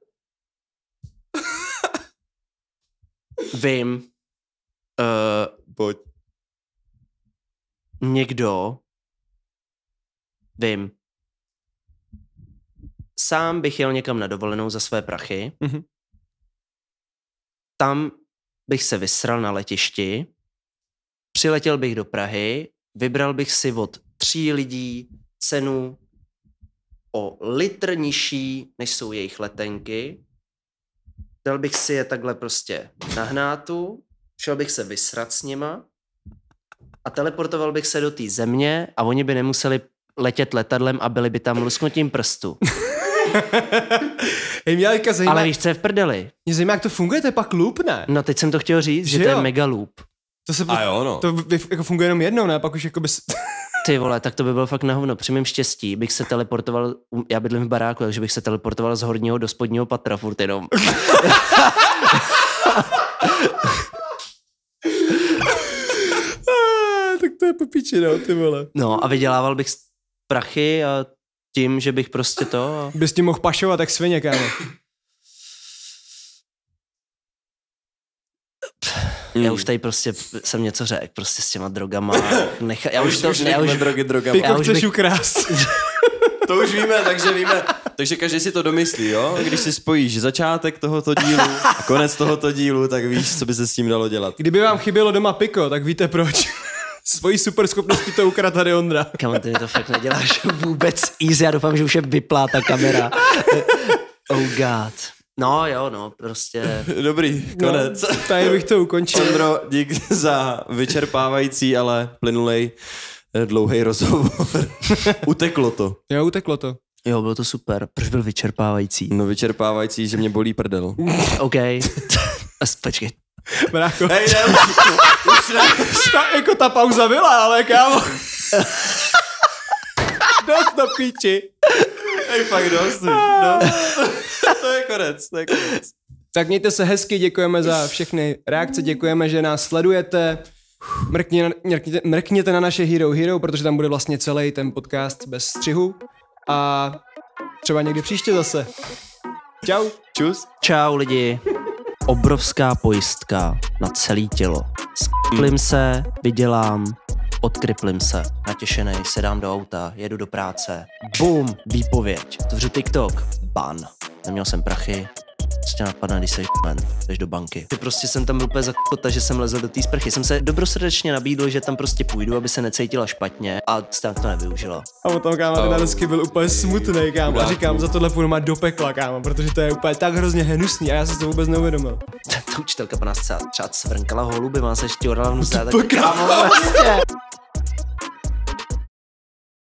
A: Vím. Uh, Pojď. Někdo vím, sám bych jel někam na dovolenou za své prachy, mm-hmm. tam bych se vysral na letišti, přiletěl bych do Prahy, vybral bych si od tří lidí cenu o litr nižší, než jsou jejich letenky, dal bych si je takhle prostě na hnátu, šel bych se vysrat s nima a teleportoval bych se do té země a oni by nemuseli letět letadlem a byli by tam lusknutím prstu. Hej, mě
C: ale zajímá... Ale víš, co je v prdeli? Mě zajímá, jak to funguje, to je pak loop, ne? No teď jsem
A: to chtěl říct, že, že to je mega loop. To se... A jo, no. To
C: jako funguje jenom jednou, ne? Pak už jako bys...
A: Ty vole, tak to by bylo fakt na hovno. Při mém štěstí bych se teleportoval, já bydlím v baráku, takže bych se teleportoval z horního do spodního patra furt jenom.
C: tak to je popíči, no, ty vole.
A: No a vydělával bych prachy a tím, že bych prostě to...
C: Bys tím mohl pašovat jak svině, kámo.
A: Já hmm. už tady prostě jsem něco řekl, prostě s těma drogama. Necha, já už, už to... Už já už, drogy drogama.
B: Piko já už bych... ukrást. to už víme, takže víme. Takže každý si to domyslí, jo? Když si spojíš začátek tohoto dílu a konec tohoto dílu, tak víš, co by se s tím dalo dělat. Kdyby vám chybělo doma piko, tak víte proč. Svoji schopnosti to ukradl
C: tady Ondra. Kam ty to fakt neděláš
A: vůbec easy. Já doufám, že už je vyplá ta kamera. Oh god.
B: No jo, no, prostě. Dobrý, no. konec. No, tady bych to ukončil. Ondro, dík za vyčerpávající, ale plynulej eh, dlouhý rozhovor. uteklo to. Jo, uteklo to. Jo, bylo to super. Proč byl vyčerpávající? No vyčerpávající, že mě bolí prdel. OK. Počkej,
C: Mráko. Hej, ne, už, už ne. Ta, jako ta pauza byla, ale kámo. dost do píči.
B: Hej, fakt dost. No. to je konec, to je konec.
C: Tak mějte se hezky, děkujeme za všechny reakce, děkujeme, že nás sledujete. Mrkně, mrkněte, mrkněte na naše Hero Hero, protože tam bude vlastně celý ten podcast bez střihu. A třeba někdy příště zase. Čau. Čus. Čau lidi
A: obrovská pojistka na celé tělo. Skryplim se, vydělám, odkryplím se, natěšený, sedám do auta, jedu do práce, bum, výpověď, otevřu TikTok, ban neměl jsem prachy, co tě prostě napadne, když seš men, jdeš do banky. Ty prostě jsem tam úplně za kota, že jsem lezl do té sprchy. Jsem se dobrosrdečně nabídl, že tam prostě půjdu, aby se necítila špatně a tak to nevyužilo.
C: A potom kámo, ten oh. Radesky byl úplně smutný, kámo. A říkám, za tohle půjdu má do pekla, kámo, protože to je úplně tak hrozně hnusný a já jsem to vůbec neuvědomil. Ta učitelka po nás třeba, třeba svrnkala holuby, má se ještě orala vnusá, tak kámo, vlastně.